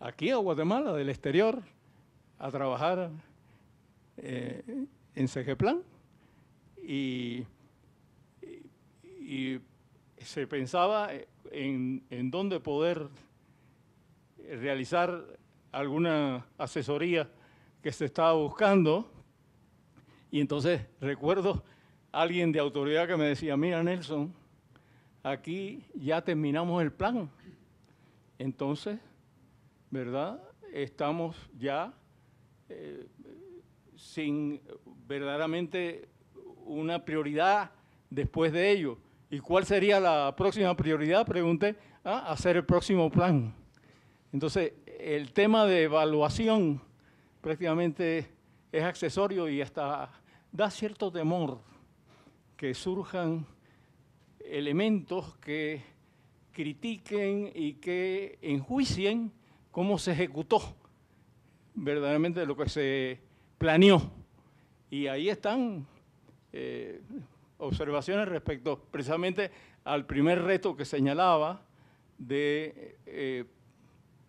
aquí a Guatemala del exterior a trabajar eh, en Segeplan y y se pensaba eh, en, dónde poder realizar alguna asesoría que se estaba buscando. Y entonces recuerdo a alguien de autoridad que me decía, mira Nelson, aquí ya terminamos el plan. Entonces, ¿verdad? Estamos ya eh, sin verdaderamente una prioridad después de ello. ¿Y cuál sería la próxima prioridad? Pregunté, ¿ah? hacer el próximo plan. Entonces, el tema de evaluación prácticamente es accesorio y hasta da cierto temor que surjan elementos que critiquen y que enjuicien cómo se ejecutó verdaderamente lo que se planeó. Y ahí están eh, observaciones respecto precisamente al primer reto que señalaba de eh,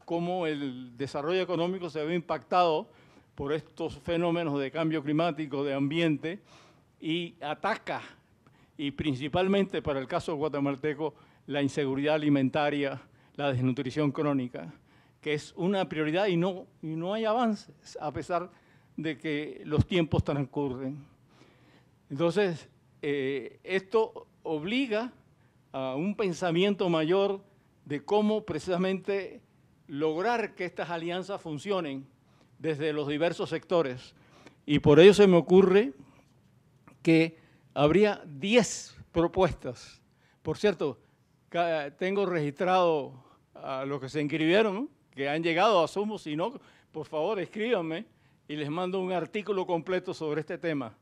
cómo el desarrollo económico se ve impactado por estos fenómenos de cambio climático, de ambiente, y ataca, y principalmente para el caso guatemalteco, la inseguridad alimentaria, la desnutrición crónica, que es una prioridad y no, y no hay avances, a pesar de que los tiempos transcurren. Entonces, eh, esto obliga a un pensamiento mayor de cómo precisamente lograr que estas alianzas funcionen desde los diversos sectores. Y por ello se me ocurre que habría 10 propuestas. Por cierto, tengo registrado a los que se inscribieron, que han llegado, asumo, si no, por favor escríbanme y les mando un artículo completo sobre este tema.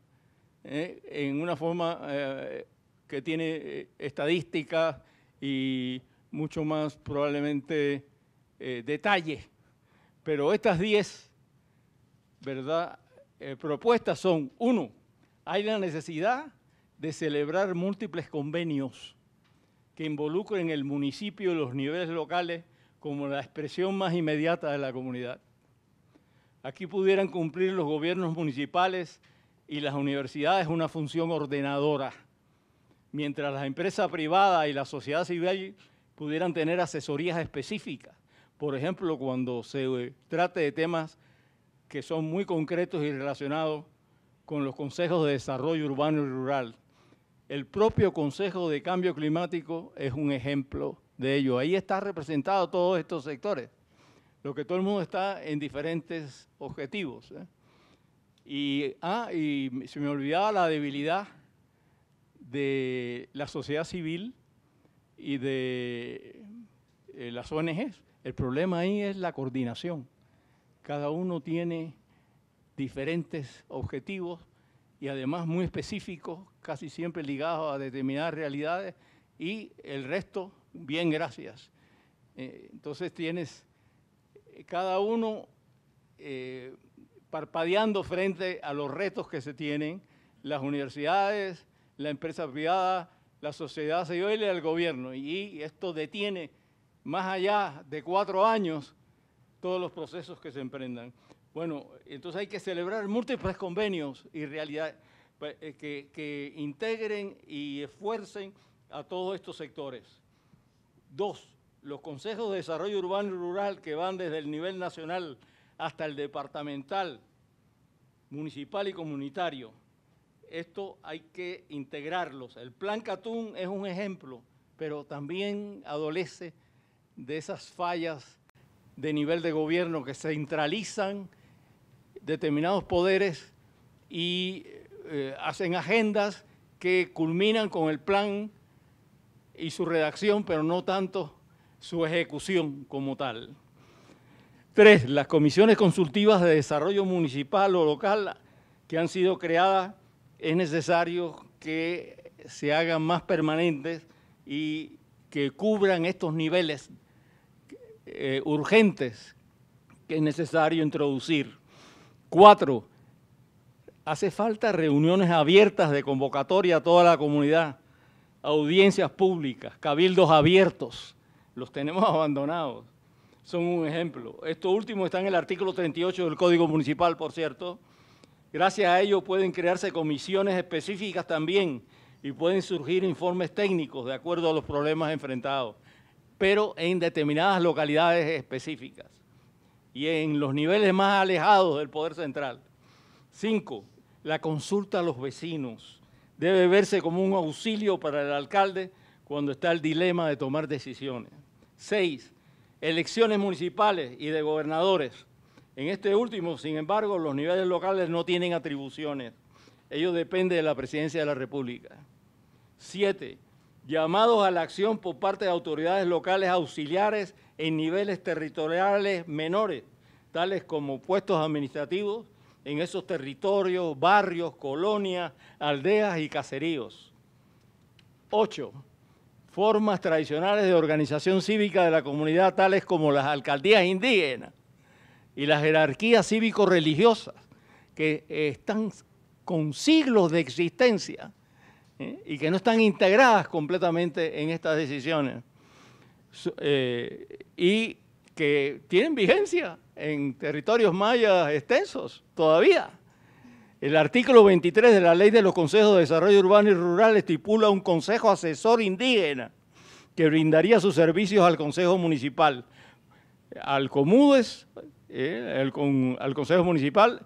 ¿eh? en una forma eh, que tiene eh, estadísticas y mucho más probablemente detalle. Pero estas 10, ¿verdad? propuestas son, uno, hay la necesidad de celebrar múltiples convenios que involucren el municipio y los niveles locales como la expresión más inmediata de la comunidad. Aquí pudieran cumplir los gobiernos municipales y las universidades una función ordenadora, mientras las empresas privadas y la sociedad civil pudieran tener asesorías específicas. Por ejemplo, cuando se eh, trate de temas que son muy concretos y relacionados con los consejos de desarrollo urbano y rural. El propio Consejo de Cambio Climático es un ejemplo de ello. Ahí está representado todos estos sectores, lo que todo el mundo está en diferentes objetivos. ¿eh? Y, ah, y se me olvidaba la debilidad de la sociedad civil y de eh, las ONGs. El problema ahí es la coordinación. Cada uno tiene diferentes objetivos y además muy específicos, casi siempre ligados a determinadas realidades y el resto, bien, gracias. Eh, entonces tienes, eh, cada uno parpadeando frente a los retos que se tienen las universidades, la empresa privada, la sociedad civil y el gobierno. Y esto detiene más allá de cuatro años todos los procesos que se emprendan. Bueno, entonces hay que celebrar múltiples convenios y realidades pues, eh, que integren y esfuercen a todos estos sectores. Dos, los consejos de desarrollo urbano y rural que van desde el nivel nacional hasta el departamental, municipal y comunitario. Esto hay que integrarlos. El plan Catún es un ejemplo, pero también adolece de esas fallas de nivel de gobierno que centralizan determinados poderes y eh, hacen agendas que culminan con el plan y su redacción, pero no tanto su ejecución como tal. Tres, las comisiones consultivas de desarrollo municipal o local que han sido creadas, es necesario que se hagan más permanentes y que cubran estos niveles eh, urgentes que es necesario introducir. Cuatro, hace falta reuniones abiertas de convocatoria a toda la comunidad, audiencias públicas, cabildos abiertos, los tenemos abandonados son un ejemplo. Esto último está en el artículo 38 del Código Municipal, por cierto. Gracias a ello pueden crearse comisiones específicas también y pueden surgir informes técnicos de acuerdo a los problemas enfrentados, pero en determinadas localidades específicas y en los niveles más alejados del poder central. Cinco, la consulta a los vecinos debe verse como un auxilio para el alcalde cuando está el dilema de tomar decisiones. Seis, elecciones municipales y de gobernadores. En este último, sin embargo, los niveles locales no tienen atribuciones. Ello depende de la presidencia de la República. Siete, llamados a la acción por parte de autoridades locales auxiliares en niveles territoriales menores, tales como puestos administrativos en esos territorios, barrios, colonias, aldeas y caseríos. Ocho, formas tradicionales de organización cívica de la comunidad, tales como las alcaldías indígenas y las jerarquías cívico-religiosas, que están con siglos de existencia ¿eh? y que no están integradas completamente en estas decisiones eh, y que tienen vigencia en territorios mayas extensos todavía. El artículo 23 de la Ley de los Consejos de Desarrollo Urbano y Rural estipula un consejo asesor indígena que brindaría sus servicios al Consejo Municipal, al Comudes, eh, al Consejo Municipal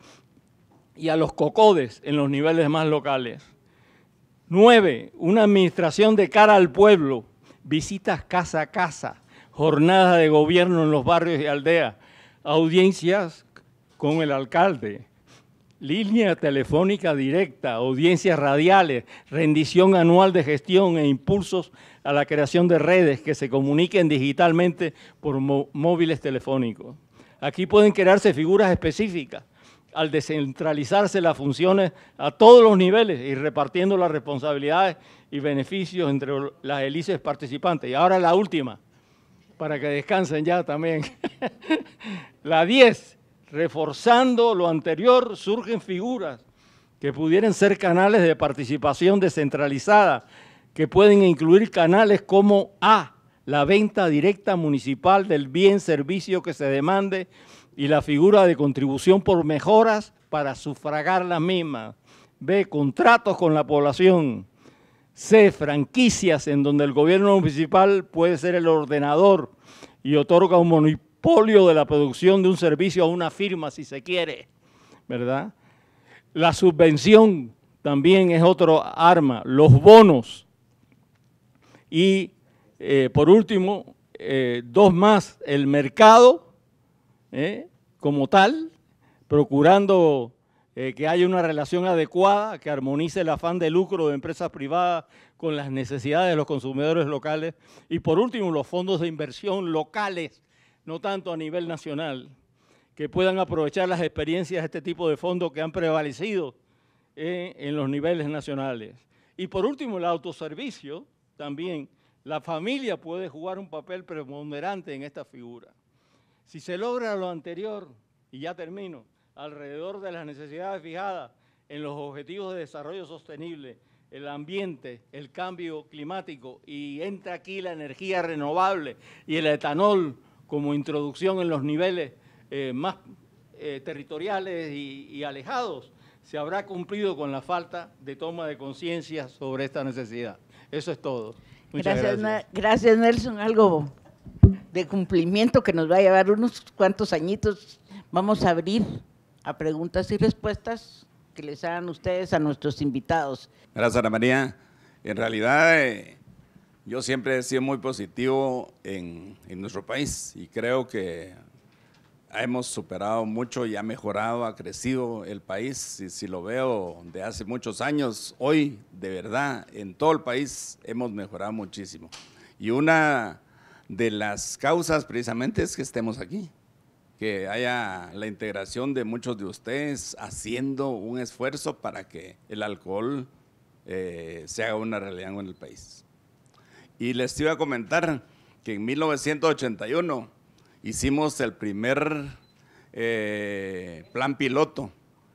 y a los COCODES en los niveles más locales. 9. una administración de cara al pueblo, visitas casa a casa, jornadas de gobierno en los barrios y aldeas, audiencias con el alcalde, línea telefónica directa, audiencias radiales, rendición anual de gestión e impulsos a la creación de redes que se comuniquen digitalmente por móviles telefónicos. Aquí pueden crearse figuras específicas al descentralizarse las funciones a todos los niveles y repartiendo las responsabilidades y beneficios entre las élites participantes. Y ahora la última, para que descansen ya también. la 10, reforzando lo anterior, surgen figuras que pudieran ser canales de participación descentralizada, que pueden incluir canales como A, la venta directa municipal del bien servicio que se demande y la figura de contribución por mejoras para sufragar la mismas. B, contratos con la población. C, franquicias en donde el gobierno municipal puede ser el ordenador y otorga un de la producción de un servicio a una firma, si se quiere, ¿verdad? La subvención también es otro arma, los bonos. Y eh, por último, eh, dos más, el mercado eh, como tal, procurando que haya una relación adecuada, que armonice el afán de lucro de empresas privadas con las necesidades de los consumidores locales. Y por último, los fondos de inversión locales no tanto a nivel nacional, que puedan aprovechar las experiencias de este tipo de fondos que han prevalecido eh, en los niveles nacionales. Y por último, el autoservicio también. La familia puede jugar un papel preponderante en esta figura. Si se logra lo anterior, y ya termino, alrededor de las necesidades fijadas en los objetivos de desarrollo sostenible, el ambiente, el cambio climático, y entra aquí la energía renovable y el etanol como introducción en los niveles eh, más eh, territoriales y, alejados, se habrá cumplido con la falta de toma de conciencia sobre esta necesidad. Eso es todo. Muchas gracias. Gracias. Nelson. Algo de cumplimiento que nos va a llevar unos cuantos añitos. Vamos a abrir a preguntas y respuestas que les hagan ustedes a nuestros invitados. Gracias, Ana María. En realidad, eh, yo siempre he sido muy positivo en, nuestro país y creo que hemos superado mucho y ha mejorado, ha crecido el país. Y si lo veo de hace muchos años, hoy de verdad en todo el país hemos mejorado muchísimo. Y una de las causas precisamente es que estemos aquí, que haya la integración de muchos de ustedes haciendo un esfuerzo para que el alcohol eh, una realidad en el país. Y les iba a comentar que en 1981 hicimos el primer eh, plan piloto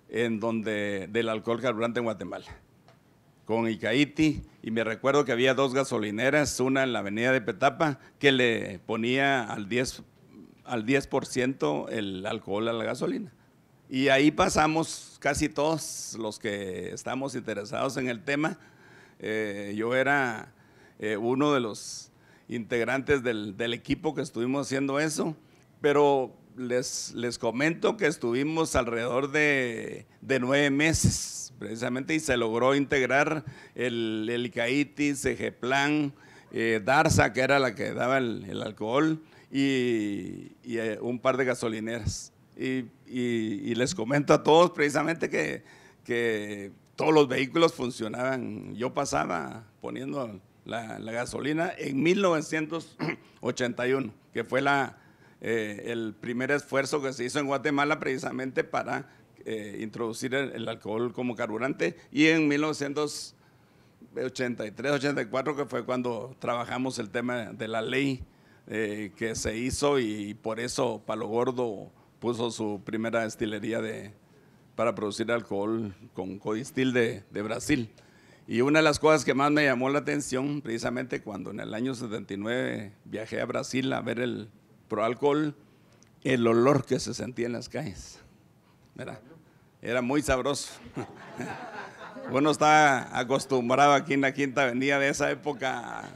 en donde, del alcohol carburante en Guatemala, con Icaiti, y me recuerdo que había dos gasolineras, una en la avenida de Petapa, que le ponía al 10%, al 10 el alcohol a la gasolina. Y ahí pasamos casi todos los que estamos interesados en el tema. Eh, yo era eh, uno de los integrantes del, equipo que estuvimos haciendo eso, pero les, les comento que estuvimos alrededor de, de nueve meses precisamente y se logró integrar el, el ICAITI, eh, Darza, que era la que daba el, alcohol, y, y eh, un par de gasolineras. Y, y, y, les comento a todos precisamente que, que todos los vehículos funcionaban. Yo pasaba poniendo la, gasolina en 1981, que fue la, eh, el primer esfuerzo que se hizo en Guatemala precisamente para eh, introducir el, alcohol como carburante y en 1983, 84, que fue cuando trabajamos el tema de la ley eh, que se hizo y por eso Palo Gordo puso su primera destilería de, para producir alcohol con codistil de Brasil. Y una de las cosas que más me llamó la atención, precisamente cuando en el año 79 viajé a Brasil a ver el proalcohol, el olor que se sentía en las calles. Era, era muy sabroso. Bueno, estaba acostumbrado aquí en la Quinta Avenida de esa época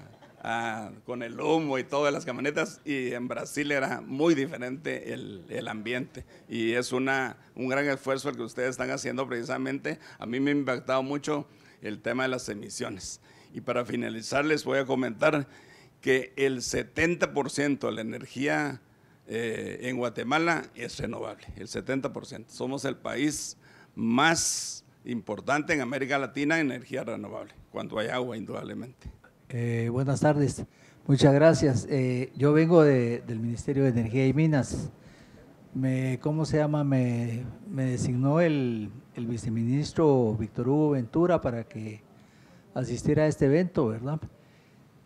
con el humo y todo las camionetas y en Brasil era muy diferente el, el ambiente y es una, un gran esfuerzo el que ustedes están haciendo precisamente. A mí me ha impactado mucho el tema de las emisiones. Y para finalizar, les voy a comentar que el 70% de la energía eh, en Guatemala es renovable, el 70%. Somos el país más importante en América Latina en energía renovable, cuando hay agua, indudablemente. Eh, buenas tardes, muchas gracias. Eh, yo vengo del Ministerio de Energía y Minas me, ¿cómo se llama? Me, me designó el, viceministro Víctor Hugo Ventura para que asistiera a este evento, ¿verdad?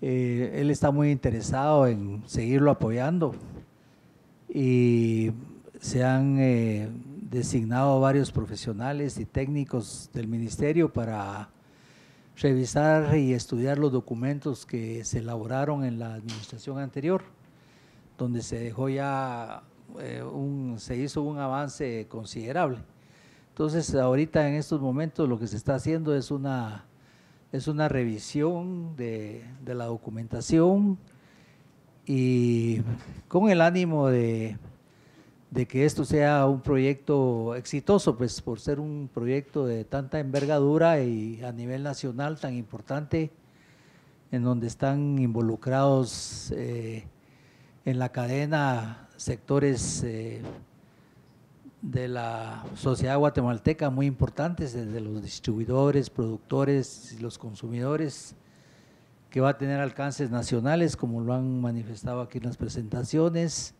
Eh, él está muy interesado en seguirlo apoyando y se han eh, designado varios profesionales y técnicos del ministerio para revisar y estudiar los documentos que se elaboraron en la administración anterior, donde se dejó ya eh, se hizo un avance considerable. Entonces, ahorita en estos momentos lo que se está haciendo es una, es una revisión de, la documentación y con el ánimo de, que esto sea un proyecto exitoso, pues por ser un proyecto de tanta envergadura y a nivel nacional tan importante, en donde están involucrados eh, en la cadena sectores eh, de la sociedad guatemalteca muy importantes, desde los distribuidores, productores y los consumidores, que va a tener alcances nacionales, como lo han manifestado aquí en las presentaciones,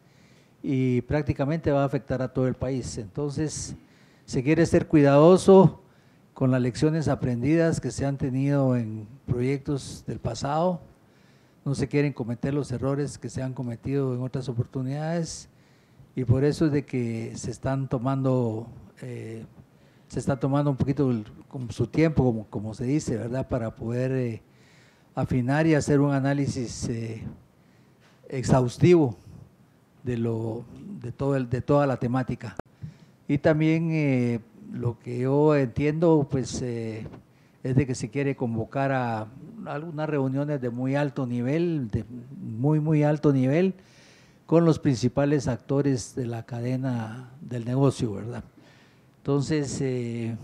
y prácticamente va a afectar a todo el país. Entonces, se quiere ser cuidadoso con las lecciones aprendidas que se han tenido en proyectos del pasado no se quieren cometer los errores que se han cometido en otras oportunidades y por eso es de que se están tomando, eh, se está tomando un poquito su tiempo, como, se dice, ¿verdad? Para poder eh, afinar y hacer un análisis eh, exhaustivo de, lo, de, todo de toda la temática. Y también lo que yo entiendo, pues, es de que se quiere convocar a algunas reuniones de muy alto nivel, de muy, muy alto nivel, con los principales actores de la cadena del negocio, ¿verdad? Entonces, eh,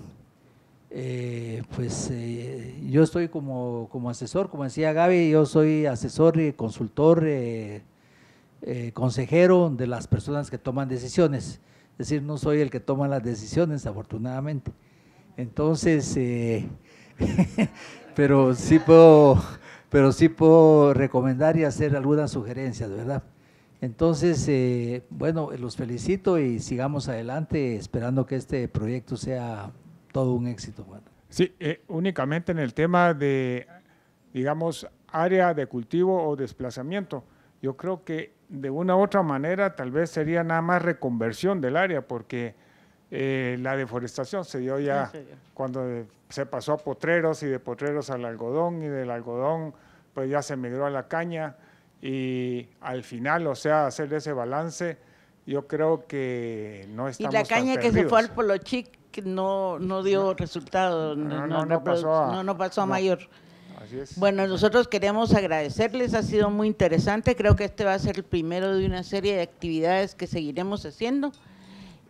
eh, pues eh, yo estoy como, como, asesor, como decía Gaby, yo soy asesor y consultor, consejero de las personas que toman decisiones. Es decir, no soy el que toma las decisiones, afortunadamente. Entonces, pero sí puedo, pero sí puedo recomendar y hacer algunas sugerencias, ¿verdad? Entonces, eh, bueno, los felicito y sigamos adelante esperando que este proyecto sea todo un éxito. Bueno. Sí, eh, únicamente en el tema de, digamos, área de cultivo o desplazamiento, yo creo que de una u otra manera tal vez sería nada más reconversión del área, porque eh, la deforestación se dio ya ah, cuando se pasó a potreros y de potreros al algodón y del algodón pues ya se migró a la caña y al final, o sea, hacer ese balance, yo creo que no estamos Y la caña que se fue al Polochic no, no dio resultado, no, no, pasó, a, mayor. Bueno, nosotros queremos agradecerles, ha sido muy interesante, creo que este va a ser el primero de una serie de actividades que seguiremos haciendo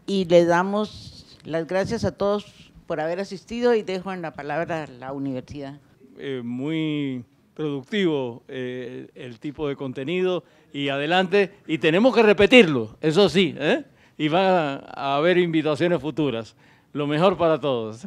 y le damos las gracias a todos por haber asistido y dejo en la palabra la universidad. Eh, muy productivo eh, el tipo de contenido y adelante, y tenemos que repetirlo, eso sí, ¿eh? y va a haber invitaciones futuras. Lo mejor para todos.